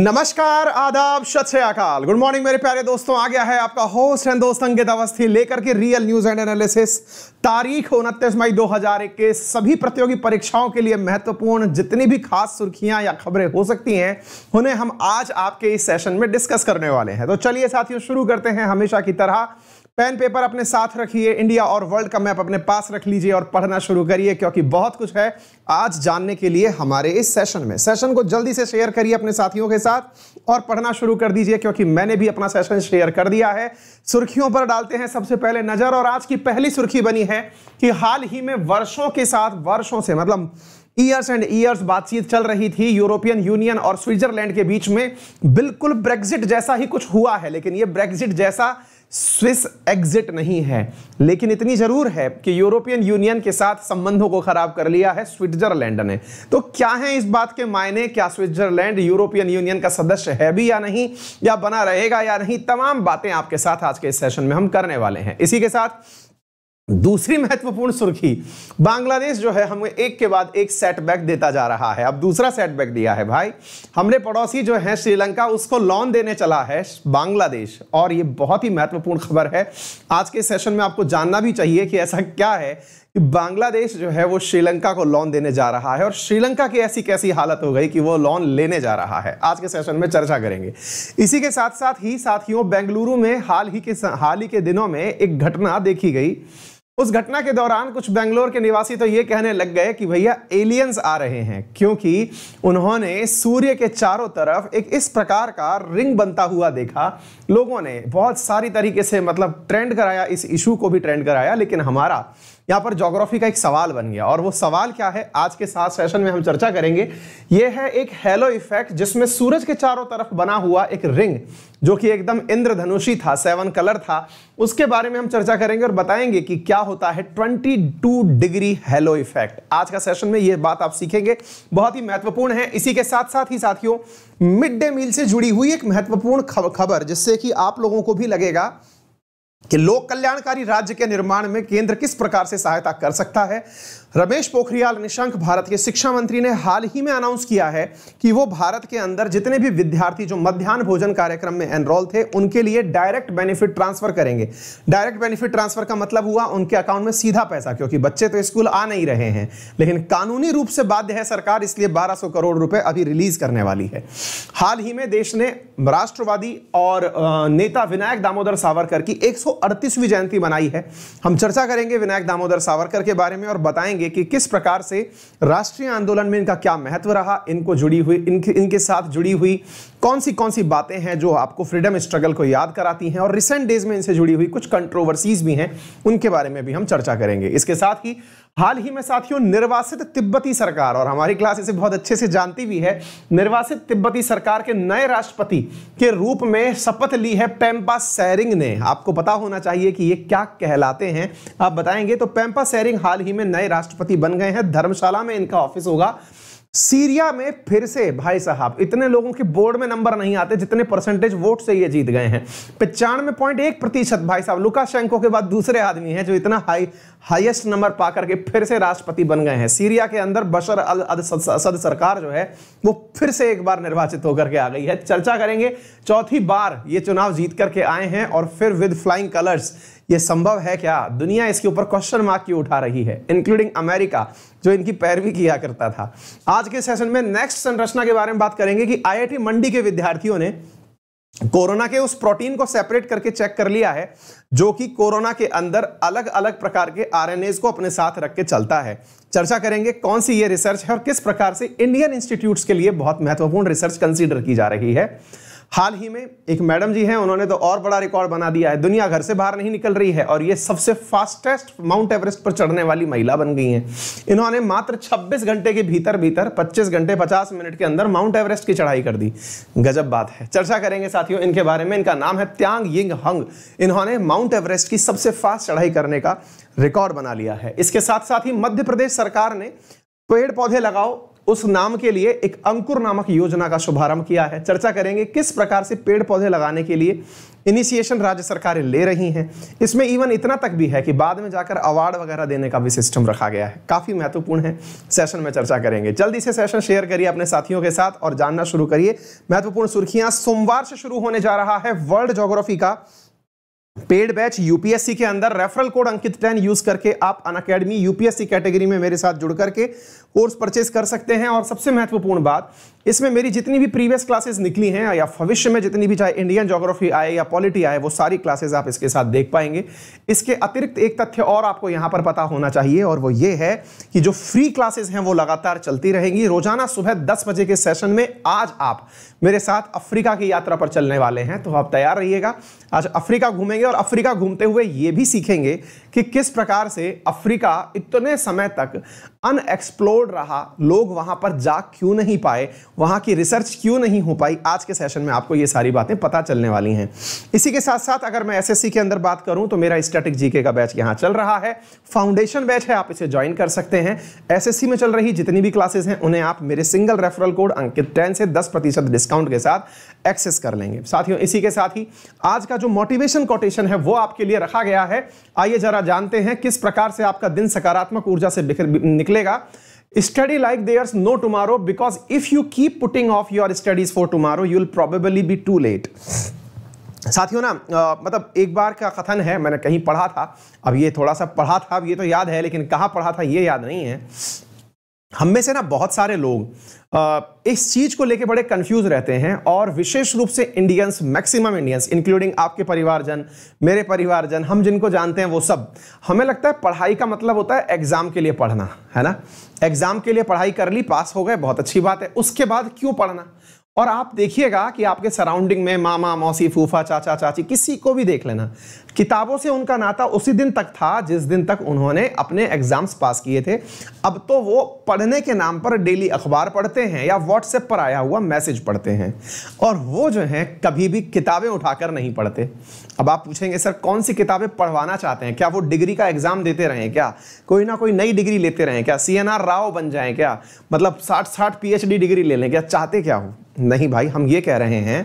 नमस्कार आदाब सत अकाल गुड मॉर्निंग मेरे प्यारे दोस्तों आ गया है आपका होस्ट एंड दोस्त अंकित अवस्थी लेकर के रियल न्यूज एंड एनालिसिस तारीख उनतीस मई 2021 सभी प्रतियोगी परीक्षाओं के लिए महत्वपूर्ण जितनी भी खास सुर्खियां या खबरें हो सकती हैं उन्हें हम आज आपके इस सेशन में डिस्कस करने वाले हैं तो चलिए साथियों शुरू करते हैं हमेशा की तरह पेन पेपर अपने साथ रखिए इंडिया और वर्ल्ड का मैप अपने पास रख लीजिए और पढ़ना शुरू करिए क्योंकि बहुत कुछ है आज जानने के लिए हमारे इस सेशन में सेशन को जल्दी से शेयर करिए अपने साथियों के साथ और पढ़ना शुरू कर दीजिए क्योंकि मैंने भी अपना सेशन शेयर कर दिया है सुर्खियों पर डालते हैं सबसे पहले नजर और आज की पहली सुर्खी बनी है कि हाल ही में वर्षों के साथ वर्षों से मतलब ईयर्स एंड ईयर्स बातचीत चल रही थी यूरोपियन यूनियन और स्विट्जरलैंड के बीच में बिल्कुल ब्रेग्जिट जैसा ही कुछ हुआ है लेकिन ये ब्रेग्जिट जैसा स्विस एग्जिट नहीं है लेकिन इतनी जरूर है कि यूरोपियन यूनियन के साथ संबंधों को खराब कर लिया है स्विट्जरलैंड ने तो क्या है इस बात के मायने क्या स्विट्जरलैंड यूरोपियन यूनियन का सदस्य है भी या नहीं या बना रहेगा या नहीं तमाम बातें आपके साथ आज के इस सेशन में हम करने वाले हैं इसी के साथ दूसरी महत्वपूर्ण सुर्खी बांग्लादेश जो है हमें एक के बाद एक सेटबैक देता जा रहा है अब दूसरा सेटबैक दिया है भाई हमने पड़ोसी जो है श्रीलंका उसको लोन देने चला है बांग्लादेश और ये बहुत ही महत्वपूर्ण खबर है आज के सेशन में आपको जानना भी चाहिए कि ऐसा क्या है कि बांग्लादेश जो है वो श्रीलंका को लोन देने जा रहा है और श्रीलंका की ऐसी कैसी हालत हो गई कि वो लोन लेने जा रहा है आज के सेशन में चर्चा करेंगे इसी के साथ साथ ही साथियों बेंगलुरु में हाल ही के हाल ही के दिनों में एक घटना देखी गई उस घटना के दौरान कुछ बेंगलोर के निवासी तो ये कहने लग गए कि भैया एलियंस आ रहे हैं क्योंकि उन्होंने सूर्य के चारों तरफ एक इस प्रकार का रिंग बनता हुआ देखा लोगों ने बहुत सारी तरीके से मतलब ट्रेंड कराया इस इशू को भी ट्रेंड कराया लेकिन हमारा यहाँ पर जोग्राफी का एक सवाल बन गया और वो सवाल क्या है आज के साथ सेशन में हम चर्चा करेंगे ये है एक हेलो इफेक्ट जिसमें सूरज के चारों तरफ बना हुआ एक रिंग जो कि एकदम इंद्रधनुषी था सेवन कलर था उसके बारे में हम चर्चा करेंगे और बताएंगे कि क्या होता है 22 डिग्री हेलो इफेक्ट आज का सेशन में ये बात आप सीखेंगे बहुत ही महत्वपूर्ण है इसी के साथ साथ ही साथियों मिड डे मील से जुड़ी हुई एक महत्वपूर्ण खबर जिससे कि आप लोगों को भी लगेगा कि लोक कल्याणकारी राज्य के निर्माण में केंद्र किस प्रकार से सहायता कर सकता है रमेश पोखरियाल निशंक भारत के शिक्षा मंत्री ने हाल ही में अनाउंस किया है कि वो भारत के अंदर जितने भी विद्यार्थी जो मध्यान्ह भोजन कार्यक्रम में एनरोल थे उनके लिए डायरेक्ट बेनिफिट ट्रांसफर करेंगे डायरेक्ट बेनिफिट ट्रांसफर का मतलब हुआ उनके अकाउंट में सीधा पैसा क्योंकि बच्चे तो स्कूल आ नहीं रहे हैं लेकिन कानूनी रूप से बाध्य है सरकार इसलिए बारह करोड़ रुपए अभी रिलीज करने वाली है हाल ही में देश ने राष्ट्रवादी और नेता विनायक दामोदर सावरकर की एक जयंती मनाई है हम चर्चा करेंगे विनायक दामोदर सावरकर के बारे में और बताएंगे कि किस प्रकार से राष्ट्रीय आंदोलन में इनका क्या महत्व रहा इनको जुड़ी हुई इनके इनके साथ जुड़ी हुई कौन सी कौन सी बातें हैं जो आपको फ्रीडम स्ट्रगल को याद कराती हैं और रिसेंट डेज में इनसे जुड़ी हुई कुछ कंट्रोवर्सीज भी हैं उनके बारे में भी हम चर्चा करेंगे इसके साथ ही हाल ही में साथियों निर्वासित तिब्बती सरकार और हमारी क्लास इसे बहुत अच्छे से जानती भी है निर्वासित तिब्बती सरकार के नए राष्ट्रपति के रूप में शपथ ली है पेम्पा सैरिंग ने आपको पता होना चाहिए कि ये क्या कहलाते हैं आप बताएंगे तो पेम्पा सैरिंग हाल ही में नए राष्ट्रपति बन गए हैं धर्मशाला में इनका ऑफिस होगा सीरिया में फिर से भाई साहब इतने लोगों के बोर्ड में नंबर नहीं आते जितने परसेंटेज वोट से ये जीत गए हैं पचानवे पॉइंट एक प्रतिशत भाई साहब लुकाशेंको के बाद दूसरे आदमी हैं जो इतना हाई हाईएस्ट नंबर पा करके फिर से राष्ट्रपति बन गए हैं सीरिया के अंदर बशर अल असद सरकार जो है वो फिर से एक बार निर्वाचित होकर के आ गई है चर्चा करेंगे चौथी बार ये चुनाव जीत करके आए हैं और फिर विद फ्लाइंग कलर्स ये संभव है क्या दुनिया इसके ऊपर क्वेश्चन मार्क क्यों उठा रही है इंक्लूडिंग अमेरिका जो इनकी पैरवी किया करता था आज के सेशन में नेक्स्ट संरचना के बारे में बात करेंगे कि आईआईटी मंडी के विद्यार्थियों ने कोरोना के उस प्रोटीन को सेपरेट करके चेक कर लिया है जो कि कोरोना के अंदर अलग अलग प्रकार के आर को अपने साथ रख के चलता है चर्चा करेंगे कौन सी ये रिसर्च है और किस प्रकार से इंडियन इंस्टीट्यूट्स के लिए बहुत महत्वपूर्ण रिसर्च कंसीडर की जा रही है हाल ही में एक मैडम जी हैं उन्होंने तो और बड़ा रिकॉर्ड बना दिया है दुनिया घर से बाहर नहीं निकल रही है और ये सबसे फास्टेस्ट माउंट एवरेस्ट पर चढ़ने वाली महिला बन गई हैं इन्होंने मात्र 26 घंटे के भीतर भीतर 25 घंटे 50 मिनट के अंदर माउंट एवरेस्ट की चढ़ाई कर दी गजब बात है चर्चा करेंगे साथियों इनके बारे में इनका नाम है त्यांग यिंग हंग इन्होंने माउंट एवरेस्ट की सबसे फास्ट चढ़ाई करने का रिकॉर्ड बना लिया है इसके साथ साथ ही मध्य प्रदेश सरकार ने पेड़ पौधे लगाओ उस नाम के लिए एक अंकुर नामक योजना का शुभारंभ किया है चर्चा करेंगे किस प्रकार से पेड़ पौधे लगाने के लिए इनिशिएशन राज्य सरकारें ले रही हैं इसमें इवन इतना तक भी है कि बाद में जाकर अवार्ड वगैरह देने का भी सिस्टम रखा गया है काफ़ी महत्वपूर्ण है सेशन में चर्चा करेंगे जल्दी से सेशन शेयर करिए अपने साथियों के साथ और जानना शुरू करिए महत्वपूर्ण सुर्खियां सोमवार से शुरू होने जा रहा है वर्ल्ड जोग्राफी का पेड बैच यूपीएससी के अंदर referral code Ankit ten use करके आप अन अकेडमी यूपीएससी कैटेगरी में मेरे साथ जुड़ करके कोर्स परचेज कर सकते हैं और सबसे महत्वपूर्ण बात इसमें मेरी जितनी भी प्रीवियस क्लासेस निकली हैं या भविष्य में जितनी भी चाहे इंडियन जोग्राफी आए या पॉलिटी आए वो सारी क्लासेस आप इसके साथ देख पाएंगे इसके अतिरिक्त एक तथ्य और आपको यहाँ पर पता होना चाहिए और वो ये है कि जो फ्री क्लासेस हैं वो लगातार चलती रहेंगी रोजाना सुबह दस बजे के सेशन में आज आप मेरे साथ अफ्रीका की यात्रा पर चलने वाले हैं तो आप तैयार रहिएगा आज अफ्रीका घूमेंगे और अफ्रीका घूमते हुए ये भी सीखेंगे कि किस प्रकार से अफ्रीका इतने समय तक अनएक्सप्लोर्ड रहा लोग वहां पर जा क्यों नहीं पाए वहां की रिसर्च क्यों नहीं हो पाई आज के सेशन में आपको ये सारी बातें पता चलने वाली हैं इसी के साथ साथ अगर मैं एसएससी के अंदर बात करूं तो मेरा स्टैटिक जीके का बैच यहां चल रहा है फाउंडेशन बैच है आप इसे ज्वाइन कर सकते हैं एसएससी में चल रही जितनी भी क्लासेस हैं उन्हें आप मेरे single referral code Ankit ten से दस प्रतिशत डिस्काउंट के साथ एक्सेस कर लेंगे साथियों इसी के साथ ही आज का जो मोटिवेशन कोटेशन है वो आपके लिए रखा गया है आइए जरा जानते हैं किस प्रकार से आपका दिन सकारात्मक ऊर्जा से निकलेगा study like there's no tomorrow because if you keep putting off your studies for tomorrow you'll probably be too late साथियों ना मतलब एक बार का कथन है मैंने कहीं पढ़ा था अब ये थोड़ा सा पढ़ा था अब ये तो याद है लेकिन कहाँ पढ़ा था ये याद नहीं है हम में से ना बहुत सारे लोग इस चीज को लेके बड़े कंफ्यूज रहते हैं और विशेष रूप से इंडियंस मैक्सिमम इंडियंस इंक्लूडिंग आपके परिवारजन मेरे परिवारजन हम जिनको जानते हैं वो सब हमें लगता है पढ़ाई का मतलब होता है एग्जाम के लिए पढ़ना है ना एग्जाम के लिए पढ़ाई कर ली पास हो गए बहुत अच्छी बात है उसके बाद क्यों पढ़ना और आप देखिएगा कि आपके सराउंडिंग में मामा मौसी फूफा चाचा चाची किसी को भी देख लेना किताबों से उनका नाता उसी दिन तक था जिस दिन तक उन्होंने अपने एग्जाम्स पास किए थे अब तो वो पढ़ने के नाम पर डेली अखबार पढ़ते हैं या व्हाट्सएप पर आया हुआ मैसेज पढ़ते हैं और वो जो हैं कभी भी किताबें उठाकर नहीं पढ़ते अब आप पूछेंगे सर कौन सी किताबें पढ़वाना चाहते हैं क्या वो डिग्री का एग्जाम देते रहें क्या कोई ना कोई नई डिग्री लेते रहें क्या सी राव बन जाए क्या मतलब साठ साठ पी डिग्री ले लें क्या चाहते क्या हो नहीं भाई हम ये कह रहे हैं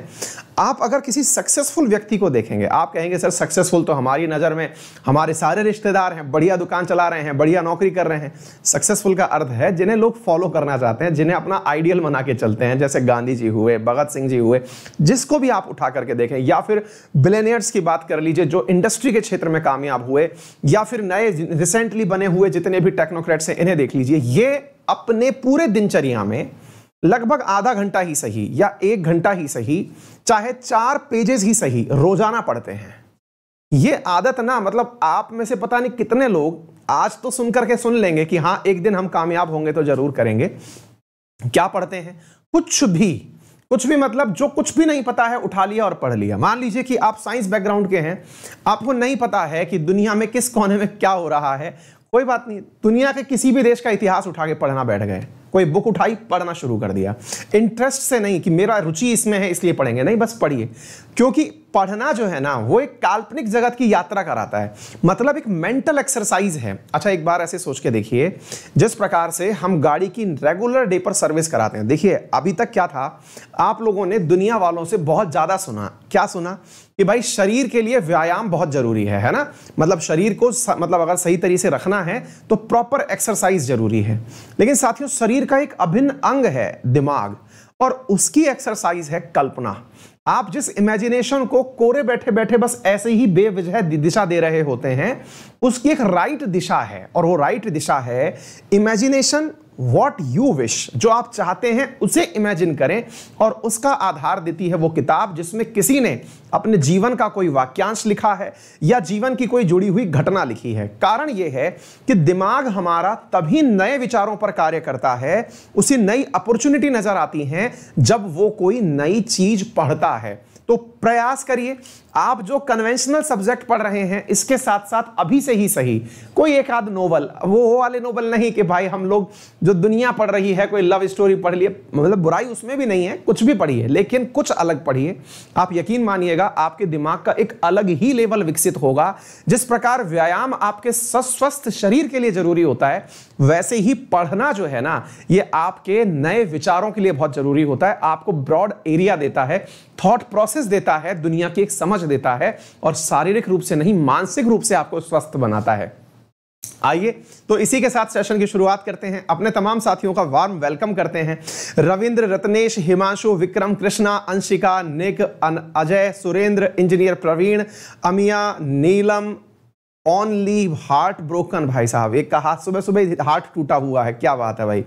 आप अगर किसी सक्सेसफुल व्यक्ति को देखेंगे आप कहेंगे सर सक्सेसफुल तो हमारी नज़र में हमारे सारे रिश्तेदार हैं बढ़िया दुकान चला रहे हैं बढ़िया नौकरी कर रहे हैं सक्सेसफुल का अर्थ है जिन्हें लोग फॉलो करना चाहते हैं जिन्हें अपना आइडियल बना के चलते हैं जैसे गांधी जी हुए भगत सिंह जी हुए जिसको भी आप उठा करके देखें या फिर बिलेनियर्स की बात कर लीजिए जो इंडस्ट्री के क्षेत्र में कामयाब हुए या फिर नए रिसेंटली बने हुए जितने भी टेक्नोक्रेट्स हैं इन्हें देख लीजिए ये अपने पूरे दिनचर्या में लगभग आधा घंटा ही सही या एक घंटा ही सही चाहे चार पेजेस ही सही रोजाना पढ़ते हैं ये आदत ना मतलब आप में से पता नहीं कितने लोग आज तो सुन करके सुन लेंगे कि हाँ एक दिन हम कामयाब होंगे तो जरूर करेंगे क्या पढ़ते हैं कुछ भी कुछ भी मतलब जो कुछ भी नहीं पता है उठा लिया और पढ़ लिया मान लीजिए कि आप साइंस बैकग्राउंड के हैं आपको नहीं पता है कि दुनिया में किस कोने में क्या हो रहा है कोई बात नहीं दुनिया के किसी भी देश का इतिहास उठा के पढ़ना बैठ गए कोई बुक उठाई पढ़ना शुरू कर दिया इंटरेस्ट से नहीं कि मेरा रुचि इसमें है इसलिए पढ़ेंगे नहीं बस पढ़िए क्योंकि पढ़ना जो है ना वो एक काल्पनिक जगत की यात्रा कराता है मतलब एक मेंटल एक्सरसाइज है अच्छा एक बार ऐसे सोच के देखिए जिस प्रकार से हम गाड़ी की रेगुलर डे पर सर्विस कराते हैं देखिए अभी तक क्या था आप लोगों ने दुनिया वालों से बहुत ज़्यादा सुना क्या सुना कि भाई शरीर के लिए व्यायाम बहुत जरूरी है है ना मतलब शरीर को मतलब अगर सही तरीके से रखना है तो प्रॉपर एक्सरसाइज जरूरी है लेकिन साथियों शरीर का एक अभिन्न अंग है दिमाग और उसकी एक्सरसाइज है कल्पना आप जिस इमेजिनेशन को कोरे बैठे बैठे बस ऐसे ही बेवजह दिशा दे रहे होते हैं उसकी एक राइट दिशा है और वो राइट दिशा है इमेजिनेशन वॉट यू विश जो आप चाहते हैं उसे इमेजिन करें और उसका आधार देती है वो किताब जिसमें किसी ने अपने जीवन का कोई वाक्यांश लिखा है या जीवन की कोई जुड़ी हुई घटना लिखी है कारण यह है कि दिमाग हमारा तभी नए विचारों पर कार्य करता है उसे नई अपॉर्चुनिटी नजर आती है जब वो कोई नई चीज पढ़ता है तो प्रयास करिए आप जो कन्वेंशनल सब्जेक्ट पढ़ रहे हैं इसके साथ साथ अभी से ही सही कोई एक आध नोवल वो वो वाले नोवल नहीं कि भाई हम लोग जो दुनिया पढ़ रही है कोई लव स्टोरी पढ़ लिए मतलब बुराई उसमें भी नहीं है कुछ भी पढ़िए लेकिन कुछ अलग पढ़िए आप यकीन मानिएगा आपके दिमाग का एक अलग ही लेवल विकसित होगा जिस प्रकार व्यायाम आपके स्वस्थ शरीर के लिए जरूरी होता है वैसे ही पढ़ना जो है ना ये आपके नए विचारों के लिए बहुत जरूरी होता है आपको ब्रॉड एरिया देता है थॉट प्रोसेस देता है दुनिया की एक समझ स्पर्श देता है और शारीरिक रूप से नहीं मानसिक रूप से आपको स्वस्थ बनाता है आइए तो इसी के साथ सेशन की शुरुआत करते हैं अपने तमाम साथियों का वार्म वेलकम करते हैं Ravindra Ratnesh Himanshu Vikram Krishna Anshika Nick Ajay Surendra engineer Praveen Amiya Neelam only heart broken भाई साहब एक का हाथ सुबह सुबह हार्ट टूटा हुआ है क्या बात है भाई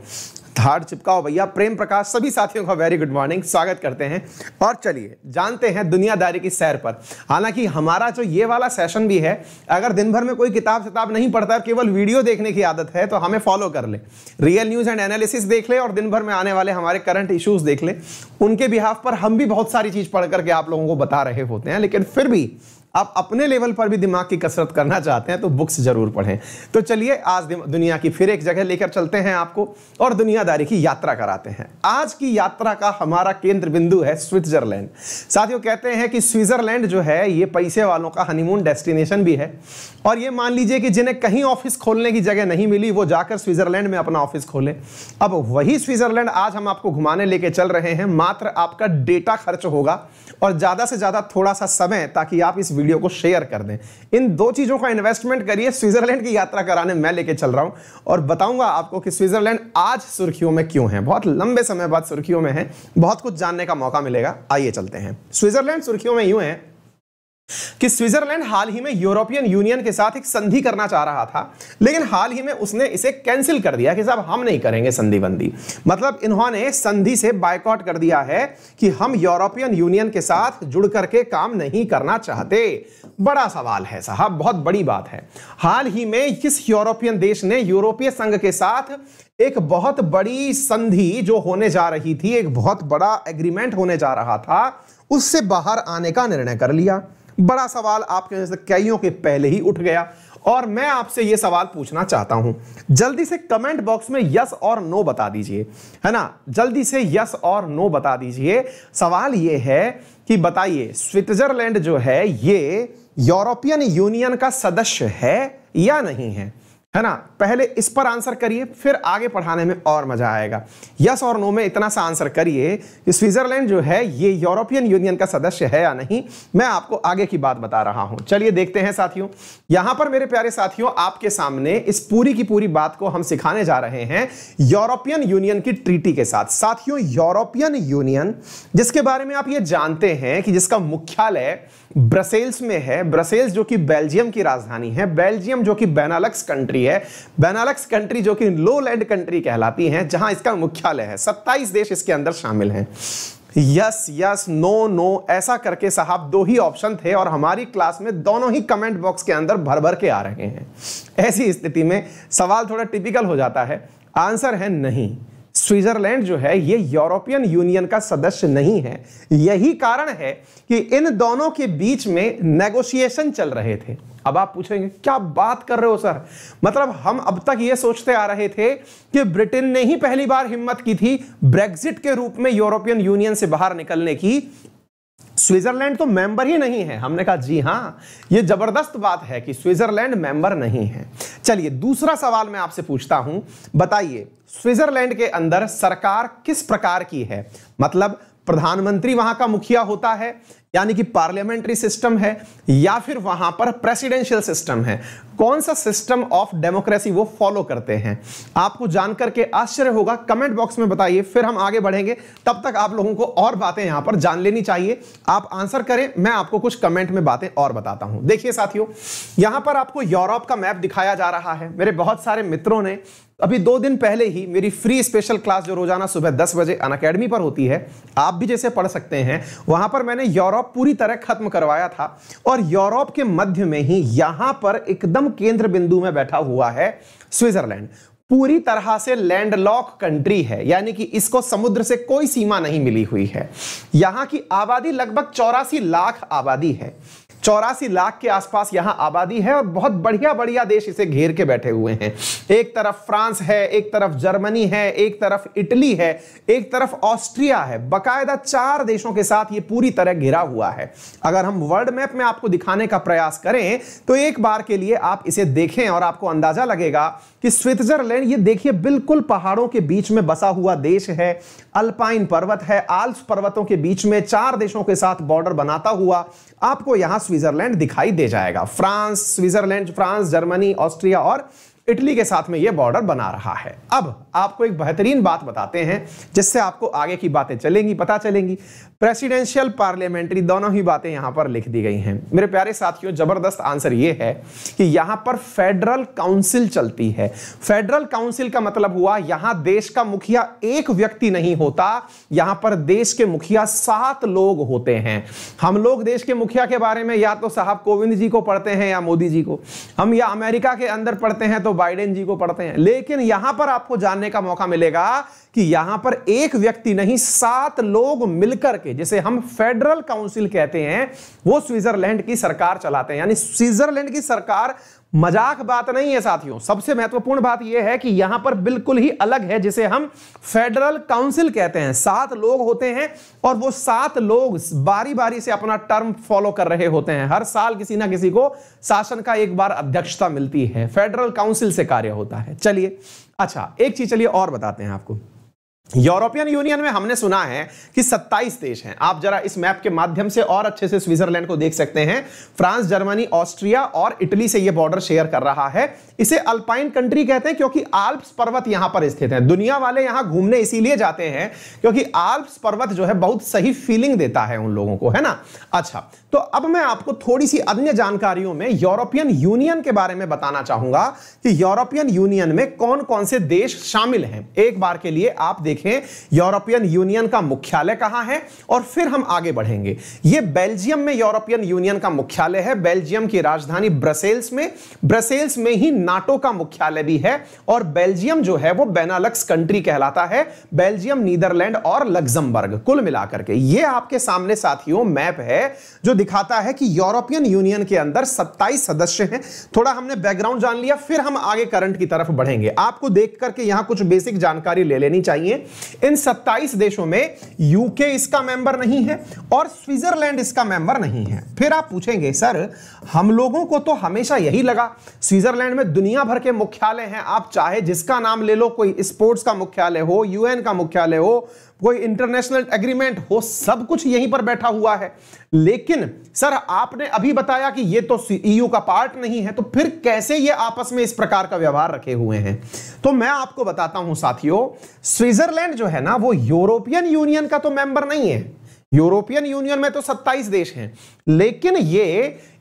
हार्ट चिपकाओ भैया प्रेम प्रकाश सभी साथियों का वेरी गुड मॉर्निंग स्वागत करते हैं और चलिए जानते हैं दुनियादारी की सैर पर हालांकि हमारा जो ये वाला सेशन भी है अगर दिन भर में कोई किताब किताब नहीं पढ़ता और केवल वीडियो देखने की आदत है तो हमें फॉलो कर ले रियल न्यूज एंड एनालिसिस देख ले और दिन भर में आने वाले हमारे करंट इशूज देख ले उनके बिहाफ पर हम भी बहुत सारी चीज पढ़ करके आप लोगों को बता रहे होते हैं लेकिन फिर भी आप अपने लेवल पर भी दिमाग की कसरत करना चाहते हैं तो बुक्स जरूर पढ़ें तो चलिए आज दुनिया की फिर एक जगह लेकर चलते हैं आपको और दुनियादारी की यात्रा कराते हैं आज की यात्रा का हमारा केंद्र बिंदु है स्विट्जरलैंड साथियों कहते हैं कि स्विट्जरलैंड जो है ये पैसे वालों का हनीमून डेस्टिनेशन भी है और ये मान लीजिए कि जिन्हें कहीं ऑफिस खोलने की जगह नहीं मिली वो जाकर स्विट्जरलैंड में अपना ऑफिस खोले अब वही स्विट्जरलैंड आज हम आपको घुमाने लेके चल रहे हैं मात्र आपका डेटा खर्च होगा और ज़्यादा से ज़्यादा थोड़ा सा समय ताकि आप इस वीडियो वीडियो को शेयर कर दें इन दो चीज़ों का इन्वेस्टमेंट करिए स्विट्जरलैंड की यात्रा कराने मैं लेके चल रहा हूं और बताऊंगा आपको कि स्विट्जरलैंड आज सुर्खियों में क्यों है बहुत लंबे समय बाद सुर्खियों में है बहुत कुछ जानने का मौका मिलेगा आइए चलते हैं स्विट्जरलैंड सुर्खियों में यूं है कि स्विट्जरलैंड हाल ही में यूरोपियन यूनियन के साथ एक संधि करना चाह रहा था लेकिन हाल ही में उसने इसे कैंसिल कर दिया कि साहब हम नहीं करेंगे बंदी मतलब इन्होंने संधि से बायकॉट कर दिया है कि हम यूरोपियन यूनियन के साथ जुड़ करके काम नहीं करना चाहते बड़ा सवाल है साहब बहुत बड़ी बात है हाल ही में किस यूरोपियन देश ने यूरोपीय संघ के साथ एक बहुत बड़ी संधि जो होने जा रही थी एक बहुत बड़ा एग्रीमेंट होने जा रहा था उससे बाहर आने का निर्णय कर लिया बड़ा सवाल आपके कईयों के पहले ही उठ गया और मैं आपसे यह सवाल पूछना चाहता हूं जल्दी से कमेंट बॉक्स में यस और नो बता दीजिए है ना जल्दी से यस और नो बता दीजिए सवाल यह है कि बताइए स्विट्जरलैंड जो है ये यूरोपियन यूनियन का सदस्य है या नहीं है है ना पहले इस पर आंसर करिए फिर आगे पढ़ाने में और मजा आएगा यस और नो में इतना सा आंसर करिए कि स्विट्जरलैंड जो है ये यूरोपियन यूनियन का सदस्य है या नहीं मैं आपको आगे की बात बता रहा हूं चलिए देखते हैं साथियों यहां पर मेरे प्यारे साथियों आपके सामने इस पूरी की पूरी बात को हम सिखाने जा रहे हैं यूरोपियन यूनियन की ट्रीटी के साथ साथियों यूरोपियन यूनियन जिसके बारे में आप ये जानते हैं कि जिसका मुख्यालय ब्रसेल्स में है ब्रसेल्स जो कि बेल्जियम की राजधानी है बेल्जियम जो कि बेनालक्स कंट्री है बेनालक्स कंट्री जो कि लो लैंड कंट्री कहलाती है जहां इसका मुख्यालय है 27 देश इसके अंदर शामिल हैं यस यस नो नो ऐसा करके साहब दो ही ऑप्शन थे और हमारी क्लास में दोनों ही कमेंट बॉक्स के अंदर भर भर के आ रहे हैं ऐसी स्थिति में सवाल थोड़ा टिपिकल हो जाता है आंसर है नहीं स्विट्जरलैंड जो है ये यूरोपियन यूनियन का सदस्य नहीं है यही कारण है कि इन दोनों के बीच में नेगोशिएशन चल रहे थे अब आप पूछेंगे क्या बात कर रहे हो सर मतलब हम अब तक ये सोचते आ रहे थे कि ब्रिटेन ने ही पहली बार हिम्मत की थी ब्रेग्जिट के रूप में यूरोपियन यूनियन से बाहर निकलने की स्विट्जरलैंड तो मेंबर ही नहीं है हमने कहा जी हां यह जबरदस्त बात है कि स्विट्जरलैंड मेंबर नहीं है चलिए दूसरा सवाल मैं आपसे पूछता हूं बताइए स्विट्जरलैंड के अंदर सरकार किस प्रकार की है मतलब प्रधानमंत्री वहां का मुखिया होता है यानी कि पार्लियामेंट्री सिस्टम है या फिर वहां पर प्रेसिडेंशियल सिस्टम है कौन सा सिस्टम ऑफ डेमोक्रेसी वो फॉलो करते हैं आपको जानकर के आश्चर्य होगा कमेंट बॉक्स में बताइए फिर हम आगे बढ़ेंगे तब तक आप लोगों को और बातें यहां पर जान लेनी चाहिए आप आंसर करें मैं आपको कुछ कमेंट में बातें और बताता हूं देखिए साथियों यहां पर आपको यूरोप का मैप दिखाया जा रहा है मेरे बहुत सारे मित्रों ने अभी दो दिन पहले ही मेरी फ्री स्पेशल क्लास जो रोजाना सुबह दस बजे अन अकेडमी पर होती है आप भी जैसे पढ़ सकते हैं वहां पर मैंने यूरोप पूरी तरह खत्म करवाया था और यूरोप के मध्य में ही यहां पर एकदम केंद्र बिंदु में बैठा हुआ है स्विट्जरलैंड पूरी तरह से लैंडलॉक कंट्री है यानी कि इसको समुद्र से कोई सीमा नहीं मिली हुई है यहां की आबादी लगभग चौरासी लाख आबादी है चौरासी लाख के आसपास यहां आबादी है और बहुत बढ़िया बढ़िया देश इसे घेर के बैठे हुए हैं एक तरफ फ्रांस है एक तरफ जर्मनी है एक तरफ इटली है एक तरफ ऑस्ट्रिया है बकायदा चार देशों के साथ ये पूरी तरह घिरा हुआ है अगर हम वर्ल्ड मैप में आपको दिखाने का प्रयास करें तो एक बार के लिए आप इसे देखें और आपको अंदाजा लगेगा कि स्विट्जरलैंड ये देखिए बिल्कुल पहाड़ों के बीच में बसा हुआ देश है अल्पाइन पर्वत है आल्स पर्वतों के बीच में चार देशों के साथ बॉर्डर बनाता हुआ आपको यहां स्विट्जरलैंड दिखाई दे जाएगा France Switzerland France Germany Austria और इटली के साथ में ये बॉर्डर बना रहा है अब आपको एक बेहतरीन बात बताते हैं जिससे आपको आगे की बातें चलेंगी पता चलेंगी प्रेसिडेंशियल पार्लियामेंट्री दोनों ही बातें यहां पर लिख दी गई हैं मेरे प्यारे साथियों जबरदस्त आंसर यह है कि यहां पर फेडरल काउंसिल चलती है फेडरल काउंसिल का मतलब हुआ यहां देश का मुखिया एक व्यक्ति नहीं होता यहां पर देश के मुखिया सात लोग होते हैं हम लोग देश के मुखिया के बारे में या तो साहब कोविंद जी को पढ़ते हैं या मोदी जी को हम या अमेरिका के अंदर पढ़ते हैं तो बाइडेन जी को पढ़ते हैं लेकिन यहां पर आपको जानने का मौका मिलेगा कि यहां पर एक व्यक्ति नहीं सात लोग मिलकर करके जिसे हम फेडरल काउंसिल कहते हैं वो स्विट्जरलैंड की सरकार चलाते हैं यानी स्विट्जरलैंड की सरकार मजाक बात नहीं है साथियों सबसे महत्वपूर्ण बात यह है कि यहां पर बिल्कुल ही अलग है जिसे हम फेडरल काउंसिल कहते हैं सात लोग होते हैं और वो सात लोग बारी बारी से अपना टर्म फॉलो कर रहे होते हैं हर साल किसी ना किसी को शासन का एक बार अध्यक्षता मिलती है फेडरल काउंसिल से कार्य होता है चलिए अच्छा एक चीज चलिए और बताते हैं आपको यूरोपियन यूनियन में हमने सुना है कि 27 देश हैं आप जरा इस मैप के माध्यम से और अच्छे से स्विट्जरलैंड को देख सकते हैं फ्रांस जर्मनी ऑस्ट्रिया और इटली से यह बॉर्डर शेयर कर रहा है इसे अल्पाइन कंट्री कहते हैं क्योंकि आल्प्स पर्वत यहां पर स्थित है दुनिया वाले यहां घूमने इसीलिए जाते हैं क्योंकि आल्प्स पर्वत जो है बहुत सही फीलिंग देता है उन लोगों को है ना अच्छा तो अब मैं आपको थोड़ी सी अन्य जानकारियों में यूरोपियन यूनियन के बारे में बताना चाहूंगा कि यूरोपियन यूनियन में कौन कौन से देश शामिल हैं एक बार के लिए आप देख देखें यूरोपियन यूनियन का मुख्यालय कहां है और फिर हम आगे बढ़ेंगे ये बेल्जियम में यूरोपियन यूनियन का मुख्यालय है बेल्जियम की राजधानी ब्रसेल्स में ब्रसेल्स में ही नाटो का मुख्यालय भी है और बेल्जियम जो है वो बेनालक्स कंट्री कहलाता है बेल्जियम नीदरलैंड और लग्जमबर्ग कुल मिलाकर के ये आपके सामने साथियों मैप है जो दिखाता है कि यूरोपियन यूनियन के अंदर सत्ताईस सदस्य हैं थोड़ा हमने बैकग्राउंड जान लिया फिर हम आगे करंट की तरफ बढ़ेंगे आपको देख करके यहां कुछ बेसिक जानकारी ले लेनी चाहिए इन 27 देशों में यूके इसका मेंबर नहीं है और स्विट्जरलैंड इसका मेंबर नहीं है फिर आप पूछेंगे सर हम लोगों को तो हमेशा यही लगा स्विट्जरलैंड में दुनिया भर के मुख्यालय हैं आप चाहे जिसका नाम ले लो कोई स्पोर्ट्स का मुख्यालय हो यूएन का मुख्यालय हो कोई इंटरनेशनल एग्रीमेंट हो सब कुछ यहीं पर बैठा हुआ है लेकिन सर आपने अभी बताया कि ये तो ईयू e का पार्ट नहीं है तो फिर कैसे ये आपस में इस प्रकार का व्यवहार रखे हुए हैं तो मैं आपको बताता हूं साथियों स्विट्जरलैंड जो है ना वो यूरोपियन यूनियन का तो मेंबर नहीं है यूरोपियन यूनियन में तो 27 देश हैं लेकिन ये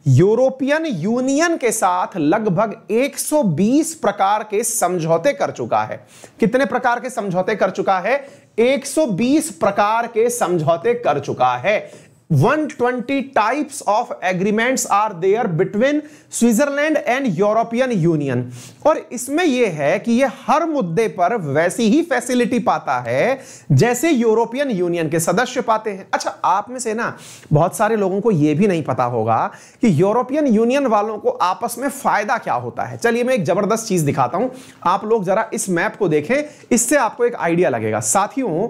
यूरोपियन यूनियन के साथ लगभग 120 प्रकार के समझौते कर चुका है कितने प्रकार के समझौते कर चुका है 120 प्रकार के समझौते कर चुका है 120 types of agreements are there between Switzerland and European Union और इसमें यह है कि यह हर मुद्दे पर वैसी ही फैसिलिटी पाता है जैसे यूरोपियन यूनियन के सदस्य पाते हैं अच्छा आप में से ना बहुत सारे लोगों को यह भी नहीं पता होगा कि यूरोपियन यूनियन वालों को आपस में फायदा क्या होता है चलिए मैं एक जबरदस्त चीज दिखाता हूं आप लोग जरा इस मैप को देखें इससे आपको एक आइडिया लगेगा साथियों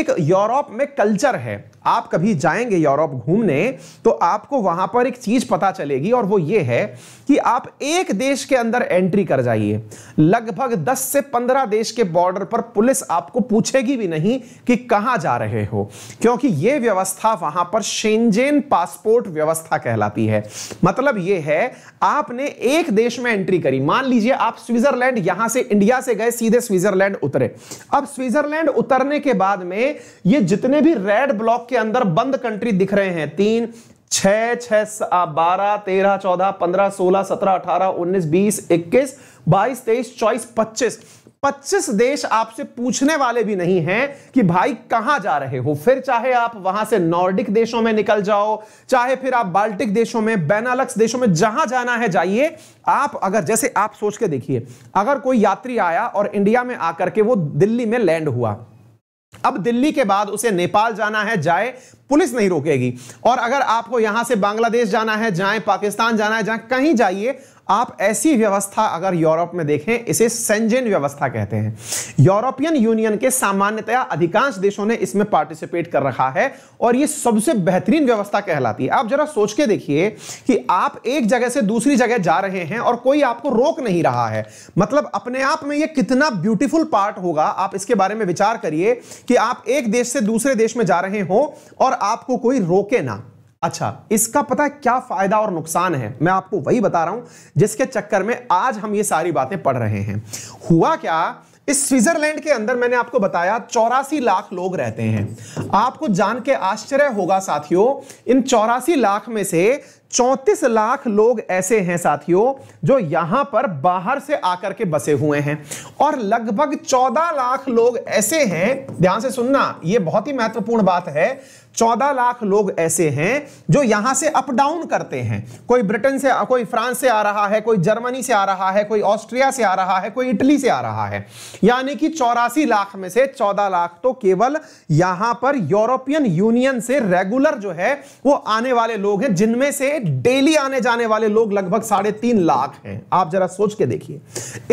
एक यूरोप में कल्चर है आप कभी जाएंगे यूरोप यूरोप घूमने तो आपको वहां पर एक चीज पता चलेगी और वो ये है कि आप एक देश के अंदर एंट्री कर जाइए लगभग 10 से 15 देश के बॉर्डर पर पुलिस आपको पूछेगी भी नहीं कि कहां जा रहे हो क्योंकि ये व्यवस्था वहां पर शेंजेन पासपोर्ट व्यवस्था कहलाती है मतलब ये है आपने एक देश में एंट्री करी मान लीजिए आप स्विट्जरलैंड यहां से इंडिया से गए सीधे स्विट्जरलैंड उतरे अब स्विट्जरलैंड उतरने के बाद में ये जितने भी रेड ब्लॉक के अंदर बंद कंट्री दिख रहे हैं तीन छह छ बारह तेरह चौदह पंद्रह सोलह सत्रह अठारह उन्नीस बीस इक्कीस बाईस तेईस चौबीस पच्चीस पच्चीस देश आपसे पूछने वाले भी नहीं हैं कि भाई कहां जा रहे हो फिर चाहे आप वहां से नॉर्डिक देशों में निकल जाओ चाहे फिर आप बाल्टिक देशों में बेनालक्स देशों में जहां जाना है जाइए आप अगर जैसे आप सोच के देखिए अगर कोई यात्री आया और इंडिया में आकर के वो दिल्ली में लैंड हुआ अब दिल्ली के बाद उसे नेपाल जाना है जाए पुलिस नहीं रोकेगी और अगर आपको यहां से बांग्लादेश जाना है जाए पाकिस्तान जाना है जाए कहीं जाइए आप ऐसी व्यवस्था अगर यूरोप में देखें इसे सेंजेन व्यवस्था कहते हैं यूरोपियन यूनियन के सामान्यतया अधिकांश देशों ने इसमें पार्टिसिपेट कर रखा है और यह सबसे बेहतरीन व्यवस्था कहलाती है आप जरा सोच के देखिए कि आप एक जगह से दूसरी जगह जा रहे हैं और कोई आपको रोक नहीं रहा है मतलब अपने आप में यह कितना ब्यूटीफुल पार्ट होगा आप इसके बारे में विचार करिए कि आप एक देश से दूसरे देश में जा रहे हो और आपको कोई रोके ना अच्छा इसका पता है क्या फायदा और नुकसान है मैं आपको वही बता रहा हूं जिसके चक्कर में आज हम ये सारी बातें पढ़ रहे हैं हुआ क्या इस स्विट्जरलैंड के अंदर मैंने आपको बताया चौरासी लाख लोग रहते हैं आपको जान के आश्चर्य होगा साथियों इन चौरासी लाख में से चौंतीस लाख लोग ऐसे हैं साथियों जो यहां पर बाहर से आकर के बसे हुए हैं और लगभग चौदह लाख लोग ऐसे हैं ध्यान से सुनना यह बहुत ही महत्वपूर्ण बात है चौदह लाख लोग ऐसे हैं जो यहां से अप डाउन करते हैं कोई ब्रिटेन से कोई फ्रांस से आ रहा है कोई जर्मनी से आ रहा है कोई ऑस्ट्रिया से आ रहा है कोई इटली से आ रहा है यानी कि चौरासी लाख में से चौदह लाख तो केवल यहां पर यूरोपियन यूनियन से रेगुलर जो है वो आने वाले लोग हैं जिनमें से डेली आने जाने वाले लोग लगभग साढ़े तीन लाख हैं आप जरा सोच के देखिए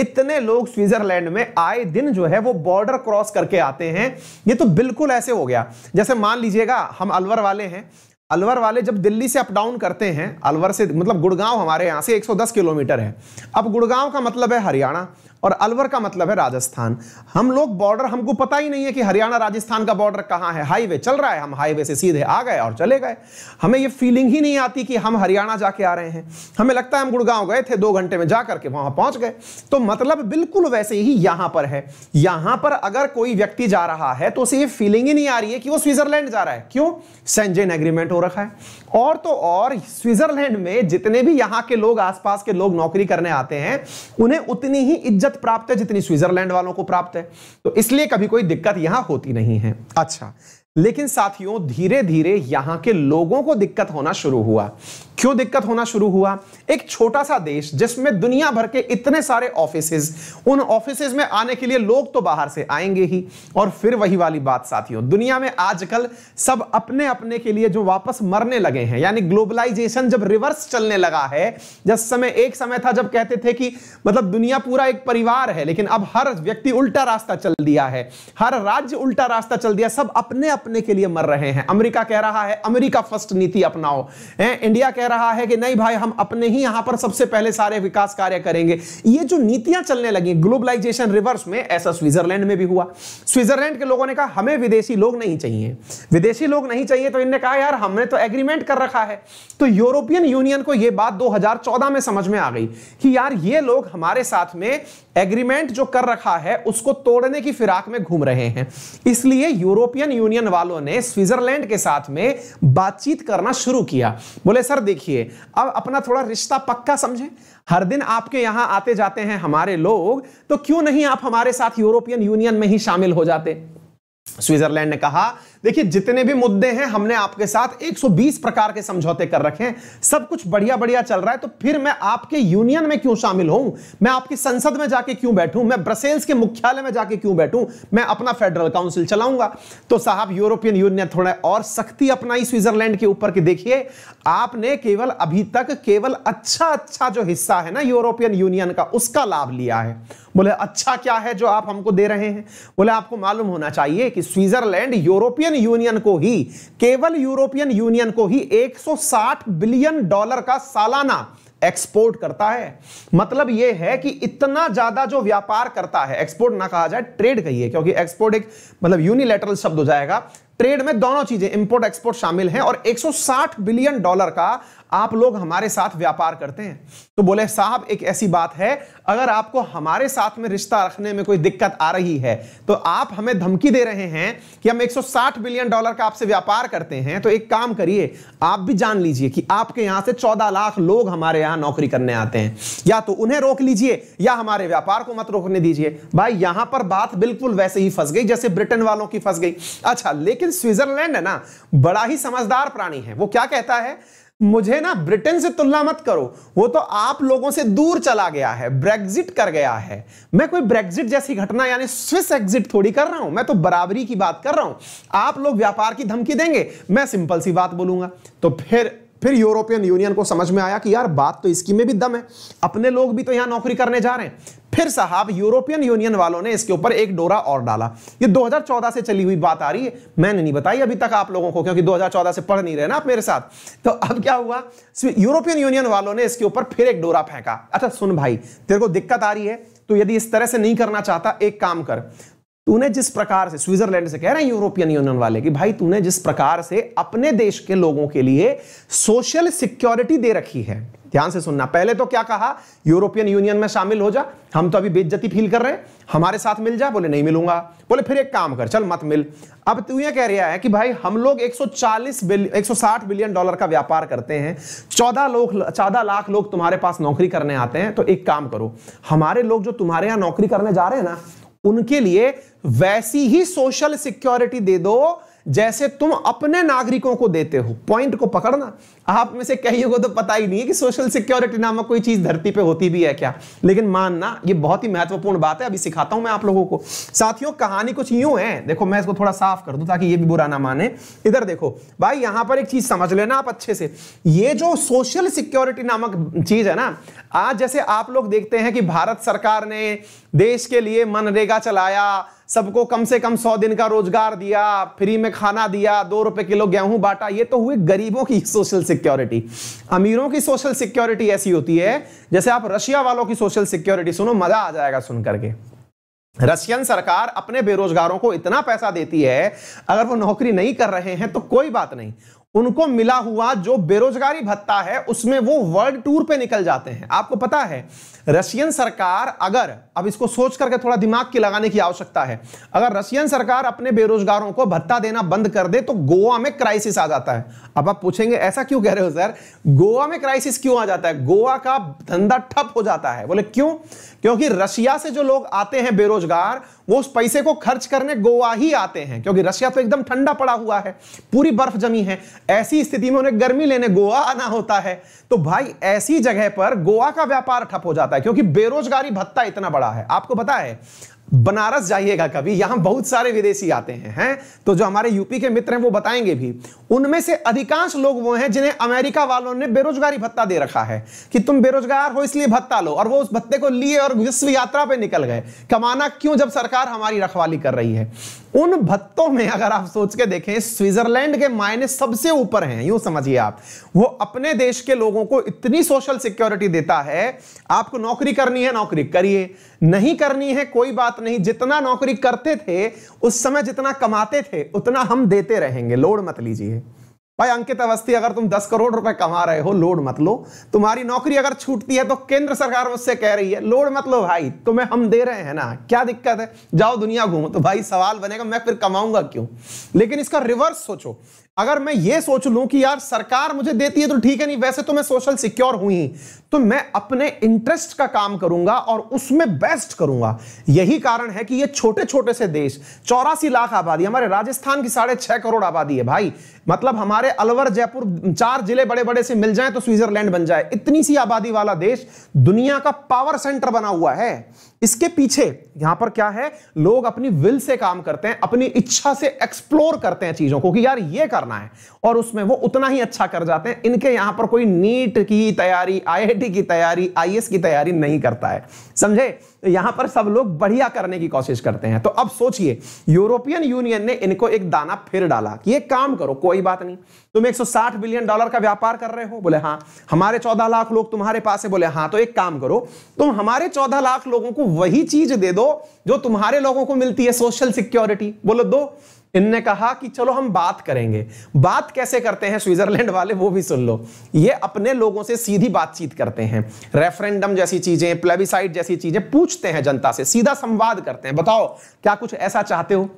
इतने लोग स्विट्जरलैंड में आए दिन जो है वो बॉर्डर क्रॉस करके आते हैं ये तो बिल्कुल ऐसे हो गया जैसे मान लीजिएगा हम अलवर वाले हैं अलवर वाले जब दिल्ली से अप डाउन करते हैं अलवर से मतलब गुड़गांव हमारे यहाँ से 110 किलोमीटर है अब गुड़गांव का मतलब है हरियाणा और अलवर का मतलब है राजस्थान हम लोग बॉर्डर हमको पता ही नहीं है कि हरियाणा राजस्थान का बॉर्डर कहाँ है हाईवे चल रहा है हम हाईवे से सीधे आ गए और चले गए हमें ये फीलिंग ही नहीं आती कि हम हरियाणा जाके आ रहे हैं हमें लगता है हम गुड़गांव गए थे दो घंटे में जा करके वहां पहुंच गए तो मतलब बिल्कुल वैसे ही यहां पर है यहां पर अगर कोई व्यक्ति जा रहा है तो उसे ये फीलिंग ही नहीं आ रही है कि वो स्विट्जरलैंड जा रहा है क्यों सेंजेन एग्रीमेंट हो रखा है और तो और स्विट्जरलैंड में जितने भी यहां के लोग आसपास के लोग नौकरी करने आते हैं उन्हें उतनी ही इज्जत इज्जत प्राप्त है जितनी स्विट्जरलैंड वालों को प्राप्त है तो इसलिए कभी कोई दिक्कत यहां होती नहीं है अच्छा लेकिन साथियों धीरे धीरे यहां के लोगों को दिक्कत होना शुरू हुआ क्यों दिक्कत होना शुरू हुआ एक छोटा सा देश जिसमें दुनिया भर के इतने सारे ऑफिसेज उन ऑफिसेज में आने के लिए लोग तो बाहर से आएंगे ही और फिर वही वाली बात साथियों दुनिया में आजकल सब अपने अपने के लिए जो वापस मरने लगे हैं यानी ग्लोबलाइजेशन जब रिवर्स चलने लगा है जिस समय एक समय था जब कहते थे कि मतलब दुनिया पूरा एक परिवार है लेकिन अब हर व्यक्ति उल्टा रास्ता चल दिया है हर राज्य उल्टा रास्ता चल दिया सब अपने अपने के लिए मर रहे हैं अमेरिका कह रहा है अमेरिका फर्स्ट नीति अपनाओ इंडिया कह रहा है कि नहीं भाई हम अपने ही यहां पर सबसे पहले सारे विकास कार्य करेंगे ये जो नीतियां चलने लगी ग्लोबलाइजेशन रिवर्स में ऐसा स्विट्जरलैंड में भी हुआ स्विट्जरलैंड के लोगों ने कहा हमें विदेशी लोग नहीं चाहिए विदेशी लोग नहीं चाहिए तो इनने कहा यार हमने तो एग्रीमेंट कर रखा है तो यूरोपियन यूनियन को यह बात दो में समझ में आ गई कि यार ये लोग हमारे साथ में एग्रीमेंट जो कर रखा है उसको तोड़ने की फिराक में घूम रहे हैं इसलिए यूरोपियन यूनियन वालों ने स्विट्जरलैंड के साथ में बातचीत करना शुरू किया बोले सर देखिए अब अपना थोड़ा रिश्ता पक्का समझें हर दिन आपके यहां आते जाते हैं हमारे लोग तो क्यों नहीं आप हमारे साथ यूरोपियन यूनियन में ही शामिल हो जाते स्विट्जरलैंड ने कहा देखिए जितने भी मुद्दे हैं हमने आपके साथ 120 प्रकार के समझौते कर रखे हैं सब कुछ बढ़िया बढ़िया चल रहा है तो फिर मैं आपके यूनियन में क्यों शामिल हूं मैं आपकी संसद में जाके क्यों बैठूं मैं ब्रसेल्स के मुख्यालय में जाके क्यों बैठूं मैं अपना फेडरल काउंसिल चलाऊंगा तो साहब यूरोपियन यूनियन थोड़ा और सख्ती अपनाई स्विट्जरलैंड के ऊपर देखिए आपने केवल अभी तक केवल अच्छा अच्छा जो हिस्सा है ना यूरोपियन यूनियन का उसका लाभ लिया है बोले अच्छा क्या है जो आप हमको दे रहे हैं बोले आपको मालूम होना चाहिए कि स्विट्जरलैंड यूरोपियन यूरोपियन यूनियन को ही केवल यूरोपियन यूनियन को ही 160 बिलियन डॉलर का सालाना एक्सपोर्ट करता है मतलब यह है कि इतना ज्यादा जो व्यापार करता है एक्सपोर्ट ना कहा जाए ट्रेड कहिए क्योंकि एक्सपोर्ट एक मतलब यूनिलेटरल शब्द हो जाएगा ट्रेड में दोनों चीजें इंपोर्ट एक्सपोर्ट शामिल हैं और 160 बिलियन डॉलर का आप लोग हमारे साथ व्यापार करते हैं तो बोले साहब एक ऐसी बात है अगर आपको हमारे साथ में रिश्ता रखने में कोई दिक्कत आ रही है तो आप हमें धमकी दे रहे हैं कि हम 160 बिलियन डॉलर का आपसे व्यापार करते हैं तो एक काम करिए आप भी जान लीजिए कि आपके यहां से 14 लाख लोग हमारे यहां नौकरी करने आते हैं या तो उन्हें रोक लीजिए या हमारे व्यापार को मत रोकने दीजिए भाई यहां पर बात बिल्कुल वैसे ही फंस गई जैसे ब्रिटेन वालों की फंस गई अच्छा लेकिन स्विट्जरलैंड है ना बड़ा ही समझदार प्राणी है वो क्या कहता है मुझे ना ब्रिटेन से तुलना मत करो वो तो आप लोगों से दूर चला गया है ब्रेग्जिट कर गया है मैं कोई ब्रेग्जिट जैसी घटना यानी स्विस एग्जिट थोड़ी कर रहा हूं मैं तो बराबरी की बात कर रहा हूं आप लोग व्यापार की धमकी देंगे मैं सिंपल सी बात बोलूंगा तो फिर फिर यूरोपियन यूनियन को समझ में आया कि यार बात तो इसकी में भी दम है अपने लोग भी तो यहां नौकरी करने जा रहे हैं फिर साहब यूरोपियन यूनियन वालों ने इसके ऊपर एक डोरा और डाला ये 2014 से चली हुई बात आ रही है मैंने नहीं बताई अभी तक आप लोगों को क्योंकि 2014 से पढ़ नहीं रहे ना आप मेरे साथ तो अब क्या हुआ यूरोपियन यूनियन वालों ने इसके ऊपर फिर एक डोरा फेंका अच्छा सुन भाई तेरे को दिक्कत आ रही है तो यदि इस तरह से नहीं करना चाहता एक काम कर तूने जिस प्रकार से स्विट्जरलैंड से कह रहे हैं यूरोपियन यूनियन वाले कि भाई तूने जिस प्रकार से अपने देश के लोगों के लिए सोशल सिक्योरिटी दे रखी है ध्यान से सुनना पहले तो क्या कहा यूरोपियन यूनियन में शामिल हो जा हम तो अभी बेज्जती फील कर रहे हैं हमारे साथ मिल जा बोले नहीं मिलूंगा बोले फिर एक काम कर चल मत मिल अब तू ये कह रहा है कि भाई हम लोग 140 बिलियन 160 बिलियन डॉलर का व्यापार करते हैं 14 लोग चौदह लाख लोग तुम्हारे पास नौकरी करने आते हैं तो एक काम करो हमारे लोग जो तुम्हारे यहां नौकरी करने जा रहे हैं ना उनके लिए वैसी ही सोशल सिक्योरिटी दे दो जैसे तुम अपने नागरिकों को देते हो पॉइंट को पकड़ना आप में से कहीं को तो पता ही नहीं है कि सोशल सिक्योरिटी नामक कोई चीज धरती पे होती भी है क्या लेकिन मानना ये बहुत ही महत्वपूर्ण बात है अभी सिखाता हूं मैं आप लोगों को साथियों कहानी कुछ यूं है देखो मैं इसको थोड़ा साफ कर दू ताकि ये भी बुरा ना माने इधर देखो भाई यहां पर एक चीज समझ लेना आप अच्छे से ये जो सोशल सिक्योरिटी नामक चीज है ना आज जैसे आप लोग देखते हैं कि भारत सरकार ने देश के लिए मनरेगा चलाया सबको कम से कम सौ दिन का रोजगार दिया फ्री में खाना दिया दो रुपए किलो गेहूं बांटा ये तो हुई गरीबों की सोशल सिक्योरिटी अमीरों की सोशल सिक्योरिटी ऐसी होती है जैसे आप रशिया वालों की सोशल सिक्योरिटी सुनो मजा आ जाएगा सुन करके रशियन सरकार अपने बेरोजगारों को इतना पैसा देती है अगर वो नौकरी नहीं कर रहे हैं तो कोई बात नहीं उनको मिला हुआ जो बेरोजगारी भत्ता है उसमें वो वर्ल्ड टूर पे निकल जाते हैं आपको पता है रशियन सरकार अगर अब इसको सोच करके थोड़ा दिमाग की लगाने की आवश्यकता है अगर रशियन सरकार अपने बेरोजगारों को भत्ता देना बंद कर दे तो गोवा में क्राइसिस आ जाता है अब आप पूछेंगे ऐसा क्यों कह रहे हो सर गोवा में क्राइसिस क्यों आ जाता है गोवा का धंधा ठप हो जाता है बोले क्यों क्योंकि रशिया से जो लोग आते हैं बेरोजगार वो उस पैसे को खर्च करने गोवा ही आते हैं क्योंकि रशिया तो एकदम ठंडा पड़ा हुआ है पूरी बर्फ जमी है ऐसी स्थिति में उन्हें गर्मी लेने गोवा आना होता है तो भाई ऐसी जगह पर गोवा का व्यापार ठप हो जाता है क्योंकि बेरोजगारी भत्ता इतना बड़ा है आपको बताए है बनारस जाइएगा कभी यहां बहुत सारे विदेशी आते हैं हैं तो जो हमारे यूपी के मित्र हैं वो बताएंगे भी उनमें से अधिकांश लोग वो हैं जिन्हें अमेरिका वालों ने बेरोजगारी भत्ता दे रखा है कि तुम बेरोजगार हो इसलिए भत्ता लो और वो उस भत्ते को लिए और विश्व यात्रा पे निकल गए कमाना क्यों जब सरकार हमारी रखवाली कर रही है उन भत्तों में अगर आप सोच के देखें स्विट्जरलैंड के मायने सबसे ऊपर हैं यूं समझिए आप वो अपने देश के लोगों को इतनी सोशल सिक्योरिटी देता है आपको नौकरी करनी है नौकरी करिए नहीं करनी है कोई बात नहीं जितना नौकरी करते थे उस समय जितना कमाते थे उतना हम देते रहेंगे लोड मत लीजिए भाई अंकित अवस्थी अगर तुम 10 करोड़ रुपए कमा रहे हो लोड मत लो तुम्हारी नौकरी अगर छूटती है तो केंद्र सरकार मुझसे कह रही है लोड मत लो भाई तुम्हें हम दे रहे हैं ना क्या दिक्कत है जाओ दुनिया घूमो तो भाई सवाल बनेगा मैं फिर कमाऊंगा क्यों लेकिन इसका रिवर्स सोचो अगर मैं ये सोच लूं कि यार सरकार मुझे देती है तो ठीक है नहीं वैसे तो मैं सोशल सिक्योर हुई ही तो मैं अपने इंटरेस्ट का काम करूंगा और उसमें बेस्ट करूंगा यही कारण है कि ये छोटे छोटे से देश चौरासी लाख आबादी हमारे राजस्थान की साढ़े छह करोड़ आबादी है भाई मतलब हमारे अलवर जयपुर चार जिले बड़े बड़े से मिल जाए तो स्विट्जरलैंड बन जाए इतनी सी आबादी वाला देश दुनिया का पावर सेंटर बना हुआ है इसके पीछे यहां पर क्या है लोग अपनी विल से काम करते हैं अपनी इच्छा से एक्सप्लोर करते हैं चीजों को कि यार ये करना है और उसमें वो उतना ही अच्छा कर जाते हैं इनके यहां पर कोई नीट की तैयारी आईआईटी की तैयारी आईएएस की तैयारी नहीं करता है समझे तो यहां पर सब लोग बढ़िया करने की कोशिश करते हैं तो अब सोचिए यूरोपियन यूनियन ने इनको एक दाना फिर डाला कि ये काम करो कोई बात नहीं तुम 160 बिलियन डॉलर का व्यापार कर रहे हो बोले हाँ हमारे 14 लाख लोग तुम्हारे पास है बोले हाँ तो एक काम करो तुम हमारे 14 लाख लोगों को वही चीज दे दो जो तुम्हारे लोगों को मिलती है सोशल सिक्योरिटी बोलो दो इनने कहा कि चलो हम बात करेंगे बात कैसे करते हैं स्विट्जरलैंड वाले वो भी सुन लो ये अपने लोगों से सीधी बातचीत करते हैं रेफरेंडम जैसी चीजें प्लेबिसाइड जैसी चीजें पूछते हैं जनता से सीधा संवाद करते हैं बताओ क्या कुछ ऐसा चाहते हो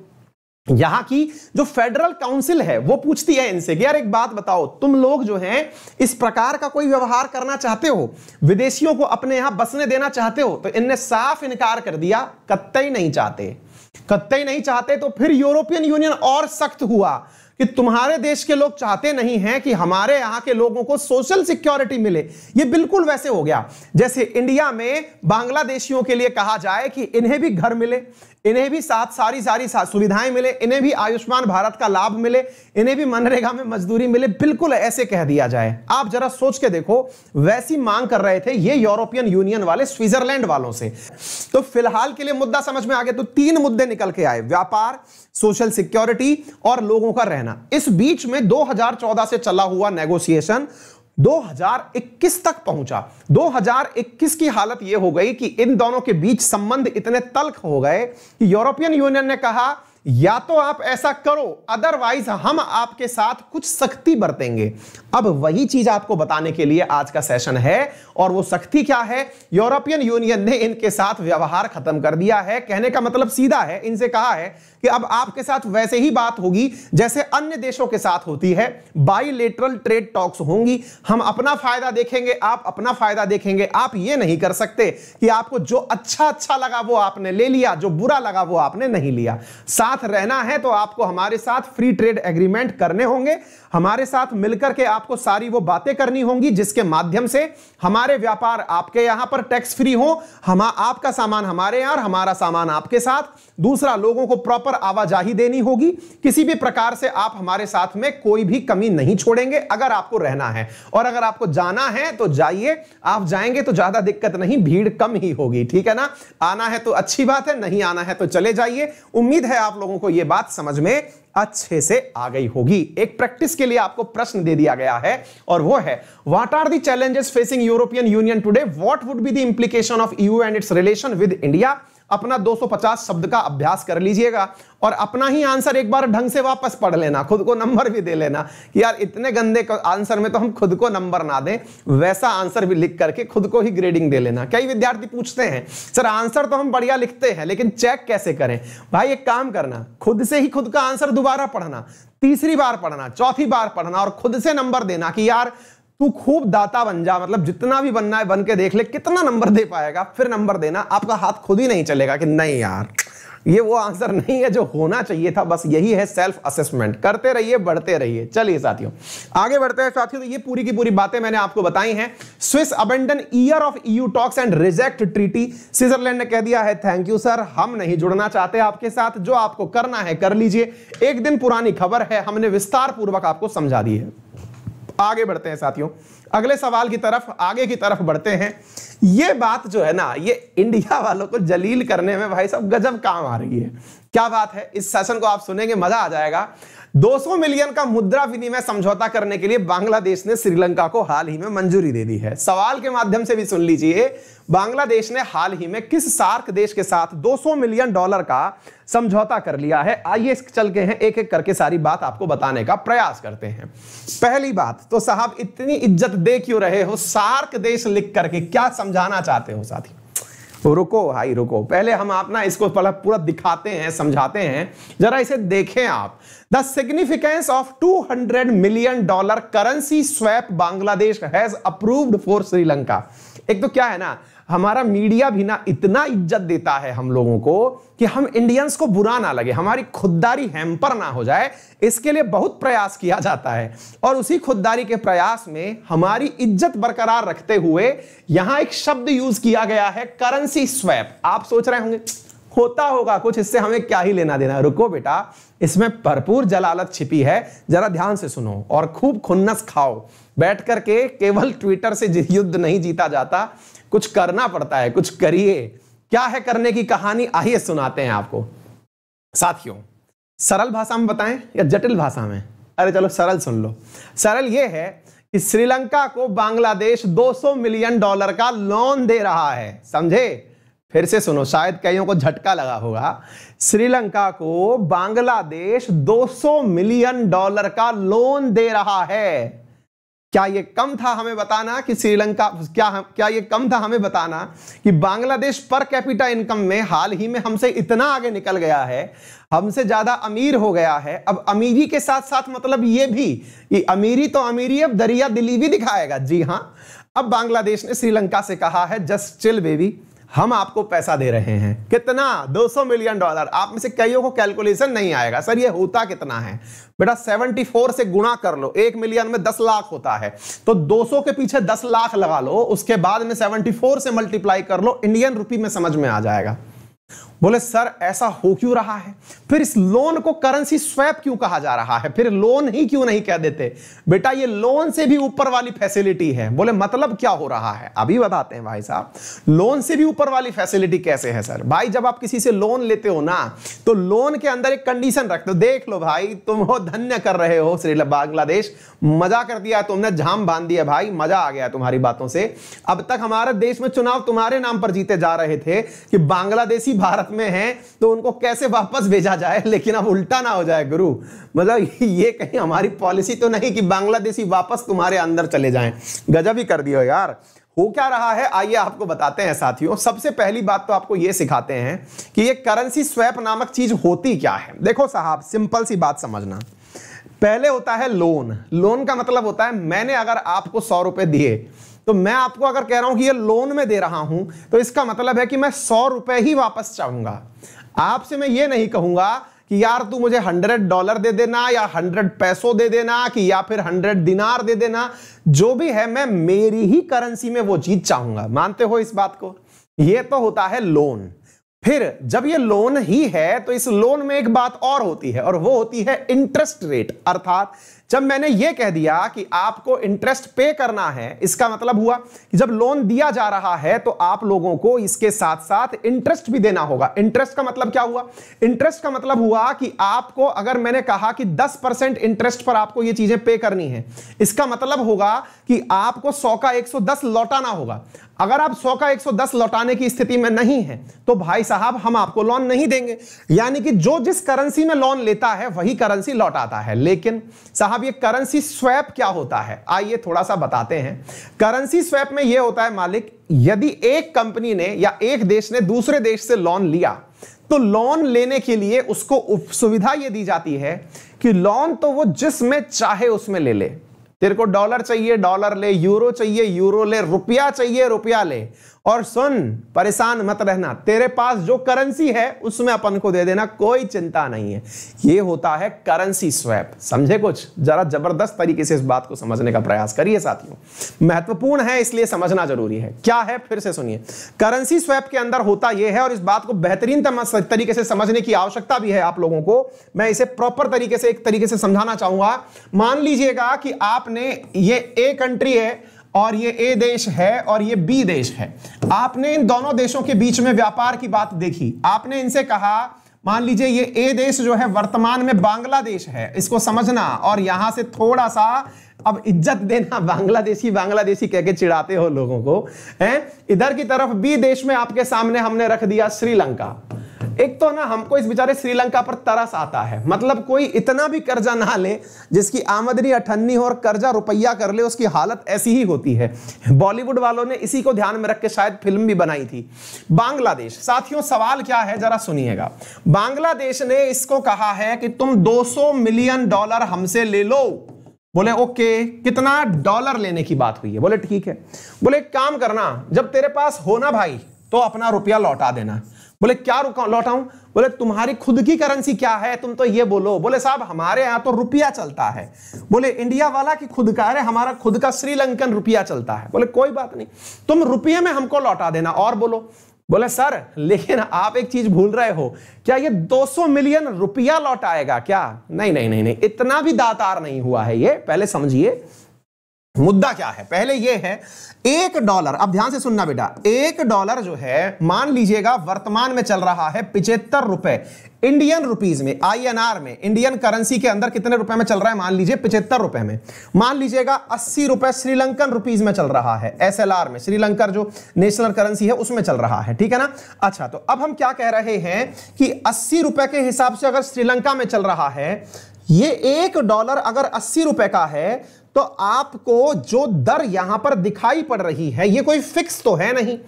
यहां की जो फेडरल काउंसिल है वो पूछती है इनसे कि यार एक बात बताओ तुम लोग जो हैं इस प्रकार का कोई व्यवहार करना चाहते हो विदेशियों को अपने यहां बसने देना चाहते हो तो इनने साफ इनकार कर दिया ही नहीं चाहते कतई नहीं चाहते तो फिर यूरोपियन यूनियन और सख्त हुआ कि तुम्हारे देश के लोग चाहते नहीं हैं कि हमारे यहां के लोगों को सोशल सिक्योरिटी मिले ये बिल्कुल वैसे हो गया जैसे इंडिया में बांग्लादेशियों के लिए कहा जाए कि इन्हें भी घर मिले इन्हें भी साथ सारी सारी साथ सुविधाएं मिले इन्हें भी आयुष्मान भारत का लाभ मिले इन्हें भी मनरेगा में मजदूरी मिले बिल्कुल ऐसे कह दिया जाए आप जरा सोच के देखो वैसी मांग कर रहे थे ये यूरोपियन यूनियन वाले स्विट्जरलैंड वालों से तो फिलहाल के लिए मुद्दा समझ में आ गया तो तीन मुद्दे निकल के आए व्यापार सोशल सिक्योरिटी और लोगों का रहना इस बीच में दो से चला हुआ नेगोशिएशन 2021 तक पहुंचा 2021 की हालत यह हो गई कि इन दोनों के बीच संबंध इतने तल्ख हो गए कि यूरोपियन यूनियन ने कहा या तो आप ऐसा करो अदरवाइज हम आपके साथ कुछ सख्ती बरतेंगे अब वही चीज आपको बताने के लिए आज का सेशन है और वो सख्ती क्या है यूरोपियन यूनियन ने इनके साथ व्यवहार खत्म कर दिया है कहने का मतलब सीधा है इनसे कहा है कि अब आपके साथ वैसे ही बात होगी जैसे अन्य देशों के साथ होती है बाईलेटरल ट्रेड टॉक्स होंगी हम अपना फायदा देखेंगे आप अपना फायदा देखेंगे आप ये नहीं कर सकते कि आपको जो अच्छा अच्छा लगा वो आपने ले लिया जो बुरा लगा वो आपने नहीं लिया साथ रहना है तो आपको हमारे साथ फ्री ट्रेड एग्रीमेंट करने होंगे हमारे साथ मिलकर के आपको सारी वो बातें करनी होंगी जिसके माध्यम से हमारे व्यापार आपके यहां पर टैक्स फ्री हो हम आपका सामान हमारे यहां हमारा सामान आपके साथ दूसरा लोगों को प्रॉपर आवाजाही देनी होगी किसी भी प्रकार से आप हमारे साथ में कोई भी कमी नहीं छोड़ेंगे अगर आपको रहना है और अगर आपको जाना है तो जाइए आप जाएंगे तो ज्यादा दिक्कत नहीं भीड़ कम ही होगी ठीक है ना आना है तो अच्छी बात है नहीं आना है तो चले जाइए उम्मीद है आप लोगों को यह बात समझ में अच्छे से आ गई होगी एक प्रैक्टिस के लिए आपको प्रश्न दे दिया गया है और वो है what are the challenges facing European Union today what would be the implication of EU and its relation with India अपना 250 शब्द का अभ्यास कर लीजिएगा और अपना ही आंसर एक बार ढंग से वापस पढ़ लेना खुद को नंबर भी दे लेना कि यार इतने गंदे आंसर में तो हम खुद को नंबर ना दें वैसा आंसर भी लिख करके खुद को ही ग्रेडिंग दे लेना कई विद्यार्थी पूछते हैं सर आंसर तो हम बढ़िया लिखते हैं लेकिन चेक कैसे करें भाई एक काम करना खुद से ही खुद का आंसर दोबारा पढ़ना तीसरी बार पढ़ना चौथी बार पढ़ना और खुद से नंबर देना कि यार तू खूब दाता बन जा मतलब जितना भी बनना है बन के देख ले कितना नंबर दे पाएगा फिर नंबर देना आपका हाथ खुद ही नहीं चलेगा कि नहीं यार ये वो आंसर नहीं है जो होना चाहिए था बस यही है सेल्फ असेसमेंट करते रहिए बढ़ते रहिए चलिए साथियों आगे बढ़ते हैं साथियों तो ये पूरी की पूरी बातें मैंने आपको बताई हैं Swiss abandon year of EU talks and reject treaty Switzerland ने कह दिया है थैंक यू सर हम नहीं जुड़ना चाहते आपके साथ जो आपको करना है कर लीजिए एक दिन पुरानी खबर है हमने विस्तार पूर्वक आपको समझा दी है आगे बढ़ते हैं साथियों अगले सवाल की तरफ आगे की तरफ बढ़ते हैं ये बात जो है ना ये इंडिया वालों को जलील करने में भाई साहब गजब काम आ रही है क्या बात है इस सेशन को आप सुनेंगे मजा आ जाएगा 200 मिलियन का मुद्रा विनिमय समझौता करने के लिए बांग्लादेश ने श्रीलंका को हाल ही में मंजूरी दे दी है सवाल के माध्यम से भी सुन लीजिए बांग्लादेश ने हाल ही में किस सार्क देश के साथ 200 मिलियन डॉलर का समझौता कर लिया है आइए चल के हैं एक एक करके सारी बात आपको बताने का प्रयास करते हैं पहली बात तो साहब इतनी इज्जत दे क्यों रहे हो सार्क देश लिख करके क्या समझाना चाहते हो साथी रुको भाई रुको पहले हम अपना इसको पूरा दिखाते हैं समझाते हैं जरा इसे देखें आप the significance of 200 million dollar currency swap Bangladesh has approved for Sri Lanka एक तो क्या है ना हमारा मीडिया भी ना इतना इज्जत देता है हम लोगों को कि हम इंडियंस को बुरा ना लगे हमारी खुददारी हैम्पर ना हो जाए इसके लिए बहुत प्रयास किया जाता है और उसी खुददारी के प्रयास में हमारी इज्जत बरकरार रखते हुए यहां एक शब्द यूज किया गया है करेंसी स्वैप आप सोच रहे होंगे होता होगा कुछ इससे हमें क्या ही लेना देना रुको बेटा इसमें भरपूर जलालत छिपी है जरा ध्यान से सुनो और खूब खुन्नस खाओ बैठ करके केवल ट्विटर से युद्ध नहीं जीता जाता कुछ करना पड़ता है कुछ करिए क्या है करने की कहानी आइए सुनाते हैं आपको साथियों सरल भाषा में बताएं या जटिल भाषा में अरे चलो सरल सुन लो सरल ये है कि श्रीलंका को बांग्लादेश 200 मिलियन डॉलर का लोन दे रहा है समझे फिर से सुनो शायद कईयों को झटका लगा होगा श्रीलंका को बांग्लादेश 200 मिलियन डॉलर का लोन दे रहा है क्या ये कम था हमें बताना कि श्रीलंका क्या हम क्या ये कम था हमें बताना कि बांग्लादेश पर कैपिटा इनकम में हाल ही में हमसे इतना आगे निकल गया है हमसे ज़्यादा अमीर हो गया है अब अमीरी के साथ साथ मतलब ये भी कि अमीरी तो अमीरी अब दरिया दिल्ली भी दिखाएगा जी हाँ अब बांग्लादेश ने श्रीलंका से कहा है जस्ट चिल बेबी हम आपको पैसा दे रहे हैं कितना 200 मिलियन डॉलर आप में से कईयों को कैलकुलेशन नहीं आएगा सर ये होता कितना है बेटा 74 से गुणा कर लो एक मिलियन में 10 लाख होता है तो 200 के पीछे 10 लाख लगा लो उसके बाद में 74 से मल्टीप्लाई कर लो इंडियन रुपी में समझ में आ जाएगा बोले सर ऐसा हो क्यों रहा है फिर इस लोन को करेंसी स्वैप क्यों कहा जा रहा है फिर लोन ही क्यों नहीं कह देते बेटा ये लोन से भी ऊपर वाली फैसिलिटी है बोले मतलब क्या हो रहा है अभी बताते हैं भाई साहब लोन से भी ऊपर वाली फैसिलिटी कैसे है सर भाई जब आप किसी से लोन लेते हो ना तो लोन के अंदर एक कंडीशन रखते हो देख लो भाई तुम हो धन्य कर रहे हो श्री बांग्लादेश मजा कर दिया तुमने झाम बांध दिया भाई मजा आ गया तुम्हारी बातों से अब तक हमारे देश में चुनाव तुम्हारे नाम पर जीते जा रहे थे कि बांग्लादेशी भारत में हैं तो उनको कैसे वापस भेजा जाए लेकिन अब उल्टा ना हो जाए गुरु मतलब ये कहीं हमारी पॉलिसी तो नहीं कि बांग्लादेशी वापस तुम्हारे अंदर चले जाएं गजब ही कर दियो यार हो क्या रहा है आइए आपको बताते हैं साथियों सबसे पहली बात तो आपको ये सिखाते हैं कि ये करेंसी स्वैप नामक चीज होती क्या है देखो साहब सिंपल सी बात समझना पहले होता है लोन लोन का मतलब होता है मैंने अगर आपको सौ रुपए दिए तो मैं आपको अगर कह रहा हूं कि ये लोन में दे रहा हूं तो इसका मतलब है कि मैं सौ रुपए ही वापस चाहूंगा आपसे मैं ये नहीं कहूंगा कि यार तू मुझे हंड्रेड डॉलर दे देना या हंड्रेड पैसों दे देना कि या फिर हंड्रेड दिनार दे देना जो भी है मैं मेरी ही करेंसी में वो चीज चाहूंगा मानते हो इस बात को ये तो होता है लोन फिर जब ये लोन ही है तो इस लोन में एक बात और होती है और वो होती है इंटरेस्ट रेट अर्थात जब मैंने यह कह दिया कि आपको इंटरेस्ट पे करना है इसका मतलब हुआ कि जब लोन दिया जा रहा है तो आप लोगों को इसके साथ साथ इंटरेस्ट भी देना होगा इंटरेस्ट का मतलब क्या हुआ इंटरेस्ट का मतलब हुआ कि आपको अगर मैंने कहा कि दस परसेंट इंटरेस्ट पर आपको यह चीजें पे करनी है इसका मतलब होगा कि आपको सौ का एक लौटाना होगा अगर आप 100 का 110 लौटाने की स्थिति में नहीं है तो भाई साहब हम आपको लोन नहीं देंगे यानी कि जो जिस करेंसी में लोन लेता है वही करेंसी लौटाता है लेकिन साहब ये करेंसी स्वैप क्या होता है आइए थोड़ा सा बताते हैं करेंसी स्वैप में यह होता है मालिक यदि एक कंपनी ने या एक देश ने दूसरे देश से लोन लिया तो लोन लेने के लिए उसको सुविधा यह दी जाती है कि लोन तो वो जिसमें चाहे उसमें ले ले तेरे को डॉलर चाहिए डॉलर ले यूरो चाहिए यूरो ले रुपया चाहिए रुपया ले और सुन परेशान मत रहना तेरे पास जो करेंसी है उसमें अपन को दे देना कोई चिंता नहीं है ये होता है करेंसी स्वैप समझे कुछ जरा जबरदस्त तरीके से इस बात को समझने का प्रयास करिए साथियों महत्वपूर्ण है इसलिए समझना जरूरी है क्या है फिर से सुनिए करेंसी स्वैप के अंदर होता यह है और इस बात को बेहतरीन तरीके से समझने की आवश्यकता भी है आप लोगों को मैं इसे प्रॉपर तरीके से एक तरीके से समझाना चाहूंगा मान लीजिएगा कि आपने ये ए कंट्री है और ये ए देश है और ये बी देश है आपने इन दोनों देशों के बीच में व्यापार की बात देखी आपने इनसे कहा मान लीजिए ये ए देश जो है वर्तमान में बांग्लादेश है इसको समझना और यहां से थोड़ा सा अब इज्जत देना बांग्लादेशी बांग्लादेशी कह के चिढ़ाते हो लोगों को हैं इधर की तरफ बी देश में आपके सामने हमने रख दिया श्रीलंका एक तो ना हमको इस बेचारे श्रीलंका पर तरस आता है मतलब कोई इतना भी कर्जा ना ले जिसकी आमदनी अठन्नी हो और कर्जा रुपया कर ले उसकी हालत ऐसी ही होती है बॉलीवुड वालों ने इसी को ध्यान में रख के शायद फिल्म भी बनाई थी बांग्लादेश साथियों सवाल क्या है जरा सुनिएगा बांग्लादेश ने इसको कहा है कि तुम 200 मिलियन डॉलर हमसे ले लो बोले ओके कितना डॉलर लेने की बात हुई है बोले ठीक है बोले काम करना जब तेरे पास होना भाई तो अपना रुपया लौटा देना बोले क्या रुका लौटाऊं बोले तुम्हारी खुद की करेंसी क्या है तुम तो ये बोलो बोले साहब हमारे यहां तो रुपया चलता है बोले इंडिया वाला की खुद का है हमारा खुद का श्रीलंकन रुपया चलता है बोले कोई बात नहीं तुम रुपये में हमको लौटा देना और बोलो बोले सर लेकिन आप एक चीज भूल रहे हो क्या ये 200 मिलियन रुपया लौटाएगा क्या नहीं नहीं नहीं नहीं इतना भी दातार नहीं हुआ है ये पहले समझिए मुद्दा क्या है पहले यह है एक डॉलर अब ध्यान से सुनना बेटा एक डॉलर जो है मान लीजिएगा वर्तमान में चल रहा है पिछहत्तर रुपए इंडियन रुपीज में आईएनआर में इंडियन करेंसी के अंदर कितने रुपए में चल रहा है मान लीजिए पिछहत्तर रुपए में मान लीजिएगा अस्सी रुपए श्रीलंकन रुपीज में चल रहा है एसएलआर में श्रीलंकर जो नेशनल करेंसी है उसमें चल रहा है ठीक है ना अच्छा तो अब हम क्या कह रहे हैं कि अस्सी रुपए के हिसाब से अगर श्रीलंका में चल रहा है ये एक डॉलर अगर अस्सी रुपए का है तो आपको जो दर यहां पर दिखाई पड़ रही है ये कोई फिक्स तो है नहीं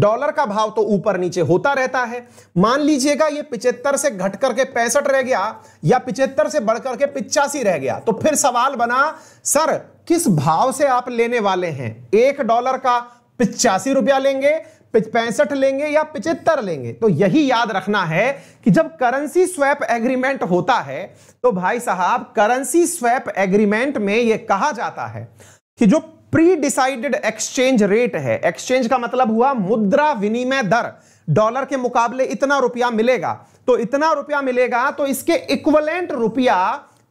डॉलर का भाव तो ऊपर नीचे होता रहता है मान लीजिएगा ये पिचहत्तर से घट करके पैंसठ रह गया या पिछहत्तर से बढ़कर के पिचासी रह गया तो फिर सवाल बना सर किस भाव से आप लेने वाले हैं एक डॉलर का पिचासी रुपया लेंगे पैंसठ लेंगे या पिछहत्तर लेंगे तो यही याद रखना है कि जब करेंसी स्वैप एग्रीमेंट होता है तो भाई साहब करेंसी स्वैप एग्रीमेंट में यह कहा जाता है कि जो प्री डिसाइडेड एक्सचेंज रेट है एक्सचेंज का मतलब हुआ मुद्रा विनिमय दर डॉलर के मुकाबले इतना रुपया मिलेगा तो इतना रुपया मिलेगा तो इसके इक्वलेंट रुपया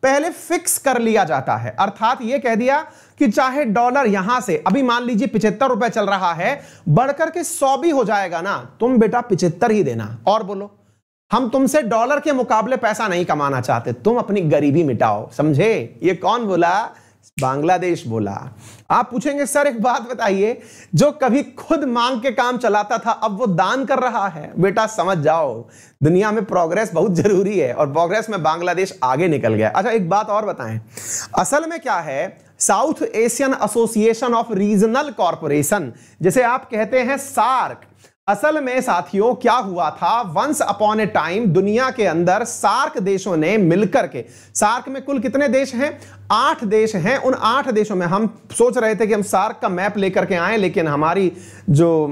पहले फिक्स कर लिया जाता है अर्थात यह कह दिया कि चाहे डॉलर यहां से अभी मान लीजिए पिछहत्तर रुपए चल रहा है बढ़कर के सौ भी हो जाएगा ना तुम बेटा पिछहत्तर ही देना और बोलो हम तुमसे डॉलर के मुकाबले पैसा नहीं कमाना चाहते तुम अपनी गरीबी मिटाओ समझे ये कौन बोला बांग्लादेश बोला आप पूछेंगे सर एक बात बताइए जो कभी खुद मांग के काम चलाता था अब वो दान कर रहा है बेटा समझ जाओ दुनिया में प्रोग्रेस बहुत जरूरी है और प्रोग्रेस में बांग्लादेश आगे निकल गया अच्छा एक बात और बताएं असल में क्या है South Asian Association of Regional Corporation जिसे आप कहते हैं सार्क असल में साथियों क्या हुआ था वंस अपॉन ए टाइम दुनिया के अंदर सार्क देशों ने मिलकर के सार्क में कुल कितने देश हैं आठ देश हैं उन आठ देशों में हम सोच रहे थे कि हम सार्क का मैप लेकर के आए लेकिन हमारी जो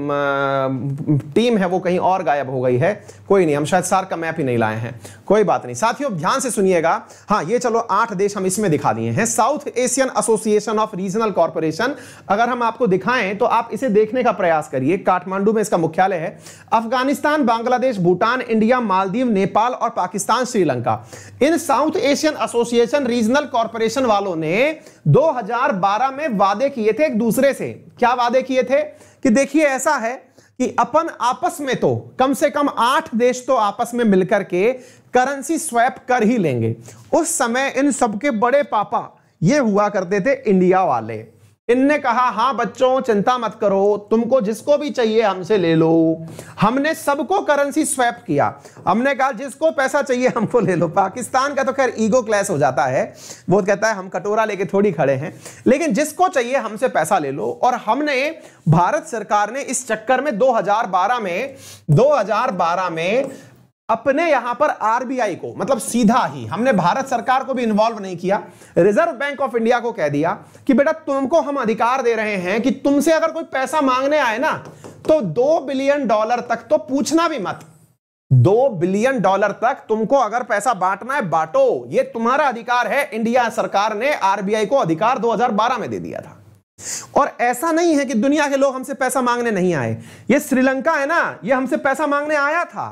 टीम है वो कहीं और गायब हो गई है कोई नहीं हम शायद सार्क का मैप ही नहीं लाए हैं कोई बात नहीं साथियों ध्यान से सुनिएगा हाँ ये चलो आठ देश हम इसमें दिखा दिए हैं South Asian Association of Regional Corporation अगर हम आपको दिखाएं तो आप इसे देखने का प्रयास करिए काठमांडू में इसका मुख्यालय है अफगानिस्तान बांग्लादेश भूटान इंडिया मालदीव नेपाल और पाकिस्तान श्रीलंका इन South Asian Association Regional Corporation commission वालों ने 2012 में वादे किए थे एक दूसरे से क्या वादे किए थे कि देखिए ऐसा है कि अपन आपस में तो कम से कम आठ देश तो आपस में मिलकर के करेंसी स्वैप कर ही लेंगे उस समय इन सबके बड़े पापा ये हुआ करते थे इंडिया वाले इनने कहा हाँ बच्चों चिंता मत करो तुमको जिसको भी चाहिए हमसे ले लो हमने सबको करेंसी स्वैप किया हमने कहा जिसको पैसा चाहिए हमको ले लो पाकिस्तान का तो खैर ईगो क्लैश हो जाता है वो कहता है हम कटोरा लेके थोड़ी खड़े हैं लेकिन जिसको चाहिए हमसे पैसा ले लो और हमने भारत सरकार ने इस चक्कर में 2012 में 2012 में अपने यहां पर आरबीआई को मतलब सीधा ही हमने भारत सरकार को भी इन्वॉल्व नहीं किया रिजर्व बैंक ऑफ इंडिया को कह दिया कि बेटा तुमको हम अधिकार दे रहे हैं कि तुमसे अगर कोई पैसा मांगने आए ना तो दो बिलियन डॉलर तक तो पूछना भी मत दो बिलियन डॉलर तक तुमको अगर पैसा बांटना है बांटो ये तुम्हारा अधिकार है इंडिया सरकार ने आरबीआई को अधिकार 2012 में दे दिया था और ऐसा नहीं है कि दुनिया के लोग हमसे पैसा मांगने नहीं आए ये श्रीलंका है ना ये हमसे पैसा मांगने आया था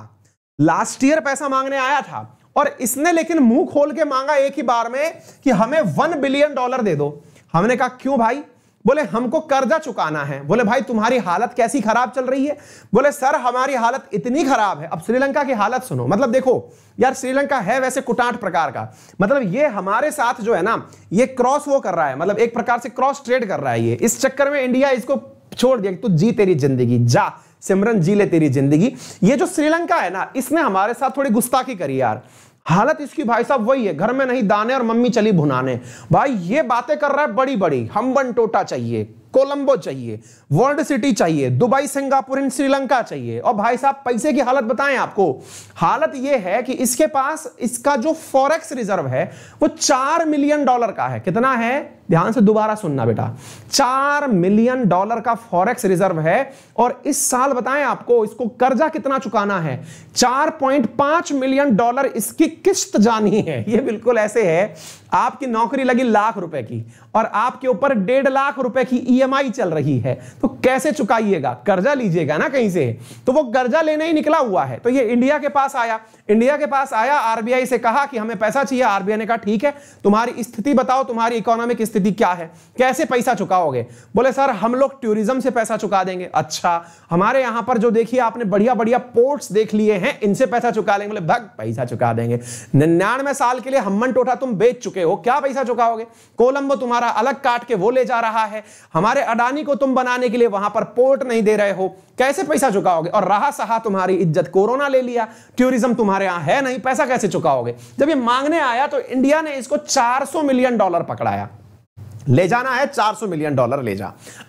लास्ट ईयर पैसा मांगने आया था और इसने लेकिन मुंह खोल के मांगा एक ही बार में कि हमें वन बिलियन डॉलर दे दो हमने कहा क्यों भाई बोले हमको कर्जा चुकाना है बोले भाई तुम्हारी हालत कैसी खराब चल रही है बोले सर हमारी हालत इतनी खराब है अब श्रीलंका की हालत सुनो मतलब देखो यार श्रीलंका है वैसे कुटाट प्रकार का मतलब ये हमारे साथ जो है ना ये क्रॉस वो कर रहा है मतलब एक प्रकार से क्रॉस ट्रेड कर रहा है ये इस चक्कर में इंडिया इसको छोड़ दिया तू जी तेरी जिंदगी जा सिमरन जी ले तेरी जिंदगी ये जो श्रीलंका है ना इसने हमारे साथ थोड़ी गुस्ताखी करी यार हालत इसकी भाई साहब वही है घर में नहीं दाने और मम्मी चली भुनाने भाई ये बातें कर रहा है बड़ी बड़ी हम्बन टोटा चाहिए कोलंबो चाहिए वर्ल्ड सिटी चाहिए दुबई सिंगापुर इन श्रीलंका चाहिए और भाई साहब पैसे की हालत बताएं आपको हालत यह है कि इसके पास इसका जो फॉरेक्स रिजर्व है वो चार मिलियन डॉलर का है कितना है ध्यान से दोबारा सुनना बेटा चार मिलियन डॉलर का फॉरेक्स रिजर्व है और इस साल बताएं आपको इसको कर्जा कितना चुकाना है चार पॉइंट पांच मिलियन डॉलर इसकी किस्त जानी है ये बिल्कुल ऐसे है आपकी नौकरी लगी लाख रुपए की और आपके ऊपर डेढ़ लाख रुपए की ईएमआई e चल रही है तो कैसे चुकाइएगा कर्जा लीजिएगा ना कहीं से तो वो कर्जा लेने ही निकला हुआ है तो ये इंडिया के पास आया इंडिया के पास आया आरबीआई से कहा कि हमें पैसा चाहिए आरबीआई ने कहा ठीक है तुम्हारी स्थिति बताओ तुम्हारी इकोनॉमिक स्थिति क्या है कैसे पैसा चुकाओगे बोले सर हम लोग टूरिज्म से पैसा चुका देंगे अच्छा हमारे यहां पर जो देखिए आपने बढ़िया बढ़िया पोर्ट्स देख लिए हैं इनसे पैसा चुका लेंगे बोले भग पैसा चुका देंगे निन्यानवे साल के लिए हम्मन टोटा तुम बेच चुके हो क्या पैसा चुकाओगे कोलंबो तुम्हारा अलग काट के वो ले जा रहा है हमारे अडानी को तुम बनाने के लिए वहां पर पोर्ट नहीं दे रहे हो कैसे पैसा चुकाओगे और रहा सहा तुम्हारी इज्जत कोरोना ले लिया टूरिज्म तुम्हारे यहां है नहीं पैसा कैसे चुकाओगे जब ये मांगने आया तो इंडिया ने इसको चार मिलियन डॉलर पकड़ाया ले जाना है 400 मिलियन डॉलर ले जा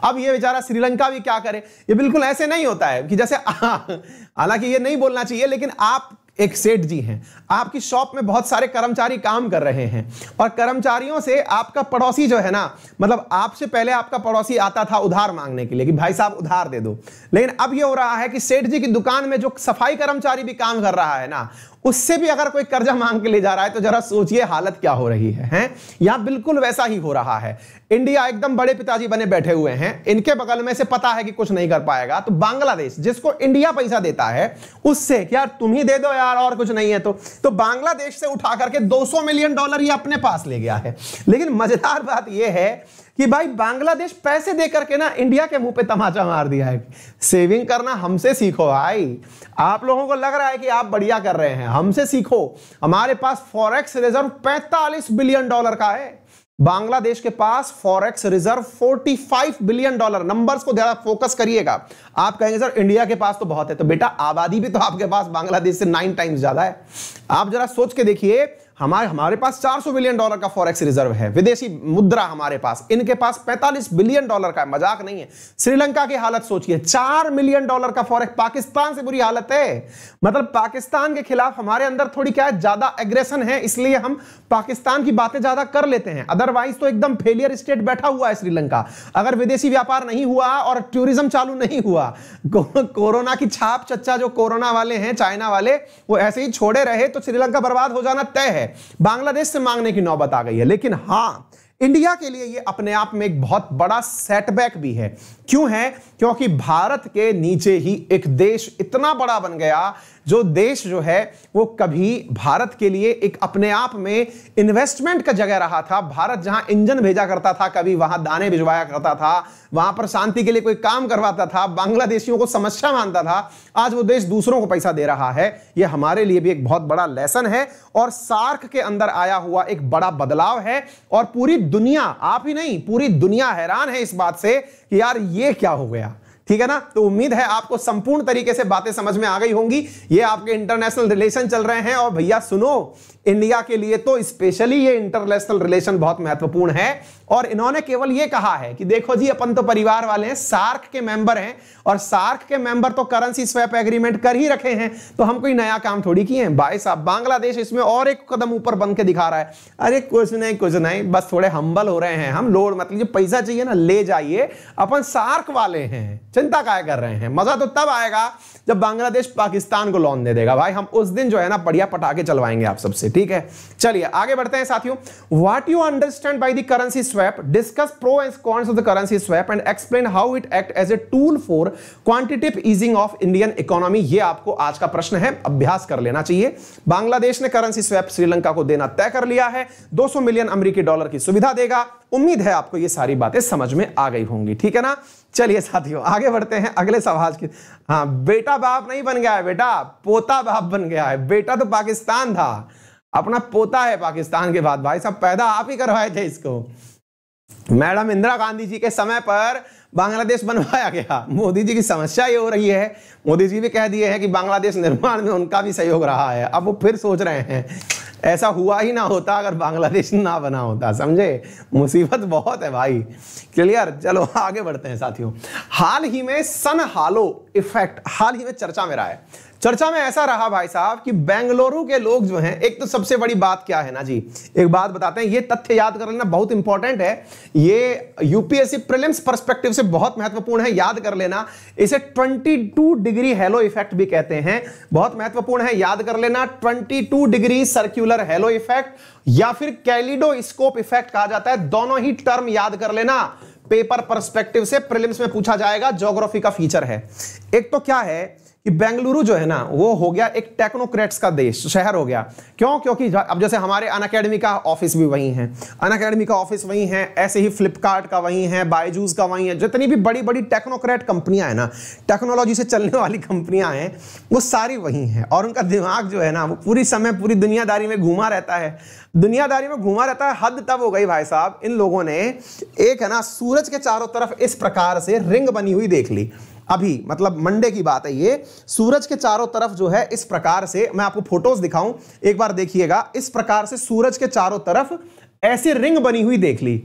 अब ये बेचारा श्रीलंका भी क्या करे ये बिल्कुल ऐसे नहीं होता है कि जैसे हालांकि ये नहीं बोलना चाहिए लेकिन आप एक सेठ जी हैं आपकी शॉप में बहुत सारे कर्मचारी काम कर रहे हैं और कर्मचारियों से आपका पड़ोसी जो है ना मतलब आपसे पहले आपका पड़ोसी आता था उधार मांगने के लिए कि भाई साहब उधार दे दो लेकिन अब ये हो रहा है कि सेठ जी की दुकान में जो सफाई कर्मचारी भी काम कर रहा है ना उससे भी अगर कोई कर्जा मांग के ले जा रहा है तो जरा सोचिए हालत क्या हो रही है, हैं यहां बिल्कुल वैसा ही हो रहा है इंडिया एकदम बड़े पिताजी बने बैठे हुए हैं इनके बगल में से पता है कि कुछ नहीं कर पाएगा तो बांग्लादेश जिसको इंडिया पैसा देता है उससे यार तुम ही दे दो यार और कुछ नहीं है तो तो बांग्लादेश से उठा करके दो मिलियन डॉलर ही अपने पास ले गया है लेकिन मजेदार बात यह है कि भाई बांग्लादेश पैसे दे करके ना इंडिया के मुंह पे तमाचा मार दिया है सेविंग करना हमसे सीखो भाई आप लोगों को लग रहा है कि आप बढ़िया कर रहे हैं हमसे सीखो हमारे पास फॉरेक्स रिजर्व 45 बिलियन डॉलर का है बांग्लादेश के पास forex reserve 45 billion dollar numbers को ज्यादा फोकस करिएगा आप कहेंगे सर इंडिया के पास तो बहुत है तो बेटा आबादी भी तो आपके पास बांग्लादेश से नाइन टाइम्स ज्यादा है आप जरा सोच के देखिए हमारे हमारे पास 400 बिलियन डॉलर का फॉरेक्स रिजर्व है विदेशी मुद्रा हमारे पास इनके पास 45 बिलियन डॉलर का मजाक नहीं है श्रीलंका की हालत सोचिए चार मिलियन डॉलर का फॉरेक्स पाकिस्तान से बुरी हालत है मतलब पाकिस्तान के खिलाफ हमारे अंदर थोड़ी क्या है ज्यादा एग्रेशन है इसलिए हम पाकिस्तान की बातें ज्यादा कर लेते हैं अदरवाइज तो एकदम फेलियर स्टेट बैठा हुआ है श्रीलंका अगर विदेशी व्यापार नहीं हुआ और टूरिज्म चालू नहीं हुआ कोरोना की छाप चच्चा जो कोरोना वाले हैं चाइना वाले वो ऐसे ही छोड़े रहे तो श्रीलंका बर्बाद हो जाना तय है है बांग्लादेश से मांगने की नौबत आ गई है लेकिन हां इंडिया के लिए ये अपने आप में एक बहुत बड़ा सेटबैक भी है क्यों है क्योंकि भारत के नीचे ही एक देश इतना बड़ा बन गया जो देश जो है वो कभी भारत के लिए एक अपने आप में इन्वेस्टमेंट का जगह रहा था भारत जहां इंजन भेजा करता था कभी वहां दाने भिजवाया करता था वहां पर शांति के लिए कोई काम करवाता था बांग्लादेशियों को समस्या मानता था आज वो देश दूसरों को पैसा दे रहा है ये हमारे लिए भी एक बहुत बड़ा लेसन है और सार्क के अंदर आया हुआ एक बड़ा बदलाव है और पूरी दुनिया आप ही नहीं पूरी दुनिया हैरान है इस बात से कि यार ये क्या हो गया ठीक है ना तो उम्मीद है आपको संपूर्ण तरीके से बातें समझ में आ गई होंगी ये आपके इंटरनेशनल रिलेशन चल रहे हैं और भैया सुनो इंडिया के लिए तो स्पेशली ये इंटरनेशनल रिलेशन बहुत महत्वपूर्ण है और इन्होंने केवल ये कहा है कि देखो जी अपन तो परिवार वाले हैं सार्क के मेंबर हैं और सार्क के मेंबर तो करेंसी स्वैप एग्रीमेंट कर ही रखे हैं तो हम कोई नया काम थोड़ी किए हैं भाई साहब बांग्लादेश इसमें और एक कदम ऊपर बन के दिखा रहा है अरे कुछ नहीं कुछ नहीं बस थोड़े हम्बल हो रहे हैं हम लोड मतलब जो पैसा चाहिए ना ले जाइए अपन सार्क वाले हैं चिंता काय कर रहे हैं मजा तो तब आएगा जब बांग्लादेश पाकिस्तान को लोन दे देगा भाई हम उस दिन जो है ना बढ़िया पटाखे चलवाएंगे आप सबसे ठीक है चलिए आगे बढ़ते हैं साथियों what you understand by the currency swap discuss pro and cons of the currency swap and explain how it act as a tool for quantitative easing of Indian economy ये आपको आज का प्रश्न है अभ्यास कर लेना चाहिए बांग्लादेश ने करेंसी स्वैप श्रीलंका को देना तय कर लिया है 200 मिलियन अमेरिकी डॉलर की सुविधा देगा उम्मीद है आपको ये सारी बातें समझ में आ गई होंगी ठीक है ना चलिए साथियों आगे बढ़ते हैं अगले सवाल की हाँ बेटा बाप नहीं बन गया है बेटा पोता बाप बन गया है बेटा तो पाकिस्तान था अपना पोता है पाकिस्तान के बाद भाई साहब पैदा आप ही करवाए थे इसको मैडम इंदिरा गांधी जी के समय पर बांग्लादेश बनवाया गया मोदी जी की समस्या ये हो रही है मोदी जी भी कह दिए हैं कि बांग्लादेश निर्माण में उनका भी सहयोग रहा है अब वो फिर सोच रहे हैं ऐसा हुआ ही ना होता अगर बांग्लादेश ना बना होता समझे मुसीबत बहुत है भाई क्लियर चलो आगे बढ़ते हैं साथियों हाल ही में सन हालो इफेक्ट हाल ही में चर्चा में रहा है चर्चा में ऐसा रहा भाई साहब कि बेंगलुरु के लोग जो हैं एक तो सबसे बड़ी बात क्या है ना जी एक बात बताते हैं ये तथ्य याद कर लेना बहुत इंपॉर्टेंट है ये यूपीएससी प्रीलिम्स पर्सपेक्टिव से बहुत महत्वपूर्ण है याद कर लेना इसे 22 डिग्री हेलो इफेक्ट भी कहते हैं बहुत महत्वपूर्ण है याद कर लेना twenty degree circular halo effect या फिर कैलिडो स्कोप इफेक्ट कहा जाता है दोनों ही टर्म याद कर लेना पेपर परस्पेक्टिव से प्रिलिम्स में पूछा जाएगा ज्योग्राफी का फीचर है एक तो क्या है कि बेंगलुरु जो है ना वो हो गया एक टेक्नोक्रेट्स का देश शहर हो गया क्यों क्योंकि अब जैसे हमारे अन अकेडमी का ऑफिस भी वहीं है अन अकेडमी का ऑफिस वहीं है ऐसे ही फ्लिपकार्ट का वहीं है बायजूज का वहीं है जितनी भी बड़ी बड़ी टेक्नोक्रेट कंपनियां हैं ना टेक्नोलॉजी से चलने वाली कंपनियां हैं वो सारी वहीं हैं और उनका दिमाग जो है ना वो पूरी समय पूरी दुनियादारी में घूमा रहता है दुनियादारी में घूमा रहता है हद तब हो गई भाई साहब इन लोगों ने एक है ना सूरज के चारों तरफ इस प्रकार से रिंग बनी हुई देख ली अभी मतलब मंडे की बात है ये सूरज के चारों तरफ जो है इस प्रकार से मैं आपको फोटोज दिखाऊं एक बार देखिएगा इस प्रकार से सूरज के चारों तरफ ऐसी रिंग बनी हुई देख ली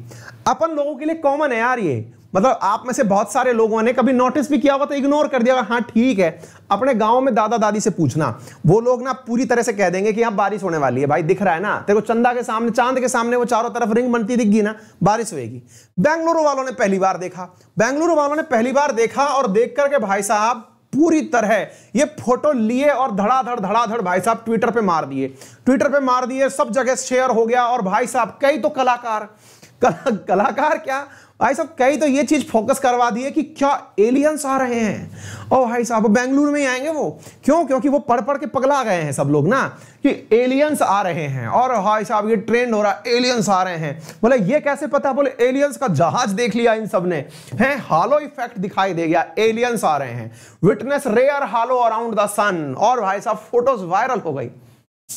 अपन लोगों के लिए कॉमन है यार ये मतलब आप में से बहुत सारे लोगों ने कभी नोटिस भी किया होगा तो इग्नोर कर दिया हाँ ठीक है अपने गांव में दादा दादी से पूछना वो लोग ना पूरी तरह से कह देंगे कि यहाँ बारिश होने वाली है भाई दिख रहा है ना तेरे को चंदा के सामने चांद के सामने वो चारों तरफ रिंग बनती दिख गई ना बारिश होगी बेंगलुरु वालों ने पहली बार देखा बेंगलुरु वालों ने पहली बार देखा और देख करके भाई साहब पूरी तरह ये फोटो लिए और धड़ाधड़ धड़ाधड़ भाई साहब ट्विटर पर मार दिए ट्विटर पर मार दिए सब जगह शेयर हो गया और भाई साहब कई तो कलाकार कलाकार क्या भाई साहब कई तो ये चीज फोकस करवा दिए कि क्या एलियंस आ रहे हैं और भाई साहब बेंगलुरु में ही आएंगे वो क्यों क्योंकि वो पढ़ पढ़ के पगला गए हैं सब लोग ना कि एलियंस आ रहे हैं और भाई साहब ये ट्रेंड हो रहा है एलियंस आ रहे हैं बोले ये कैसे पता बोले एलियंस का जहाज देख लिया इन सब ने है हालो इफेक्ट दिखाई दे गया एलियंस आ रहे हैं witness rare halo around the sun और भाई साहब फोटोज वायरल हो गई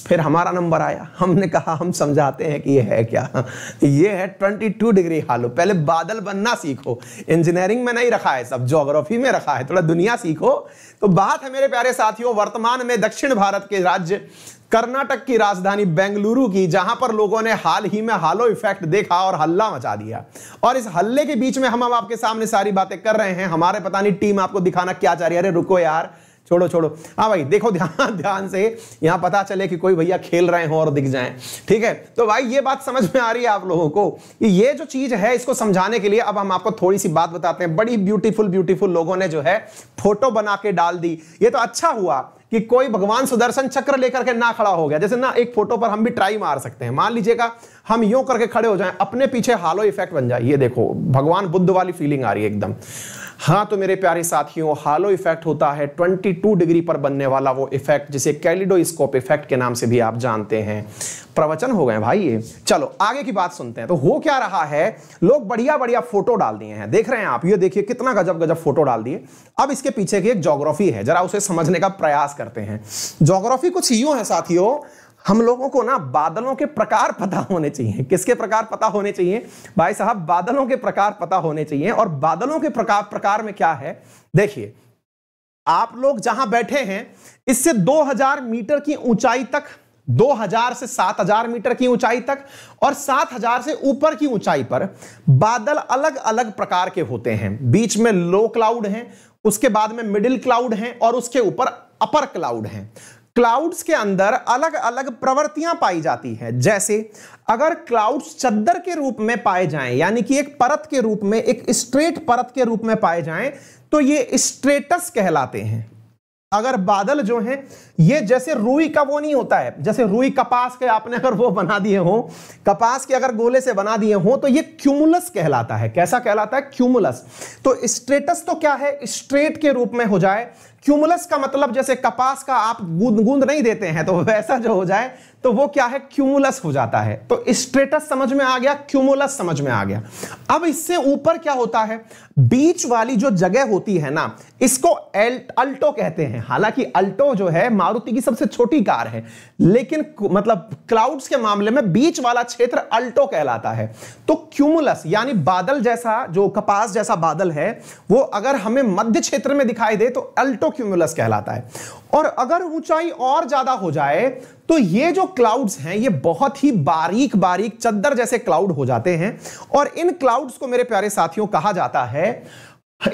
फिर हमारा नंबर आया हमने कहा हम समझाते हैं कि ये है क्या ये है 22 डिग्री हालो पहले बादल बनना सीखो इंजीनियरिंग में नहीं रखा है सब जोग्राफी में रखा है थोड़ा दुनिया सीखो तो बात है मेरे प्यारे साथियों वर्तमान में दक्षिण भारत के राज्य कर्नाटक की राजधानी बेंगलुरु की जहां पर लोगों ने हाल ही में हालो इफेक्ट देखा और हल्ला मचा दिया और इस हल्ले के बीच में हम अब आपके सामने सारी बातें कर रहे हैं हमारे पता नहीं टीम आपको दिखाना क्या चाह रही है अरे रुको यार छोड़ो छोड़ो हाँ भाई देखो ध्यान ध्यान से यहाँ पता चले कि कोई भैया खेल रहे हो और दिख जाए ठीक है तो भाई ये बात समझ में आ रही है आप लोगों को ये जो चीज है इसको समझाने के लिए अब हम आपको थोड़ी सी बात बताते हैं बड़ी ब्यूटीफुल ब्यूटीफुल लोगों ने जो है फोटो बना के डाल दी ये तो अच्छा हुआ कि कोई भगवान सुदर्शन चक्र लेकर के ना खड़ा हो गया जैसे ना एक फोटो पर हम भी ट्राई मार सकते हैं मान लीजिएगा हम यूं करके खड़े हो जाएं अपने पीछे हालो इफेक्ट बन जाए ये देखो भगवान बुद्ध वाली फीलिंग आ रही है एकदम हाँ तो मेरे प्यारे साथियों हालो इफेक्ट होता है 22 डिग्री पर बनने वाला वो इफेक्ट जिसे कैलिडोस्कोप इफेक्ट के नाम से भी आप जानते हैं प्रवचन हो गए भाई ये चलो आगे की बात सुनते हैं तो हो क्या रहा है लोग बढ़िया बढ़िया फोटो डाल दिए हैं देख रहे हैं आप ये देखिए कितना गजब गजब फोटो डाल दिए अब इसके पीछे की एक जोग्राफी है जरा उसे समझने का प्रयास करते हैं जोग्राफी कुछ यूं है साथियों हम लोगों को ना बादलों के प्रकार पता होने चाहिए किसके प्रकार पता होने चाहिए भाई साहब बादलों के प्रकार पता होने चाहिए और बादलों के प्रकार प्रकार में क्या है देखिए आप लोग जहां बैठे हैं इससे 2000 मीटर की ऊंचाई तक 2000 से 7000 मीटर की ऊंचाई तक और 7000 से ऊपर की ऊंचाई पर बादल अलग अलग प्रकार के होते हैं बीच में लो क्लाउड है उसके बाद में मिडिल क्लाउड है और उसके ऊपर अपर क्लाउड हैं क्लाउड्स के अंदर अलग अलग प्रवृत्तियां पाई जाती हैं जैसे अगर क्लाउड्स चद्दर के रूप में पाए जाएं यानी कि एक परत के रूप में एक स्ट्रेट परत के रूप में पाए जाएं तो ये स्ट्रेटस कहलाते हैं अगर बादल जो हैं ये जैसे रुई का वो नहीं होता है जैसे रुई कपास के आपने अगर वो बना दिए हो कपास के अगर गोले से बना दिए हो तो ये क्यूमुलस कहलाता है कैसा कहलाता है क्यूमुलस तो स्ट्रेटस तो क्या है स्ट्रेट के रूप में हो जाए क्यूमुलस का मतलब जैसे कपास का आप गूंद गूंद नहीं देते हैं तो वैसा जो हो जाए तो वो क्या है क्यूमुलस हो जाता है तो स्ट्रेटस समझ में आ गया क्यूमुलस समझ में आ गया अब इससे ऊपर क्या होता है बीच वाली जो जगह होती है ना इसको अल्टो कहते हैं हालांकि अल्टो जो है मारुति की सबसे छोटी कार है लेकिन मतलब क्लाउड्स के मामले में बीच वाला क्षेत्र अल्टो कहलाता है तो क्यूमुलस यानी बादल जैसा जो कपास जैसा बादल है वो अगर हमें मध्य क्षेत्र में दिखाई दे तो अल्टो क्यूमुलस कहलाता है और अगर ऊंचाई और ज्यादा हो जाए तो ये जो क्लाउड्स हैं ये बहुत ही बारीक बारीक चद्दर जैसे क्लाउड हो जाते हैं और इन क्लाउड्स को मेरे प्यारे साथियों कहा जाता है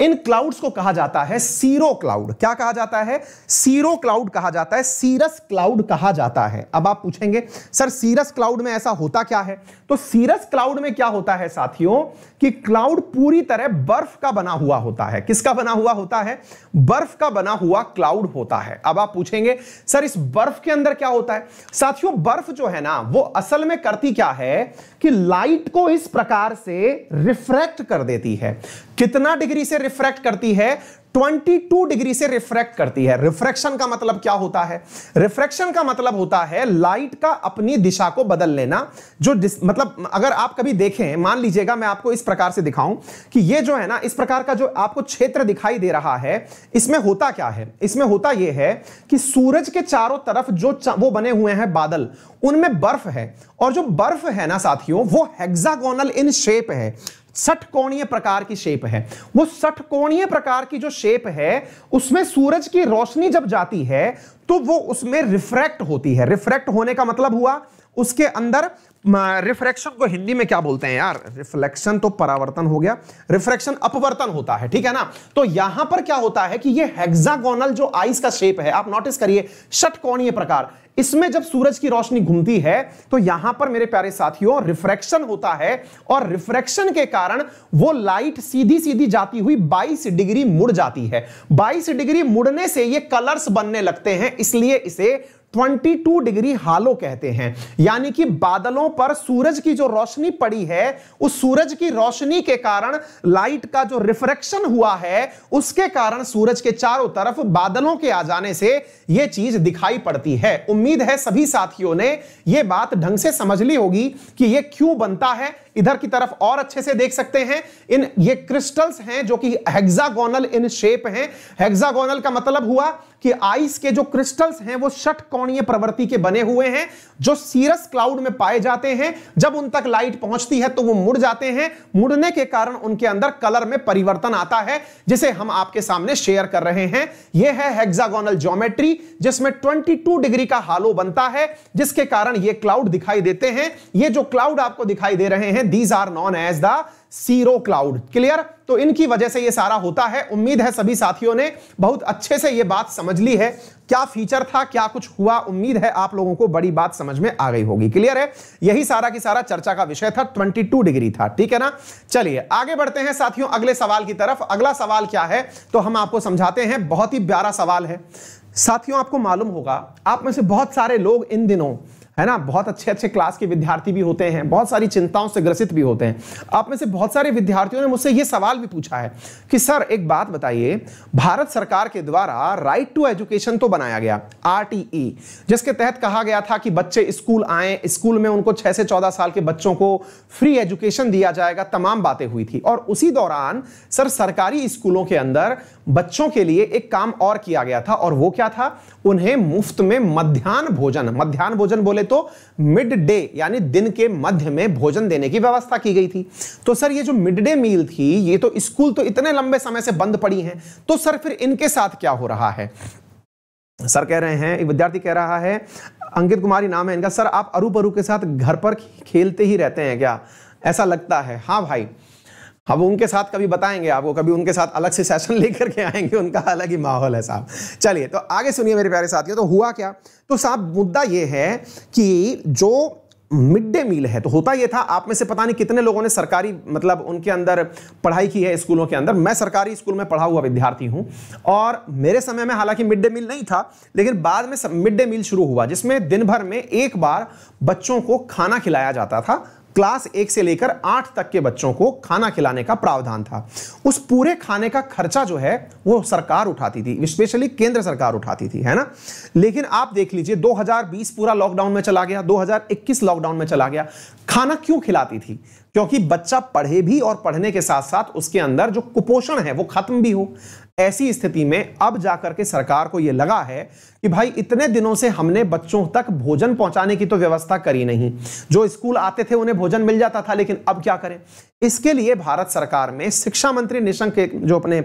इन क्लाउड्स को कहा जाता है सीरो क्लाउड क्या कहा जाता है सीरो क्लाउड कहा जाता है सीरस क्लाउड कहा जाता है अब आप पूछेंगे सर सीरस क्लाउड में ऐसा होता क्या है तो सीरस क्लाउड में क्या होता है साथियों कि क्लाउड पूरी तरह बर्फ का बना हुआ होता है किसका बना हुआ होता है बर्फ का बना हुआ क्लाउड होता है अब आप पूछेंगे सर इस बर्फ के अंदर क्या होता है साथियों बर्फ जो है ना वो असल में करती क्या है कि लाइट को इस प्रकार से रिफ्रैक्ट कर देती है कितना डिग्री से रिफ्रैक्ट करती है 22 डिग्री से रिफ्रैक्ट करती है रिफ्रैक्शन का मतलब क्या होता है रिफ्रैक्शन का मतलब होता है लाइट का अपनी दिशा को बदल लेना जो मतलब अगर आप कभी देखें मान लीजिएगा मैं आपको इस प्रकार से दिखाऊं कि ये जो है ना इस प्रकार का जो आपको क्षेत्र दिखाई दे रहा है इसमें होता क्या है इसमें होता यह है कि सूरज के चारों तरफ जो वो बने हुए हैं बादल उनमें बर्फ है और जो बर्फ है ना साथियों वो हेक्सागोनल इन शेप है सठ कोणीय प्रकार की शेप है वो सठ कोणीय प्रकार की जो शेप है उसमें सूरज की रोशनी जब जाती है तो वो उसमें रिफ्रैक्ट होती है रिफ्रैक्ट होने का मतलब हुआ उसके अंदर रिफ्रैक्शन को हिंदी में क्या बोलते हैं यार रिफ्लेक्शन तो परावर्तन हो गया रिफ्रैक्शन अपवर्तन होता है ठीक है ना तो यहां पर क्या होता है कि ये हेक्सागोनल जो आइस का शेप है आप नोटिस करिए षटकोणीय प्रकार इसमें जब सूरज की रोशनी घूमती है तो यहां पर मेरे प्यारे साथियों रिफ्रैक्शन होता है और रिफ्रैक्शन के कारण वो लाइट सीधी सीधी जाती हुई 22 डिग्री मुड़ जाती है 22 डिग्री मुड़ने से ये कलर्स बनने लगते हैं इसलिए इसे 22 डिग्री हालो कहते हैं यानी कि बादलों पर सूरज की जो रोशनी पड़ी है उस सूरज की रोशनी के कारण लाइट का जो रिफ्रेक्शन हुआ है उसके कारण सूरज के चारों तरफ बादलों के आ जाने से यह चीज दिखाई पड़ती है उम्मीद है सभी साथियों ने यह बात ढंग से समझ ली होगी कि यह क्यों बनता है इधर की तरफ और अच्छे से देख सकते हैं इन ये क्रिस्टल्स हैं जो कि हेक्सागोनल इन शेप हैं हेक्सागोनल का मतलब हुआ कि आइस के जो क्रिस्टल्स हैं वो शट कोणीय प्रवृत्ति के बने हुए हैं जो सीरस क्लाउड में पाए जाते हैं जब उन तक लाइट पहुंचती है तो वो मुड़ जाते हैं मुड़ने के कारण उनके अंदर कलर में परिवर्तन आता है जिसे हम आपके सामने शेयर कर रहे हैं यह है हेक्सागोनल ज्योमेट्री जिसमें 22 डिग्री का हालो बनता है जिसके कारण ये क्लाउड दिखाई देते हैं ये जो क्लाउड आपको दिखाई दे रहे हैं these are known as the cirro cloud clear तो इनकी वजह से ये सारा होता है उम्मीद है सभी साथियों ने बहुत अच्छे से ये बात समझ ली है क्या फीचर था क्या कुछ हुआ उम्मीद है आप लोगों को बड़ी बात समझ में आ गई होगी क्लियर है यही सारा की सारा चर्चा का विषय था 22 डिग्री था ठीक है ना चलिए आगे बढ़ते हैं साथियों अगले सवाल की तरफ अगला सवाल क्या है तो हम आपको समझाते हैं बहुत ही प्यारा सवाल है साथियों आपको मालूम होगा आप में से बहुत सारे लोग इन दिनों है ना बहुत अच्छे अच्छे क्लास के विद्यार्थी भी होते हैं बहुत सारी चिंताओं से ग्रसित भी होते हैं आप में से बहुत सारे विद्यार्थियों ने मुझसे ये सवाल भी पूछा है कि सर एक बात बताइए भारत सरकार के द्वारा राइट टू एजुकेशन तो बनाया गया आर e, जिसके तहत कहा गया था कि बच्चे स्कूल आए स्कूल में उनको छह से चौदह साल के बच्चों को फ्री एजुकेशन दिया जाएगा तमाम बातें हुई थी और उसी दौरान सर सरकारी स्कूलों के अंदर बच्चों के लिए एक काम और किया गया था और वो क्या था उन्हें मुफ्त में मध्यान्ह भोजन मध्यान्ह भोजन बोले तो मिड डे यानी दिन के मध्य में भोजन देने की व्यवस्था की गई थी तो सर ये जो मिड डे मील थी ये तो स्कूल तो इतने लंबे समय से बंद पड़ी हैं तो सर फिर इनके साथ क्या हो रहा है सर कह रहे हैं एक विद्यार्थी कह रहा है अंकित कुमारी नाम है इनका सर आप अरू के साथ घर पर खेलते ही रहते हैं क्या ऐसा लगता है हाँ भाई हम उनके साथ कभी बताएंगे आपको कभी उनके साथ अलग से सेशन लेकर के आएंगे उनका अलग ही माहौल है साहब चलिए तो आगे सुनिए मेरे प्यारे साथियों तो हुआ क्या तो साहब मुद्दा यह है कि जो मिड डे मील है तो होता यह था आप में से पता नहीं कितने लोगों ने सरकारी मतलब उनके अंदर पढ़ाई की है स्कूलों के अंदर मैं सरकारी स्कूल में पढ़ा हुआ विद्यार्थी हूं और मेरे समय में हालांकि मिड डे मील नहीं था लेकिन बाद में मिड डे मील शुरू हुआ जिसमें दिन भर में एक बार बच्चों को खाना खिलाया जाता था क्लास एक से लेकर आठ तक के बच्चों को खाना खिलाने का प्रावधान था उस पूरे खाने का खर्चा जो है वो सरकार उठाती थी स्पेशली केंद्र सरकार उठाती थी है ना लेकिन आप देख लीजिए 2020 पूरा लॉकडाउन में चला गया 2021 लॉकडाउन में चला गया खाना क्यों खिलाती थी क्योंकि बच्चा पढ़े भी और पढ़ने के साथ साथ उसके अंदर जो कुपोषण है वो खत्म भी हो ऐसी स्थिति में अब जाकर के सरकार को यह लगा है कि भाई इतने दिनों से हमने बच्चों तक भोजन पहुंचाने की तो व्यवस्था करी नहीं जो स्कूल आते थे उन्हें भोजन मिल जाता था लेकिन अब क्या करें इसके लिए भारत सरकार में शिक्षा मंत्री निशंक जो अपने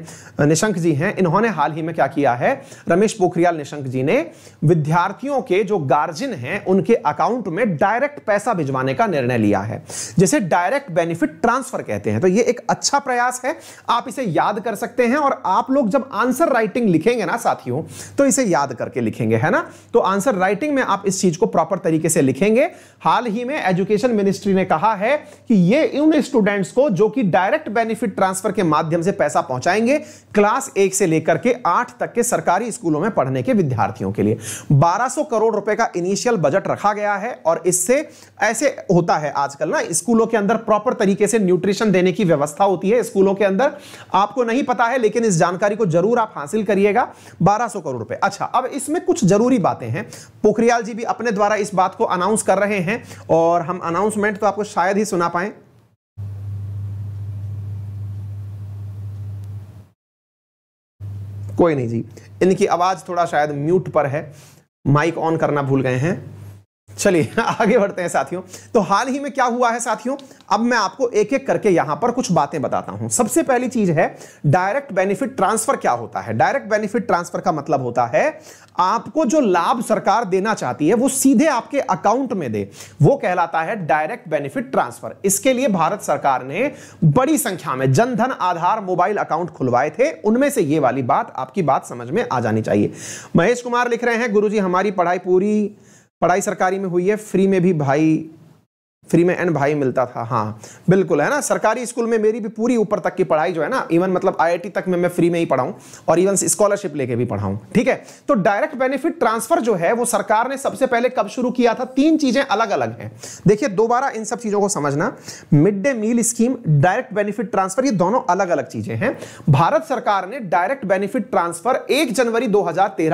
निशंक जी हैं इन्होंने हाल ही में क्या किया है रमेश पोखरियाल निशंक जी ने विद्यार्थियों के जो गार्जियन हैं उनके अकाउंट में डायरेक्ट पैसा भिजवाने का निर्णय लिया है जिसे डायरेक्ट बेनिफिट ट्रांसफर कहते हैं तो ये एक अच्छा प्रयास है आप इसे याद कर सकते हैं और आप लोग जब आंसर राइटिंग लिखेंगे ना साथियों तो इसे याद करके लिखेंगे है ना तो आंसर राइटिंग में आप इस चीज को प्रॉपर तरीके से लिखेंगे हाल ही में एजुकेशन मिनिस्ट्री ने कहा है कि ये उन स्टूडेंट्स को जो कि डायरेक्ट बेनिफिट ट्रांसफर के माध्यम से पैसा पहुंचाएंगे क्लास एक से लेकर के आठ तक के सरकारी स्कूलों में पढ़ने के विद्यार्थियों के लिए बारह करोड़ रुपए का इनिशियल बजट रखा गया है और इससे ऐसे होता है आजकल ना स्कूलों के अंदर प्रॉपर तरीके से न्यूट्रिशन देने की व्यवस्था होती है स्कूलों के अंदर आपको नहीं पता है लेकिन इस जानकारी को जरूर आप हासिल करिएगा 1200 करोड़ रुपए अच्छा अब इसमें इसमें कुछ जरूरी बातें हैं पोखरियाल जी भी अपने द्वारा इस बात को अनाउंस कर रहे हैं और हम अनाउंसमेंट तो आपको शायद ही सुना पाए कोई नहीं जी इनकी आवाज थोड़ा शायद म्यूट पर है माइक ऑन करना भूल गए हैं चलिए आगे बढ़ते हैं साथियों तो हाल ही में क्या हुआ है साथियों अब मैं आपको एक एक करके यहां पर कुछ बातें बताता हूं सबसे पहली चीज है डायरेक्ट बेनिफिट ट्रांसफर क्या होता है डायरेक्ट बेनिफिट ट्रांसफर का मतलब होता है आपको जो लाभ सरकार देना चाहती है वो सीधे आपके अकाउंट में दे वो कहलाता है डायरेक्ट बेनिफिट ट्रांसफर इसके लिए भारत सरकार ने बड़ी संख्या में जनधन आधार मोबाइल अकाउंट खुलवाए थे उनमें से ये वाली बात आपकी बात समझ में आ जानी चाहिए महेश कुमार लिख रहे हैं गुरुजी हमारी पढ़ाई पूरी पढ़ाई सरकारी में हुई है फ्री में भी भाई फ्री में एंड भाई मिलता था हाँ बिल्कुल है ना सरकारी स्कूल में मेरी भी पूरी ऊपर तक की पढ़ाई जो है ना इवन मतलब आईआईटी तक में मैं फ्री में ही पढ़ाऊं और इवन स्कॉलरशिप लेके भी पढ़ाऊं ठीक है तो डायरेक्ट बेनिफिट ट्रांसफर जो है वो सरकार ने सबसे पहले कब शुरू किया था तीन चीजें अलग अलग हैं देखिए दोबारा इन सब चीजों को समझना mid day meal scheme direct benefit transfer ये दोनों अलग अलग चीजें हैं भारत सरकार ने डायरेक्ट बेनिफिट ट्रांसफर एक जनवरी दो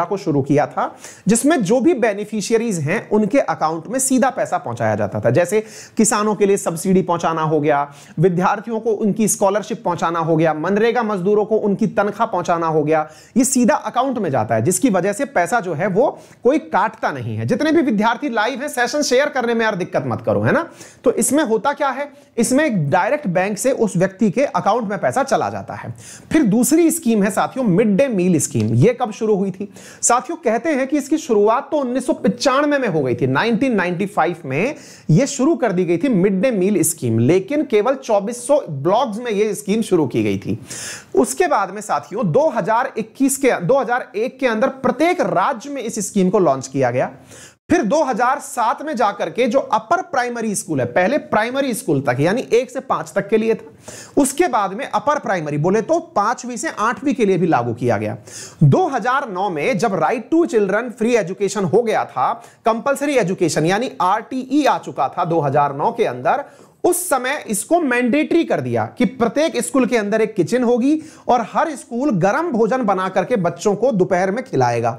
को शुरू किया था जिसमें जो भी बेनिफिशियरीज हैं उनके अकाउंट में सीधा पैसा पहुंचाया जाता था जैसे किसानों के लिए सब्सिडी पहुंचाना हो गया विद्यार्थियों को उनकी स्कॉलरशिप पहुंचाना हो गया मनरेगा मजदूरों को उनकी तनख्वाह पहुंचाना हो गया ये सीधा अकाउंट में जाता है जिसकी वजह से पैसा जो है वो कोई काटता नहीं है जितने भी विद्यार्थी लाइव है सेशन शेयर करने में यार दिक्कत मत करो है ना तो इसमें होता क्या है इसमें डायरेक्ट बैंक से उस व्यक्ति के अकाउंट में पैसा चला जाता है फिर दूसरी स्कीम है साथियों मिड डे मील स्कीम ये कब शुरू हुई थी साथियों कहते हैं कि इसकी शुरुआत तो उन्नीस में हो गई थी 1995 में ये शुरू कर कर दी गई थी मिड डे मील स्कीम लेकिन केवल 2400 ब्लॉक्स में यह स्कीम शुरू की गई थी उसके बाद में साथियों 2021 के 2001 के अंदर प्रत्येक राज्य में इस स्कीम को लॉन्च किया गया फिर 2007 में जाकर के जो अपर प्राइमरी स्कूल है पहले प्राइमरी स्कूल तक यानी एक से पांच तक के लिए था उसके बाद में अपर प्राइमरी बोले तो पांचवी से आठवीं के लिए भी लागू किया गया 2009 में जब right to children free education हो गया था कंपलसरी एजुकेशन यानी आरटीई आ चुका था 2009 के अंदर उस समय इसको मैंडेटरी कर दिया कि प्रत्येक स्कूल के अंदर एक किचन होगी और हर स्कूल गर्म भोजन बना करके बच्चों को दोपहर में खिलाएगा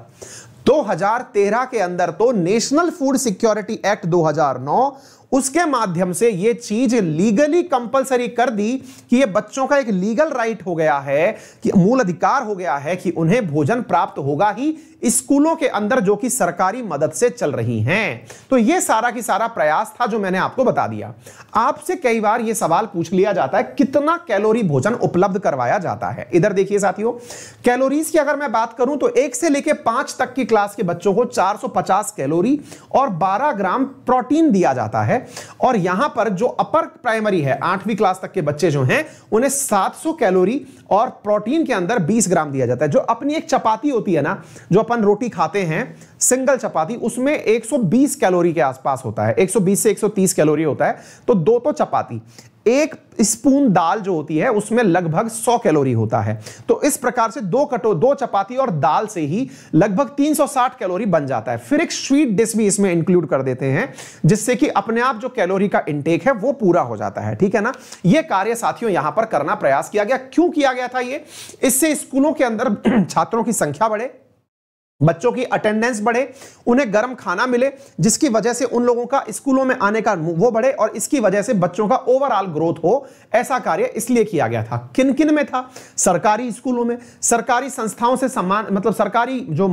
2013 के अंदर तो नेशनल फूड सिक्योरिटी एक्ट 2009 उसके माध्यम से यह चीज लीगली कंपलसरी कर दी कि यह बच्चों का एक लीगल राइट हो गया है कि मूल अधिकार हो गया है कि उन्हें भोजन प्राप्त होगा ही स्कूलों के अंदर जो कि सरकारी मदद से चल रही हैं तो ये सारा की सारा प्रयास था जो मैंने आपको बता दिया आपसे कई बार ये सवाल पूछ लिया जाता है कितना कैलोरी भोजन उपलब्ध करवाया जाता है इधर देखिए साथियों कैलोरीज की अगर मैं बात करूं तो एक से लेकर पांच तक की क्लास के बच्चों को 450 कैलोरी और 12 ग्राम प्रोटीन दिया जाता है और यहां पर जो अपर प्राइमरी है आठवीं क्लास तक के बच्चे जो हैं उन्हें 700 कैलोरी और प्रोटीन के अंदर 20 ग्राम दिया जाता है जो अपनी एक चपाती होती है ना जो अपन रोटी खाते हैं सिंगल चपाती उसमें 120 कैलोरी के आसपास होता है 120 से 130 कैलोरी होता है तो दो तो चपाती एक स्पून दाल जो होती है उसमें लगभग 100 कैलोरी होता है तो इस प्रकार से दो कटो दो चपाती और दाल से ही लगभग 360 कैलोरी बन जाता है फिर एक स्वीट डिश भी इसमें इंक्लूड कर देते हैं जिससे कि अपने आप जो कैलोरी का इंटेक है वो पूरा हो जाता है ठीक है ना ये कार्य साथियों यहां पर करना प्रयास किया गया क्यों किया गया था ये इससे स्कूलों के अंदर छात्रों की संख्या बढ़े बच्चों की अटेंडेंस बढ़े उन्हें गर्म खाना मिले जिसकी वजह से उन लोगों का स्कूलों में आने का वो बढ़े और इसकी वजह से बच्चों का ओवरऑल ग्रोथ हो ऐसा कार्य इसलिए किया गया था किन किन में था सरकारी स्कूलों में सरकारी संस्थाओं से सम्मान मतलब सरकारी जो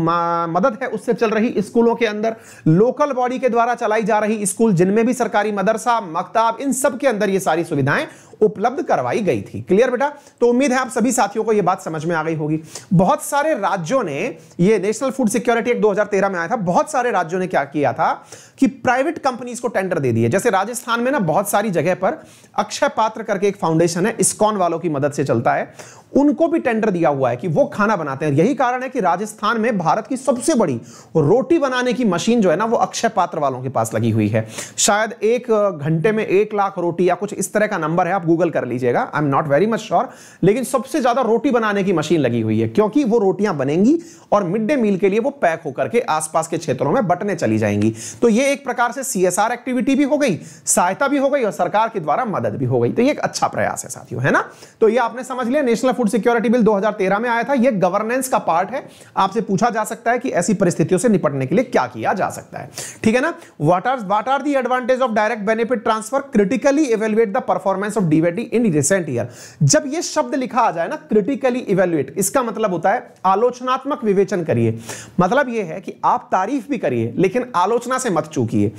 मदद है उससे चल रही स्कूलों के अंदर लोकल बॉडी के द्वारा चलाई जा रही स्कूल जिनमें भी सरकारी मदरसा मकताब इन सब के अंदर ये सारी सुविधाएं उपलब्ध करवाई गई थी क्लियर बेटा तो उम्मीद है आप सभी साथियों को यह बात समझ में आ गई होगी बहुत सारे राज्यों ने यह नेशनल फूड सिक्योरिटी एक्ट 2013 में आया था बहुत सारे राज्यों ने क्या किया था कि प्राइवेट कंपनीज को टेंडर दे दिए जैसे राजस्थान में ना बहुत सारी जगह पर अक्षय पात्र करके एक फाउंडेशन है इस्कॉन वालों की मदद से चलता है उनको भी टेंडर दिया हुआ है कि वो खाना बनाते हैं यही कारण है कि राजस्थान में भारत की सबसे बड़ी रोटी बनाने की मशीन जो है ना वो अक्षय पात्र वालों के पास लगी हुई है शायद एक घंटे में एक लाख रोटी या कुछ इस तरह का नंबर है आप गूगल कर लीजिएगा I am not very much sure लेकिन सबसे ज्यादा रोटी बनाने की मशीन लगी हुई है क्योंकि वो रोटियां बनेंगी और मिड डे मील के लिए वो पैक होकर के आसपास के क्षेत्रों में बटने चली जाएंगी तो ये एक प्रकार से सीएसआर एक्टिविटी भी हो गई सहायता भी हो गई और सरकार के द्वारा मदद भी हो गई तो ये एक अच्छा प्रयास है साथियों है ना तो ये आपने समझ लिया नेशनल फूड सिक्योरिटी बिल 2013 में आया था यह गवर्नेंस का पार्ट है आपसे पूछा जा सकता है कि ऐसी परिस्थितियों से निपटने के लिए क्या किया जा सकता है ठीक है ना what are what are the advantage of direct benefit transfer critically evaluate the performance of डीवेटी इन रिसेंट ईयर जब यह शब्द लिखा आ जाए ना क्रिटिकली इवेल्युएट इसका मतलब होता है आलोचनात्मक विवेचन करिए मतलब यह है कि आप तारीफ भी करिए लेकिन आलोचना से मत चूकिए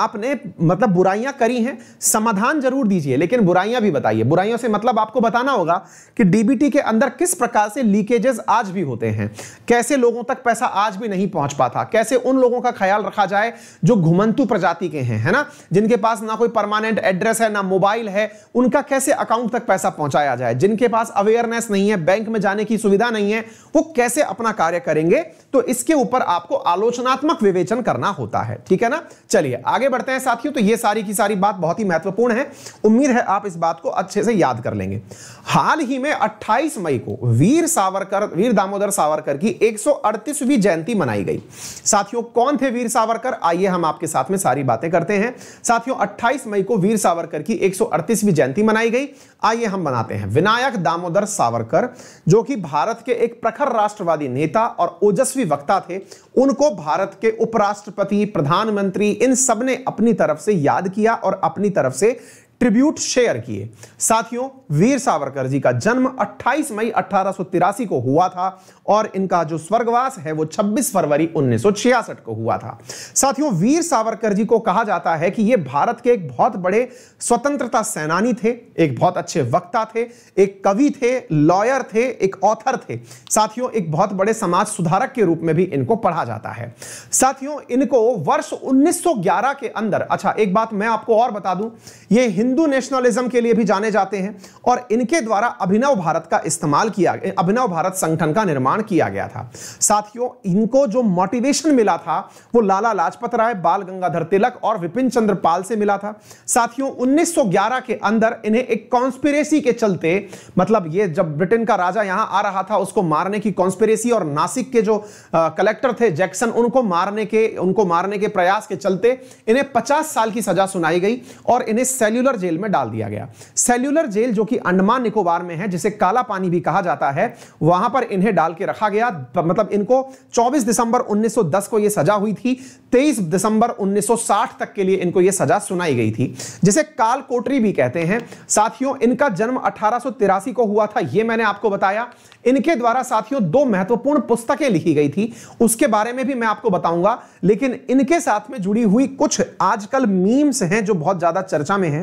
आपने मतलब बुराइयां करी हैं समाधान जरूर दीजिए लेकिन बुराइयां भी बताइए बुराइयों से मतलब आपको बताना होगा कि डीबीटी सिटी के अंदर किस प्रकार से लीकेजेस आज भी होते हैं कैसे लोगों तक पैसा आज भी नहीं पहुंच पाता कैसे उन लोगों का ख्याल रखा जाए जो घुमंतु प्रजाति के हैं है ना जिनके पास ना कोई परमानेंट एड्रेस है ना मोबाइल है उनका कैसे अकाउंट तक पैसा पहुंचाया जाए जिनके पास अवेयरनेस नहीं है बैंक में जाने की सुविधा नहीं है वो कैसे अपना कार्य करेंगे तो इसके ऊपर आपको आलोचनात्मक विवेचन करना होता है ठीक है ना चलिए आगे बढ़ते हैं साथियों तो ये सारी की सारी बात बहुत ही महत्वपूर्ण है उम्मीद है आप इस बात को अच्छे से याद कर लेंगे हाल ही में 28 मई को वीर सावरकर वीर दामोदर सावरकर की 138वीं जयंती मनाई गई साथियों कौन थे वीर सावरकर आइए हम आपके साथ में सारी बातें करते हैं साथियों 28 मई को वीर सावरकर की 138वीं जयंती मनाई गई आइए हम बनाते हैं विनायक दामोदर सावरकर जो कि भारत के एक प्रखर राष्ट्रवादी नेता और ओजस्वी वक्ता थे उनको भारत के उपराष्ट्रपति प्रधानमंत्री इन सबने अपनी तरफ से याद किया और अपनी तरफ से ट्रिब्यूट शेयर किए साथियों वीर सावरकर जी का जन्म 28 मई अठारह को हुआ था और इनका जो स्वर्गवास है वो 26 फरवरी 1966 को हुआ था साथियों वीर सावरकर जी को कहा जाता है कि ये भारत के एक बहुत बड़े स्वतंत्रता सेनानी थे एक बहुत अच्छे वक्ता थे एक कवि थे लॉयर थे एक ऑथर थे साथियों एक बहुत बड़े समाज सुधारक के रूप में भी इनको पढ़ा जाता है साथियों इनको वर्ष 1911 के अंदर अच्छा एक बात मैं आपको और बता दूं ये हिंदू नेशनलिज्म के लिए भी जाने जाते हैं और इनके द्वारा अभिनव भारत का इस्तेमाल किया अभिनव भारत संगठन का निर्माण निर्माण किया गया था साथियों इनको जो मोटिवेशन मिला था वो लाला लाजपत राय बाल गंगाधर तिलक और विपिन चंद्र पाल से मिला था साथियों 1911 के अंदर इन्हें एक कॉन्स्पिरेसी के चलते मतलब ये जब ब्रिटेन का राजा यहां आ रहा था उसको मारने की कॉन्स्पिरेसी और नासिक के जो आ, कलेक्टर थे जैक्सन उनको मारने के उनको मारने के प्रयास के चलते इन्हें पचास साल की सजा सुनाई गई और इन्हें सेल्यूलर जेल में डाल दिया गया सेल्यूलर जेल जो कि अंडमान निकोबार में है जिसे काला पानी भी कहा जाता है वहां पर इन्हें डाल के के रखा गया मतलब इनको 24 दिसंबर 1910 को यह सजा हुई थी 23 दिसंबर 1960 तक के लिए इनको यह सजा सुनाई गई थी जिसे काल कोटरी भी कहते हैं साथियों इनका जन्म अठारह को हुआ था यह मैंने आपको बताया इनके द्वारा साथियों दो महत्वपूर्ण पुस्तकें लिखी गई थी उसके बारे में भी मैं आपको बताऊंगा लेकिन इनके साथ में जुड़ी हुई कुछ आजकल मीम्स हैं जो बहुत ज्यादा चर्चा में हैं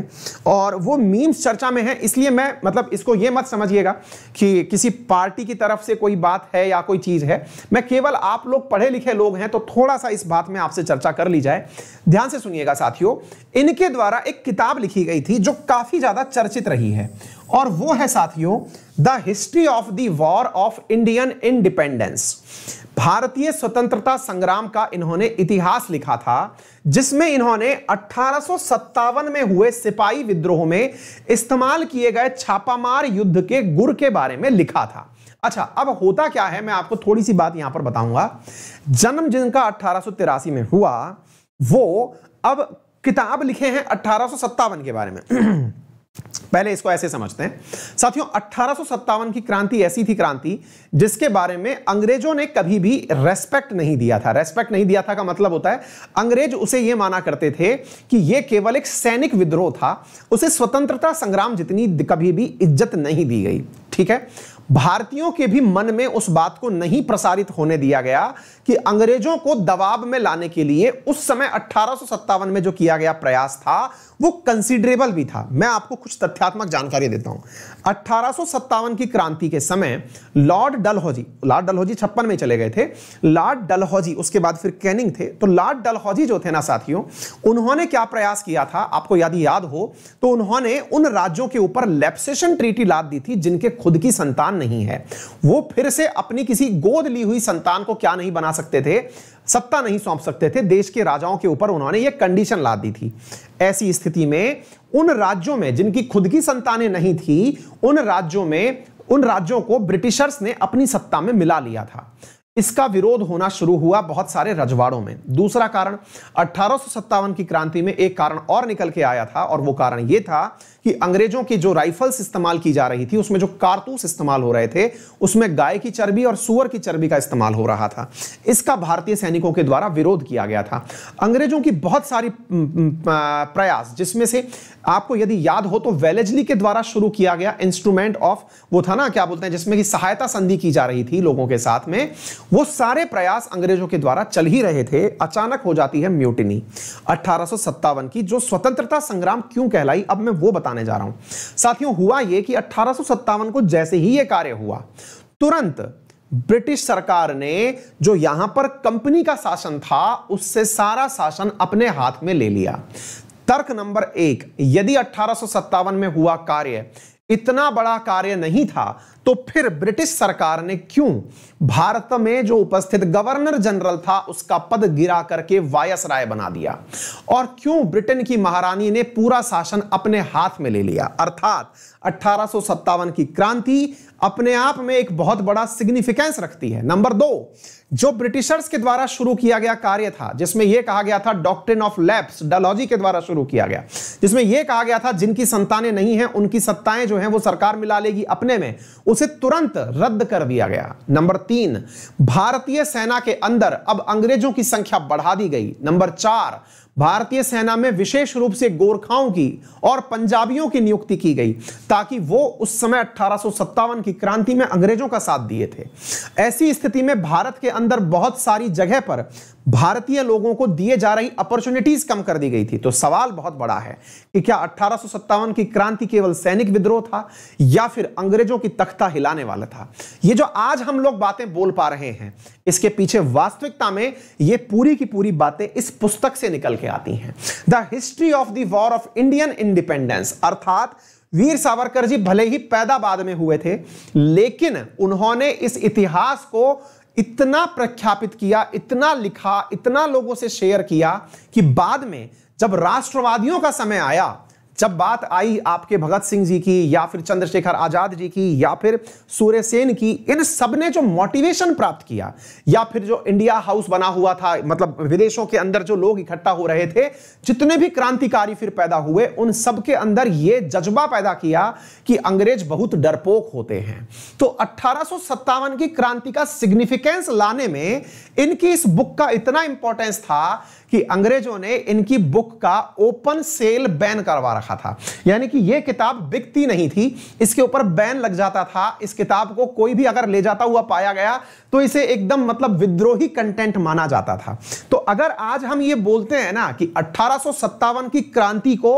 और वो मीम्स चर्चा में हैं इसलिए मैं मतलब इसको ये मत समझिएगा कि किसी पार्टी की तरफ से कोई बात है या कोई चीज है मैं केवल आप लोग पढ़े लिखे लोग हैं तो थोड़ा सा इस बात में आपसे चर्चा कर ली जाए ध्यान से सुनिएगा साथियों इनके द्वारा एक किताब लिखी गई थी जो काफी ज्यादा चर्चित रही है और वो है साथियों the history of the war of Indian independence भारतीय स्वतंत्रता संग्राम का इन्होंने इतिहास लिखा था जिसमें इन्होंने अठारह में हुए सिपाही विद्रोह में इस्तेमाल किए गए छापामार युद्ध के गुर के बारे में लिखा था अच्छा अब होता क्या है मैं आपको थोड़ी सी बात यहां पर बताऊंगा जन्म जिनका अठारह में हुआ वो अब किताब लिखे हैं अठारह के बारे में पहले इसको ऐसे समझते हैं साथियों अठारह की क्रांति ऐसी थी क्रांति जिसके बारे में अंग्रेजों ने कभी भी रेस्पेक्ट नहीं दिया था रेस्पेक्ट नहीं दिया था का मतलब होता है अंग्रेज उसे यह माना करते थे कि यह केवल एक सैनिक विद्रोह था उसे स्वतंत्रता संग्राम जितनी कभी भी इज्जत नहीं दी गई ठीक है भारतीयों के भी मन में उस बात को नहीं प्रसारित होने दिया गया कि अंग्रेजों को दबाव में लाने के लिए उस समय अठारह में जो किया गया प्रयास था वो कंसिडरेबल भी था मैं आपको कुछ तथ्यात्मक जानकारी देता हूं अट्ठारह की क्रांति के समय लॉर्ड डलहौजी लॉर्ड डलहौजी छप्पन में चले गए थे लॉर्ड डलहौजी उसके बाद फिर कैनिंग थे तो लॉर्ड डलहौजी जो थे ना साथियों उन्होंने क्या प्रयास किया था आपको यदि याद हो तो उन्होंने उन राज्यों के ऊपर लेप्सेशन ट्रीटी लाद दी थी जिनके खुद की संतान नहीं है वो फिर से अपनी किसी गोद ली हुई संतान को क्या नहीं बना सकते थे सत्ता नहीं सौंप सकते थे देश के राजाओं के ऊपर उन्होंने ये कंडीशन ला दी थी ऐसी स्थिति में उन राज्यों में जिनकी खुद की संतानें नहीं थी उन राज्यों में उन राज्यों को ब्रिटिशर्स ने अपनी सत्ता में मिला लिया था इसका विरोध होना शुरू हुआ बहुत सारे रजवाड़ों में दूसरा कारण अठारह की क्रांति में एक कारण और निकल के आया था और वो कारण ये था कि अंग्रेजों की जो राइफल्स इस्तेमाल की जा रही थी उसमें जो कारतूस इस्तेमाल हो रहे थे उसमें गाय की चर्बी और सुअर की चर्बी का इस्तेमाल हो रहा था इसका भारतीय सैनिकों के द्वारा विरोध किया गया था अंग्रेजों की बहुत सारी प्रयास जिसमें से आपको यदि याद हो तो वेलेजली के द्वारा शुरू किया गया इंस्ट्रूमेंट ऑफ वो था ना क्या बोलते हैं जिसमें कि सहायता संधि की जा रही थी लोगों के साथ में वो सारे प्रयास अंग्रेजों के द्वारा चल ही रहे थे अचानक हो जाती है म्यूटिनी अठारह की जो स्वतंत्रता संग्राम क्यों कहलाई अब मैं वो बता बताने जा रहा हूं साथियों हुआ यह कि अठारह को जैसे ही यह कार्य हुआ तुरंत ब्रिटिश सरकार ने जो यहां पर कंपनी का शासन था उससे सारा शासन अपने हाथ में ले लिया तर्क नंबर एक यदि अठारह में हुआ कार्य इतना बड़ा कार्य नहीं था तो फिर ब्रिटिश सरकार ने क्यों भारत में जो उपस्थित गवर्नर जनरल था उसका पद गिरा करके वायस राय बना दिया और क्यों ब्रिटेन की महारानी ने पूरा शासन अपने हाथ में ले लिया अर्थात अट्ठारह की क्रांति अपने आप में एक बहुत बड़ा सिग्निफिकेंस रखती है नंबर दो जो ब्रिटिशर्स के द्वारा शुरू किया गया कार्य था जिसमें यह कहा गया था डॉक्ट्रिन ऑफ लैब्स डॉलॉजी के द्वारा शुरू किया गया जिसमें यह कहा गया था जिनकी संतानें नहीं हैं उनकी सत्ताएं जो हैं वो सरकार मिला लेगी अपने में उसे तुरंत रद्द कर दिया गया नंबर तीन भारतीय सेना के अंदर अब अंग्रेजों की संख्या बढ़ा दी गई नंबर चार भारतीय सेना में विशेष रूप से गोरखाओं की और पंजाबियों की नियुक्ति की गई ताकि वो उस समय अठारह की क्रांति में अंग्रेजों का साथ दिए थे ऐसी स्थिति में भारत के अंदर बहुत सारी जगह पर भारतीय लोगों को दिए जा रही अपॉर्चुनिटीज कम कर दी गई थी तो सवाल बहुत बड़ा है कि क्या अठारह की क्रांति केवल सैनिक विद्रोह था या फिर अंग्रेजों की तख्ता हिलाने वाला था ये जो आज हम लोग बातें बोल पा रहे हैं इसके पीछे वास्तविकता में ये पूरी की पूरी बातें इस पुस्तक से निकल के आती हैं the history of the war of Indian independence अर्थात वीर सावरकर जी भले ही पैदा बाद में हुए थे लेकिन उन्होंने इस इतिहास को इतना प्रख्यापित किया इतना लिखा इतना लोगों से शेयर किया कि बाद में जब राष्ट्रवादियों का समय आया जब बात आई आपके भगत सिंह जी की या फिर चंद्रशेखर आजाद जी की या फिर सूर्य सेन की इन सब ने जो मोटिवेशन प्राप्त किया या फिर जो इंडिया हाउस बना हुआ था मतलब विदेशों के अंदर जो लोग इकट्ठा हो रहे थे जितने भी क्रांतिकारी फिर पैदा हुए उन सब के अंदर यह जज्बा पैदा किया कि अंग्रेज बहुत डरपोक होते हैं तो अट्ठारह की क्रांति का सिग्निफिकेंस लाने में इनकी इस बुक का इतना इंपॉर्टेंस था कि अंग्रेजों ने इनकी बुक का ओपन सेल बैन करवा रखा था यानी कि यह किताब बिकती नहीं थी इसके ऊपर बैन लग जाता था इस किताब को कोई भी अगर ले जाता हुआ पाया गया तो इसे एकदम मतलब विद्रोही कंटेंट माना जाता था तो अगर आज हम ये बोलते हैं ना कि अट्ठारह की क्रांति को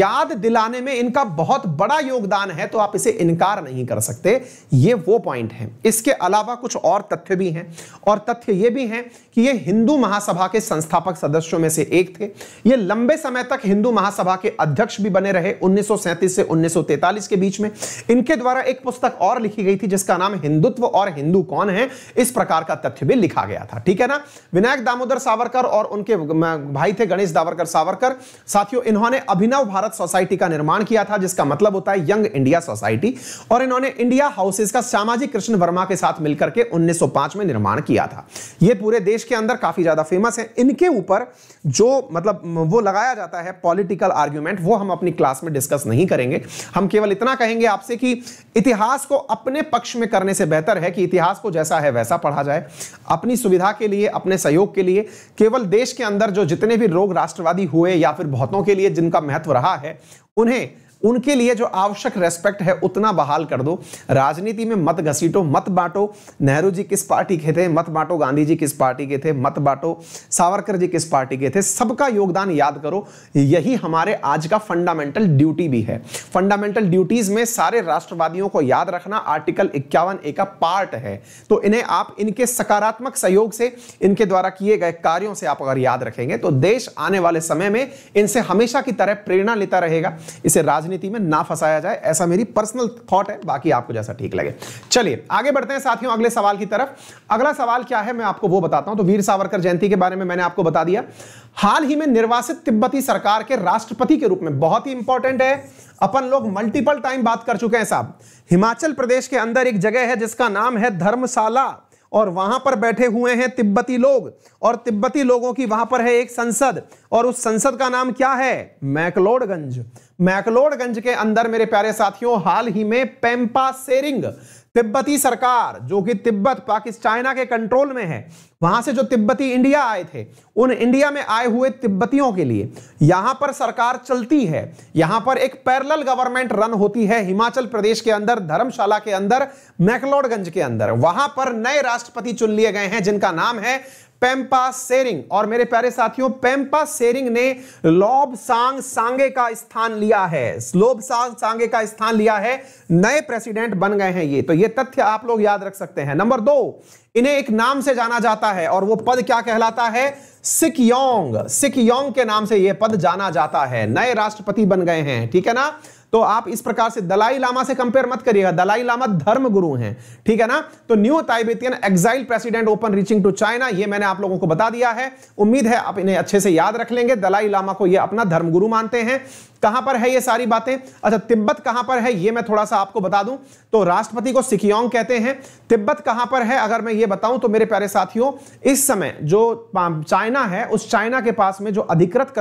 याद दिलाने में इनका बहुत बड़ा योगदान है तो आप इसे इनकार नहीं कर सकते ये वो पॉइंट है इसके अलावा कुछ और तथ्य भी हैं और तथ्य ये भी हैं कि ये हिंदू महासभा के संस्थापक सदस्यों में से एक थे ये लंबे समय तक हिंदू महासभा के अध्यक्ष भी बने रहे 1937 से 1943 के बीच में इनके द्वारा एक पुस्तक और लिखी गई थी जिसका नाम हिंदुत्व और हिंदू कौन है इस प्रकार का तथ्य भी लिखा गया था ठीक है ना विनायक दामोदर सावरकर और उनके भाई थे गणेश दावरकर सावरकर साथियों इन्होंने अभिनव भारत सोसाइटी का निर्माण किया था जिसका मतलब होता है यंग इंडिया सोसाइटी और इन्होंने इंडिया हाउसेज का सामाजिक कृष्ण वर्मा के साथ मिलकर के 1905 में निर्माण किया था ये पूरे देश के अंदर काफी ज्यादा फेमस है इनके ऊपर ऊपर जो मतलब वो लगाया जाता है पॉलिटिकल आर्ग्यूमेंट वो हम अपनी क्लास में डिस्कस नहीं करेंगे हम केवल इतना कहेंगे आपसे कि इतिहास को अपने पक्ष में करने से बेहतर है कि इतिहास को जैसा है वैसा पढ़ा जाए अपनी सुविधा के लिए अपने सहयोग के लिए केवल देश के अंदर जो जितने भी रोग राष्ट्रवादी हुए या फिर बहुतों के लिए जिनका महत्व रहा है उन्हें उनके लिए जो आवश्यक रेस्पेक्ट है उतना बहाल कर दो राजनीति में मत घसीटो मत बांटो नेहरू जी किस पार्टी के थे मत बांटो गांधी जी किस पार्टी के थे मत बांटो सावरकर जी किस पार्टी के थे सबका योगदान याद करो यही हमारे आज का फंडामेंटल ड्यूटी भी है फंडामेंटल ड्यूटीज में सारे राष्ट्रवादियों को याद रखना आर्टिकल इक्यावन ए का पार्ट है तो इन्हें आप इनके सकारात्मक सहयोग से इनके द्वारा किए गए कार्यों से आप अगर याद रखेंगे तो देश आने वाले समय में इनसे हमेशा की तरह प्रेरणा लेता रहेगा इसे राज राजनीति में ना फंसाया जाए ऐसा मेरी पर्सनल थॉट है बाकी आपको जैसा ठीक लगे चलिए आगे बढ़ते हैं साथियों अगले सवाल की तरफ अगला सवाल क्या है मैं आपको वो बताता हूं तो वीर सावरकर जयंती के बारे में मैंने आपको बता दिया हाल ही में निर्वासित तिब्बती सरकार के राष्ट्रपति के रूप में बहुत ही इंपॉर्टेंट है अपन लोग मल्टीपल टाइम बात कर चुके हैं साहब हिमाचल प्रदेश के अंदर एक जगह है जिसका नाम है धर्मशाला और वहां पर बैठे हुए हैं तिब्बती लोग और तिब्बती लोगों की वहां पर है एक संसद और उस संसद का नाम क्या है मैकलोडगंज मैकलोडगंज के अंदर मेरे प्यारे साथियों हाल ही में पेम्पा सेरिंग तिब्बती सरकार जो कि तिब्बत पाकिस्तान के कंट्रोल में है वहां से जो तिब्बती इंडिया आए थे उन इंडिया में आए हुए तिब्बतियों के लिए यहां पर सरकार चलती है यहां पर एक पैरल गवर्नमेंट रन होती है हिमाचल प्रदेश के अंदर धर्मशाला के अंदर मैकलोडगंज के अंदर वहां पर नए राष्ट्रपति चुन लिए गए हैं जिनका नाम है पेम्पा सेरिंग और मेरे प्यारे साथियों पेम्पा सेरिंग ने लोब सांग सांगे का स्थान लिया है लोब सांग सांगे का स्थान लिया है नए प्रेसिडेंट बन गए हैं ये तो ये तथ्य आप लोग याद रख सकते हैं नंबर दो इन्हें एक नाम से जाना जाता है और वो पद क्या कहलाता है सिकयोंग सिकयोंग के नाम से यह पद जाना जाता है नए राष्ट्रपति बन गए हैं ठीक है ना तो आप इस प्रकार से दलाई लामा से कंपेयर मत करिएगा दलाई लामा धर्म गुरु हैं ठीक है ना तो new Tibetan exile president open reaching to China ये मैंने आप लोगों को बता दिया है उम्मीद है आप इन्हें अच्छे से याद रख लेंगे दलाई लामा को ये अपना धर्म गुरु मानते हैं कहां पर है ये सारी बातें अच्छा तिब्बत कहां पर है ये मैं थोड़ा सा आपको बता दूं तो राष्ट्रपति को सिकियोंग कहते हैं तिब्बत कहां पर है अगर मैं ये बताऊं तो मेरे प्यारे साथियों इस समय जो चाइना है उस चाइना के पास में जो अधिकृत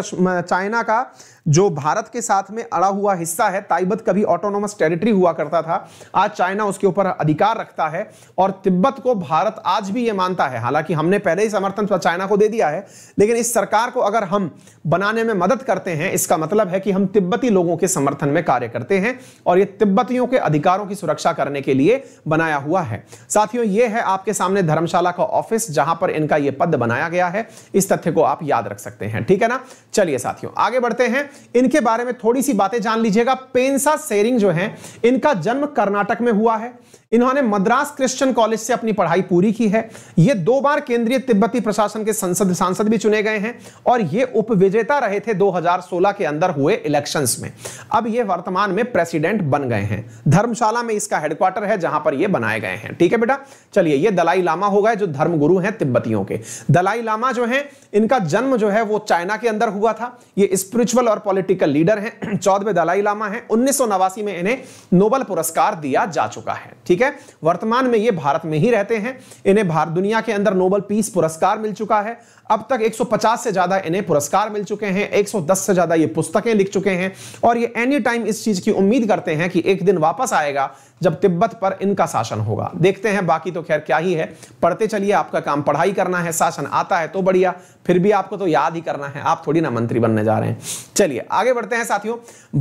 चाइना का जो भारत के साथ में अड़ा हुआ हिस्सा है ताइबत कभी ऑटोनोमस टेरिटरी हुआ करता था आज चाइना उसके ऊपर अधिकार रखता है और तिब्बत को भारत आज भी ये मानता है हालांकि हमने पहले ही समर्थन चाइना को दे दिया है लेकिन इस सरकार को अगर हम बनाने में मदद करते हैं इसका मतलब है कि हम तिब्बती लोगों के समर्थन में कार्य करते हैं और ये तिब्बतियों के अधिकारों की सुरक्षा करने के लिए बनाया हुआ है साथियों ये है आपके सामने धर्मशाला का ऑफिस जहां पर इनका यह पद बनाया गया है इस तथ्य को आप याद रख सकते हैं ठीक है ना चलिए साथियों आगे बढ़ते हैं इनके बारे में थोड़ी सी बातें जान लीजिएगा पेंसा सेरिंग जो है इनका जन्म कर्नाटक में हुआ है इन्होंने मद्रास क्रिश्चियन कॉलेज से अपनी पढ़ाई पूरी की है ये दो बार केंद्रीय तिब्बती प्रशासन के संसद सांसद भी चुने गए हैं और ये उपविजेता रहे थे 2016 के अंदर हुए इलेक्शंस में अब ये वर्तमान में प्रेसिडेंट बन गए हैं धर्मशाला में इसका हेडक्वार्टर है जहां पर ये बनाए गए हैं ठीक है बेटा चलिए ये दलाई लामा हो गए जो धर्मगुरु हैं तिब्बतियों के दलाई लामा जो है इनका जन्म जो है वो चाइना के अंदर हुआ था ये स्पिरिचुअल और पॉलिटिकल लीडर हैं चौदवे दलाई लामा है उन्नीस में इन्हें नोबल पुरस्कार दिया जा चुका है ठीक है है वर्तमान में ये भारत में ही रहते हैं इन्हें भारत दुनिया के अंदर नोबल पीस पुरस्कार मिल चुका है अब तक 150 से ज्यादा इन्हें पुरस्कार मिल चुके हैं 110 से ज्यादा ये पुस्तकें लिख चुके हैं और ये एनी टाइम इस चीज की उम्मीद करते हैं कि एक दिन वापस आएगा जब तिब्बत पर इनका शासन होगा देखते हैं बाकी तो खैर क्या ही है पढ़ते चलिए आपका काम पढ़ाई करना है शासन आता है तो बढ़िया फिर भी आपको तो याद ही करना है आप थोड़ी ना मंत्री बनने जा रहे हैं चलिए आगे बढ़ते हैं साथियों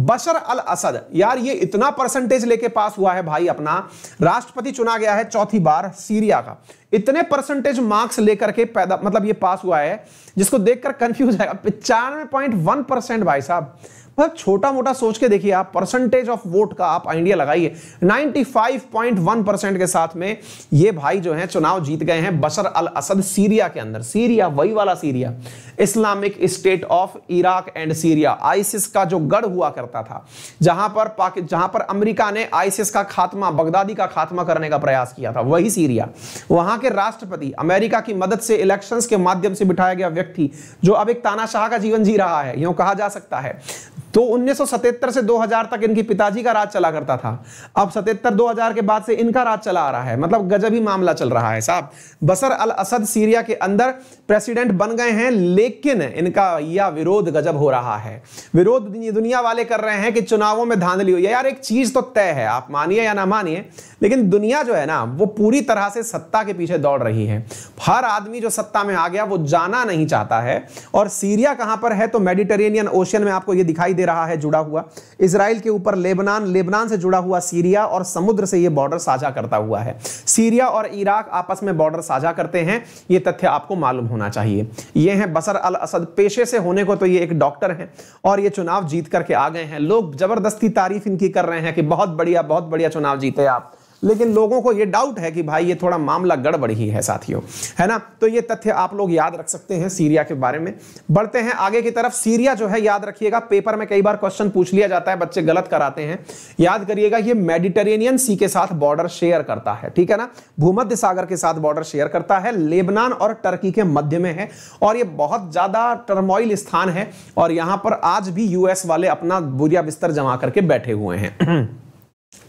बशर अल असद यार ये इतना परसेंटेज लेके पास हुआ है भाई अपना राष्ट्रपति चुना गया है चौथी बार सीरिया का इतने परसेंटेज मार्क्स लेकर के पैदा मतलब ये पास हुआ है जिसको देखकर कंफ्यूज है पिचानवे पॉइंट वन परसेंट भाई साहब मतलब छोटा मोटा सोच के देखिए आप परसेंटेज ऑफ वोट का आप आइडिया लगाइए 95.1 परसेंट के साथ में ये भाई जो है चुनाव जीत गए हैं बशर अल असद सीरिया के अंदर सीरिया वही वाला Syria Islamic State of Iraq and Syria ISIS का जो गढ़ हुआ करता था जहां पर जहां पर अमरीका ने आईसिस का खात्मा बगदादी का खात्मा करने का प्रयास किया था वही सीरिया वहां के राष्ट्रपति अमेरिका की मदद से इलेक्शंस के माध्यम से बिठाया गया व्यक्ति जो अब एक तानाशाह का जीवन जी रहा है यूं कहा जा सकता है तो 1977 से 2000 तक इनकी पिताजी का राज चला करता था अब 77 2000 के बाद से इनका राज चला आ रहा है मतलब गजब ही मामला चल रहा है साहब बसर अल असद सीरिया के अंदर प्रेसिडेंट बन गए हैं लेकिन इनका यह विरोध गजब हो रहा है विरोध दुनिया वाले कर रहे हैं कि चुनावों में धांधली हुई है यार एक चीज तो तय है आप मानिए या ना मानिए लेकिन दुनिया जो है ना वो पूरी तरह से सत्ता के पीछे दौड़ रही है हर आदमी जो सत्ता में आ गया वो जाना नहीं चाहता है और सीरिया कहां पर है तो मेडिटेरेनियन ओशियन में आपको यह दिखाई दे भी रहा है जुड़ा हुआ इसराइल के ऊपर लेबनान लेबनान से जुड़ा हुआ सीरिया और समुद्र से ये बॉर्डर साझा करता हुआ है सीरिया और इराक आपस में बॉर्डर साझा करते हैं ये तथ्य आपको मालूम होना चाहिए ये हैं बसर अल असद पेशे से होने को तो ये एक डॉक्टर हैं और ये चुनाव जीत करके आ गए हैं लोग जबरदस्ती तारीफ इनकी कर रहे हैं कि बहुत बढ़िया बहुत बढ़िया चुनाव जीते आप लेकिन लोगों को यह डाउट है कि भाई ये थोड़ा मामला गड़बड़ ही है साथियों है ना तो ये तथ्य आप लोग याद रख सकते हैं सीरिया के बारे में बढ़ते हैं आगे की तरफ सीरिया जो है याद रखिएगा पेपर में कई बार क्वेश्चन पूछ लिया जाता है बच्चे गलत कराते हैं याद करिएगा ये मेडिटेरेनियन सी के साथ बॉर्डर शेयर करता है ठीक है ना भूमध्य सागर के साथ बॉर्डर शेयर करता है लेबनान और टर्की के मध्य में है और ये बहुत ज्यादा टर्मोइल स्थान है और यहां पर आज भी यूएस वाले अपना बुरिया बिस्तर जमा करके बैठे हुए हैं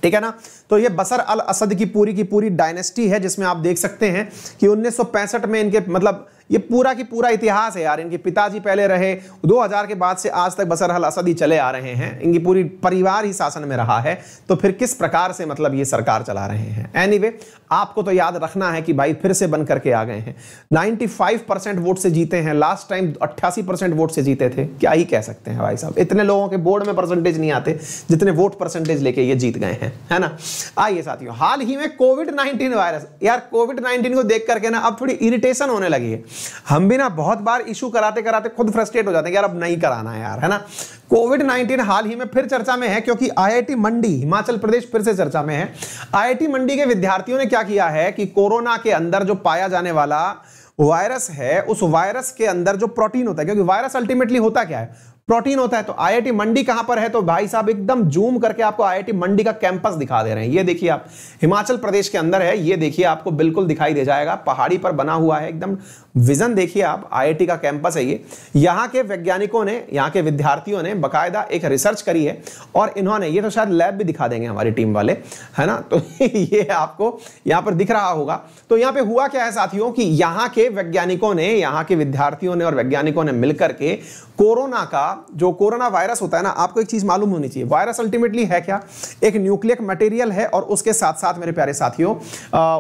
ठीक है ना तो ये बसर अल असद की पूरी की पूरी डायनेस्टी है जिसमें आप देख सकते हैं कि उन्नीस में इनके मतलब ये पूरा की पूरा इतिहास है यार इनके पिताजी पहले रहे 2000 के बाद से आज तक बसर अल असद ही चले आ रहे हैं इनकी पूरी परिवार ही शासन में रहा है तो फिर किस प्रकार से मतलब ये सरकार चला रहे हैं एनी anyway, आपको तो याद रखना है कि भाई फिर से बन करके आ गए हैं 95 परसेंट वोट से जीते हैं लास्ट टाइम अट्ठासी परसेंट वोट से जीते थे क्या ही कह सकते हैं भाई साहब इतने लोगों के बोर्ड में परसेंटेज नहीं आते जितने वोट परसेंटेज लेके ये जीत गए हैं है ना आइए साथियों हाल ही में कोविड नाइनटीन वायरस यार कोविड नाइनटीन को देख करके ना अब थोड़ी इरिटेशन होने लगी है हम भी ना बहुत बार इशू कराते कराते खुद फ्रस्ट्रेट हो जाते हैं यार अब नहीं कराना है यार है ना कोविड 19 हाल ही में फिर चर्चा में है क्योंकि आईआईटी मंडी हिमाचल प्रदेश फिर से चर्चा में है आईआईटी मंडी के विद्यार्थियों ने क्या किया है कि कोरोना के अंदर जो पाया जाने वाला वायरस है उस वायरस के अंदर जो प्रोटीन होता है क्योंकि वायरस अल्टीमेटली होता क्या है प्रोटीन होता है तो आईआईटी मंडी कहां पर है तो भाई साहब एकदम जूम करके आपको आईआईटी मंडी का कैंपस दिखा दे रहे हैं ये देखिए आप हिमाचल प्रदेश के अंदर है ये देखिए आपको बिल्कुल दिखाई दे जाएगा पहाड़ी पर बना हुआ है एकदम विजन देखिए आप आईआईटी का कैंपस है ये यहाँ के वैज्ञानिकों ने यहाँ के विद्यार्थियों ने बकायदा एक रिसर्च करी है और इन्होंने ये तो शायद लैब भी दिखा देंगे हमारी टीम वाले है ना तो ये आपको यहाँ पर दिख रहा होगा तो यहाँ पे हुआ क्या है साथियों की यहाँ के वैज्ञानिकों ने यहाँ के विद्यार्थियों ने और वैज्ञानिकों ने मिलकर के कोरोना का जो कोरोना वायरस होता है ना आपको एक चीज मालूम होनी चाहिए वायरस अल्टीमेटली है क्या एक न्यूक्लियर मटेरियल है और उसके साथ साथ मेरे प्यारे साथियों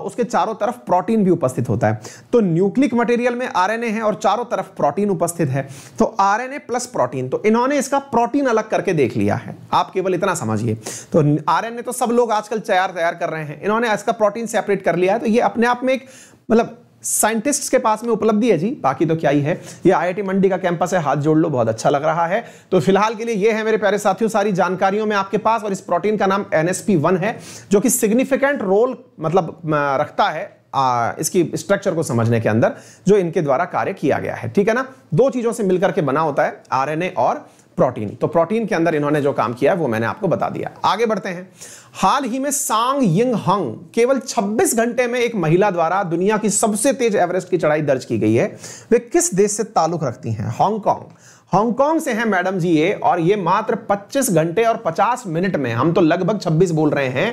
उसके चारों तरफ प्रोटीन भी उपस्थित होता है तो न्यूक्लिक मटेरियल में आर है और चारों तरफ प्रोटीन उपस्थित है तो आर प्लस प्रोटीन तो इन्होंने इसका प्रोटीन अलग करके देख लिया है आप केवल इतना समझिए तो आर तो सब लोग आजकल तैयार तैयार कर रहे हैं इन्होंने इसका प्रोटीन सेपरेट कर लिया है तो ये अपने आप में एक मतलब साइंटिस्ट्स के पास में उपलब्धि है जी बाकी तो क्या ही है ये आईआईटी मंडी का कैंपस है हाथ जोड़ लो बहुत अच्छा लग रहा है तो फिलहाल के लिए ये है मेरे प्यारे साथियों सारी जानकारियों में आपके पास और इस प्रोटीन का नाम एनएसपी वन है जो कि सिग्निफिकेंट रोल मतलब रखता है आ, इसकी स्ट्रक्चर को समझने के अंदर जो इनके द्वारा कार्य किया गया है ठीक है ना दो चीजों से मिलकर के बना होता है आरएनए और प्रोटीन तो प्रोटीन के अंदर इन्होंने जो काम किया है वो मैंने आपको बता दिया आगे बढ़ते हैं हाल ही में सांग यिंग हंग केवल 26 घंटे में एक महिला द्वारा दुनिया की सबसे तेज एवरेस्ट की चढ़ाई दर्ज की गई है वे किस देश से ताल्लुक रखती हैं हांगकांग हांगकांग से हैं मैडम जी ये और ये मात्र 25 घंटे और 50 मिनट में हम तो लगभग 26 बोल रहे हैं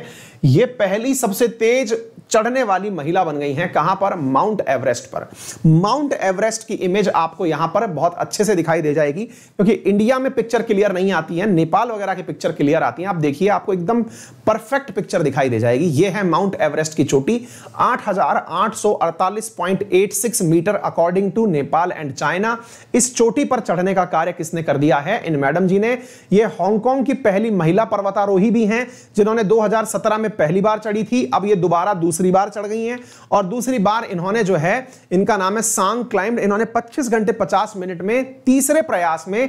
ये पहली सबसे तेज चढ़ने वाली महिला बन गई हैं कहां पर माउंट एवरेस्ट पर माउंट एवरेस्ट की इमेज आपको यहां पर बहुत अच्छे से दिखाई दे जाएगी क्योंकि इंडिया में पिक्चर क्लियर नहीं आती है नेपाल वगैरह की पिक्चर क्लियर आती है आप देखिए आपको एकदम परफेक्ट पिक्चर दिखाई दे जाएगी ये है माउंट एवरेस्ट की चोटी आठ metre according to Nepal and China इस चोटी पर चढ़ने का कार्य किसने कर दिया है इन मैडम जी ने यह हांगकांग की पहली महिला पर्वतारोही भी हैं जिन्होंने दो में पहली बार चढ़ी थी अब ये दोबारा दूसरी बार चढ़ गई हैं और दूसरी बार इन्होंने जो है इनका नाम है सांग क्लाइंब इन्होंने 25 घंटे 50 मिनट में तीसरे प्रयास में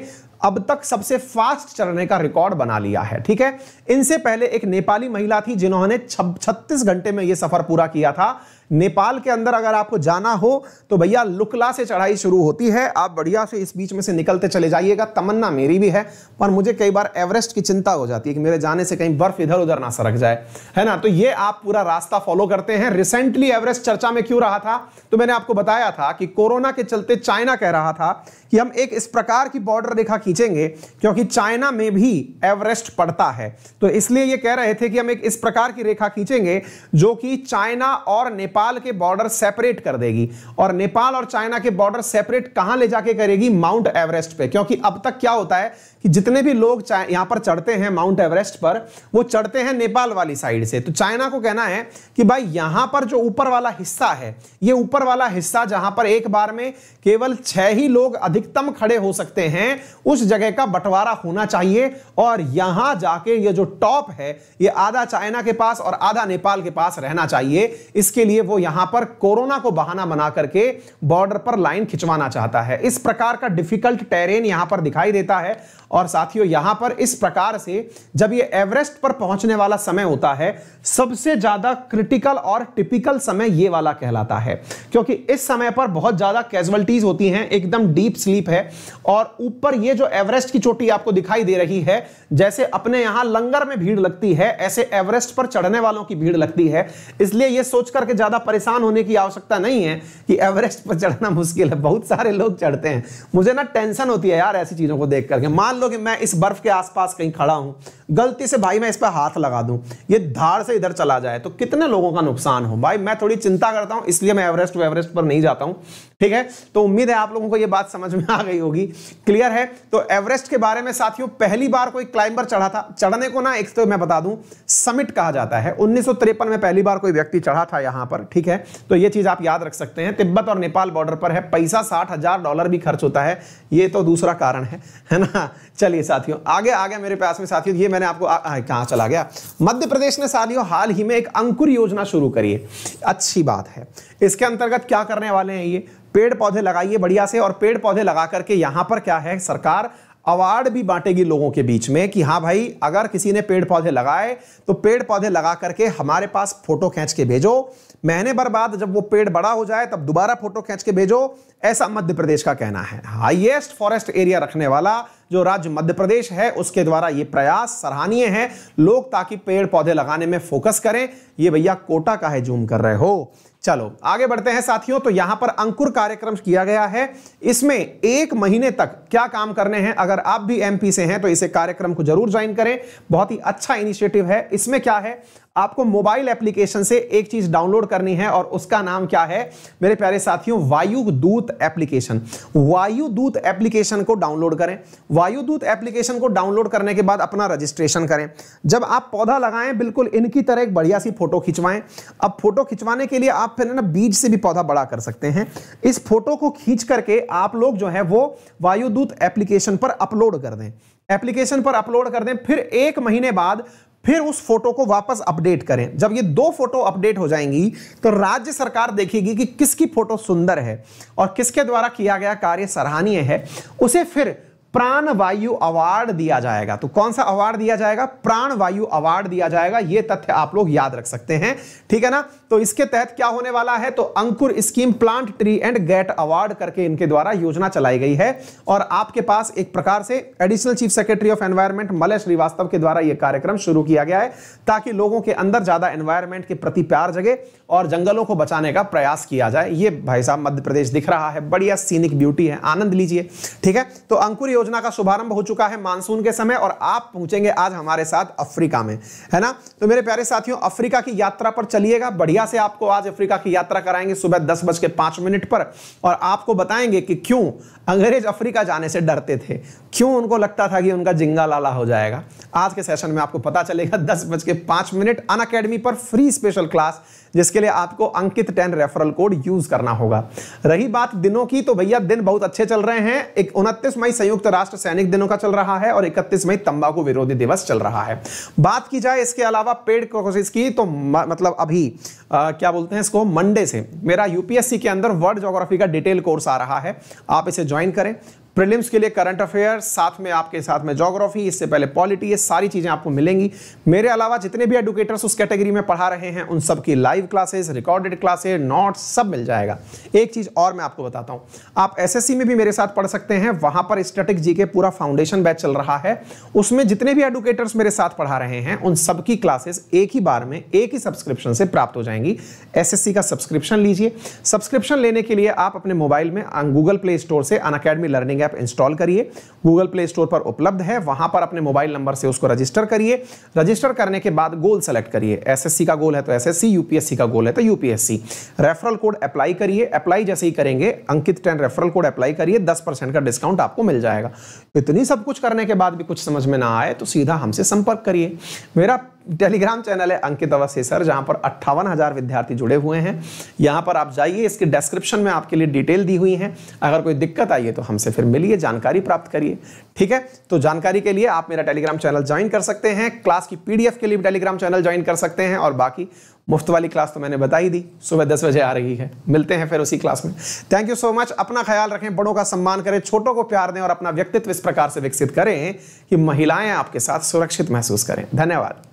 अब तक सबसे फास्ट चलने का रिकॉर्ड बना लिया है ठीक है इनसे पहले एक नेपाली महिला थी जिन्होंने छत्तीस घंटे में यह सफर पूरा किया था नेपाल के अंदर अगर आपको जाना हो तो भैया लुकला से चढ़ाई शुरू होती है आप बढ़िया से इस बीच में से निकलते चले जाइएगा तमन्ना मेरी भी है पर मुझे कई बार एवरेस्ट की चिंता हो जाती है कि मेरे जाने से कहीं बर्फ इधर उधर ना सरक जाए है ना तो ये आप पूरा रास्ता फॉलो करते हैं रिसेंटली एवरेस्ट चर्चा में क्यों रहा था तो मैंने आपको बताया था कि कोरोना के चलते चाइना कह रहा था कि हम एक इस प्रकार की बॉर्डर रेखा खींचेंगे क्योंकि चाइना में भी एवरेस्ट पड़ता है तो इसलिए ये कह रहे थे कि हम एक इस प्रकार की रेखा खींचेंगे जो कि चाइना और नेपाल के बॉर्डर सेपरेट कर देगी और नेपाल और चाइना के बॉर्डर सेपरेट कहां ले जाके करेगी माउंट एवरेस्ट पे क्योंकि अब तक क्या होता है कि जितने भी लोग यहां पर चढ़ते हैं माउंट एवरेस्ट पर वो चढ़ते हैं नेपाल वाली साइड से तो चाइना को कहना है कि भाई यहां पर जो ऊपर वाला हिस्सा है ये ऊपर वाला हिस्सा जहां पर एक बार में केवल छह ही लोग अधिकतम खड़े हो सकते हैं उस जगह का बंटवारा होना चाहिए और यहां जाके ये जो टॉप है ये आधा चाइना के पास और आधा नेपाल के पास रहना चाहिए इसके लिए वो यहां पर कोरोना को बहाना बना करके बॉर्डर पर लाइन खिंचवाना चाहता है इस प्रकार का डिफिकल्ट टेरेन यहां पर दिखाई देता है और साथियों यहां पर इस प्रकार से जब ये एवरेस्ट पर पहुंचने वाला समय होता है सबसे ज्यादा क्रिटिकल और टिपिकल समय ये वाला कहलाता है क्योंकि इस समय पर बहुत ज्यादा कैजुअलिटीज होती हैं एकदम डीप स्लीप है और ऊपर ये जो एवरेस्ट की चोटी आपको दिखाई दे रही है जैसे अपने यहां लंगर में भीड़ लगती है ऐसे एवरेस्ट पर चढ़ने वालों की भीड़ लगती है इसलिए यह सोच करके ज्यादा परेशान होने की आवश्यकता नहीं है कि एवरेस्ट पर चढ़ना मुश्किल है बहुत सारे लोग चढ़ते हैं मुझे ना टेंशन होती है यार ऐसी चीजों को देख करके मान दो कि मैं इस बर्फ के आसपास कहीं खड़ा हूं गलती से भाई मैं इस पर हाथ लगा दूं ये धार से इधर चला जाए तो कितने लोगों का नुकसान हो भाई मैं थोड़ी चिंता करता हूं इसलिए मैं एवरेस्ट एवरेस्ट पर नहीं जाता हूं ठीक है तो उम्मीद है आप लोगों को यह बात समझ में आ गई होगी क्लियर है तो एवरेस्ट के बारे में साथियों पहली बार कोई क्लाइंबर चढ़ा था चढ़ने को ना एक तो मैं बता दूं समिट कहा जाता है उन्नीस में पहली बार कोई व्यक्ति चढ़ा था यहां पर ठीक है तो यह चीज आप याद रख सकते हैं तिब्बत और नेपाल बॉर्डर पर है पैसा साठ डॉलर भी खर्च होता है यह तो दूसरा कारण है है ना चलिए साथियों आगे आगे मेरे पास में साथियों ये मैंने आपको कहाँ चला गया मध्य प्रदेश ने साथियों हाल ही में एक अंकुर योजना शुरू करी है अच्छी बात है इसके अंतर्गत क्या करने वाले हैं ये पेड़ पौधे लगाइए बढ़िया से और पेड़ पौधे लगा करके यहाँ पर क्या है सरकार अवार्ड भी बांटेगी लोगों के बीच में कि हाँ भाई अगर किसी ने पेड़ पौधे लगाए तो पेड़ पौधे लगा करके हमारे पास फोटो खींच के भेजो महीने भर बाद जब वो पेड़ बड़ा हो जाए तब दोबारा फोटो खींच के भेजो ऐसा मध्य प्रदेश का कहना है हाईएस्ट फॉरेस्ट एरिया रखने वाला जो राज्य मध्य प्रदेश है उसके द्वारा ये प्रयास सराहनीय है लोग ताकि पेड़ पौधे लगाने में फोकस करें ये भैया कोटा का है जूम कर रहे हो चलो आगे बढ़ते हैं साथियों तो यहां पर अंकुर कार्यक्रम किया गया है इसमें एक महीने तक क्या काम करने हैं अगर आप भी एमपी से हैं तो इसे कार्यक्रम को जरूर ज्वाइन करें बहुत ही अच्छा इनिशिएटिव है इसमें क्या है आपको मोबाइल एप्लीकेशन से एक चीज डाउनलोड करनी है और उसका नाम क्या है मेरे प्यारे साथियों वायु दूत एप्लीकेशन वायु दूत एप्लीकेशन को डाउनलोड करें वायु दूत एप्लीकेशन को डाउनलोड करने के बाद अपना रजिस्ट्रेशन करें जब आप पौधा लगाएं बिल्कुल इनकी तरह एक बढ़िया सी फोटो खिंचवाएं अब फोटो खिंचवाने के लिए आप फिर ना बीज से भी पौधा बड़ा कर सकते हैं इस फोटो को खींच करके आप लोग जो है वो वायुदूत एप्लीकेशन पर अपलोड कर दें एप्लीकेशन पर अपलोड कर दें फिर एक महीने बाद फिर उस फोटो को वापस अपडेट करें जब ये दो फोटो अपडेट हो जाएंगी तो राज्य सरकार देखेगी कि किसकी फोटो सुंदर है और किसके द्वारा किया गया कार्य सराहनीय है उसे फिर प्राण वायु अवार्ड दिया जाएगा तो कौन सा अवार्ड दिया जाएगा प्राण वायु अवार्ड दिया जाएगा यह तथ्य आप लोग याद रख सकते हैं ठीक है ना तो इसके तहत क्या होने वाला है तो Ankur scheme plant tree and get award करके इनके द्वारा योजना चलाई गई है और आपके पास एक प्रकार से additional chief secretary of environment Malay Shrivastava के द्वारा यह कार्यक्रम शुरू किया गया है ताकि लोगों के अंदर ज्यादा एनवायरमेंट के प्रति प्यार जगे और जंगलों को बचाने का प्रयास किया जाए ये भाई साहब मध्य प्रदेश दिख रहा है बढ़िया सीनिक ब्यूटी है आनंद लीजिए ठीक है तो अंकुर योजना का शुभारंभ हो चुका है मानसून के समय और आप पहुंचेंगे आज हमारे साथ अफ्रीका में है ना तो मेरे प्यारे साथियों अफ्रीका की यात्रा पर चलिएगा बढ़िया से आपको आज अफ्रीका की यात्रा कराएंगे सुबह दस बज के पांच मिनट पर और आपको बताएंगे कि क्यों अंग्रेज अफ्रीका जाने से डरते थे क्यों उनको लगता था कि उनका जिंगा लाला हो जाएगा आज के सेशन में आपको पता चलेगा दस बज के पांच मिनट अन पर फ्री स्पेशल क्लास जिसके लिए आपको Ankit ten referral code use करना होगा रही बात दिनों की तो भैया दिन बहुत अच्छे चल रहे हैं उनतीस मई संयुक्त राष्ट्र सैनिक दिनों का चल रहा है और इकतीस मई तंबाकू विरोधी दिवस चल रहा है बात की जाए इसके अलावा पेड कोशिश की तो मतलब अभी आ, क्या बोलते हैं इसको मंडे से मेरा यूपीएससी के अंदर वर्ल्ड जोग्राफी का डिटेल कोर्स आ रहा है आप इसे ज्वाइन करें प्रीलिम्स के लिए करंट अफेयर साथ में आपके साथ में जोग्राफी इससे पहले पॉलिटी ये सारी चीज़ें आपको मिलेंगी मेरे अलावा जितने भी एडुकेटर्स उस कैटेगरी में पढ़ा रहे हैं उन सब की live classes recorded classes notes सब मिल जाएगा एक चीज़ और मैं आपको बताता हूँ आप एस में भी मेरे साथ पढ़ सकते हैं वहाँ पर स्टेटिक जी के पूरा फाउंडेशन बैच चल रहा है उसमें जितने भी एडुकेटर्स मेरे साथ पढ़ा रहे हैं उन सबकी क्लासेस एक ही बार में एक ही सब्सक्रिप्शन से प्राप्त हो जाएंगी एस का सब्सक्रिप्शन लीजिए सब्सक्रिप्शन लेने के लिए आप अपने मोबाइल में गूगल प्ले स्टोर से अन लर्निंग ऐप इंस्टॉल करिए गूगल प्ले स्टोर पर उपलब्ध है वहां पर अपने मोबाइल नंबर से उसको रजिस्टर करिए रजिस्टर करने के बाद गोल सेलेक्ट करिए एसएससी का गोल है तो एसएससी यूपीएससी का गोल है तो यूपीएससी रेफरल कोड अप्लाई करिए अप्लाई जैसे ही करेंगे Ankit ten referral code apply करिए दस का डिस्काउंट आपको मिल जाएगा इतनी सब कुछ करने के बाद भी कुछ समझ में ना आए तो सीधा हमसे संपर्क करिए मेरा टेलीग्राम चैनल है अंकित अवश्य सर जहां पर अट्ठावन हजार विद्यार्थी जुड़े हुए हैं यहां पर आप जाइए इसके डिस्क्रिप्शन में आपके लिए डिटेल दी हुई है अगर कोई दिक्कत आई है तो हमसे फिर मिलिए जानकारी प्राप्त करिए ठीक है तो जानकारी के लिए आप मेरा टेलीग्राम चैनल ज्वाइन कर सकते हैं क्लास की पीडीएफ के लिए टेलीग्राम चैनल ज्वाइन कर सकते हैं और बाकी मुफ्त वाली क्लास तो मैंने बता ही दी सुबह दस बजे आ रही है मिलते हैं फिर उसी क्लास में थैंक यू सो मच अपना ख्याल रखें बड़ों का सम्मान करें छोटों को प्यार दें और अपना व्यक्तित्व इस प्रकार से विकसित करें कि महिलाएं आपके साथ सुरक्षित महसूस करें धन्यवाद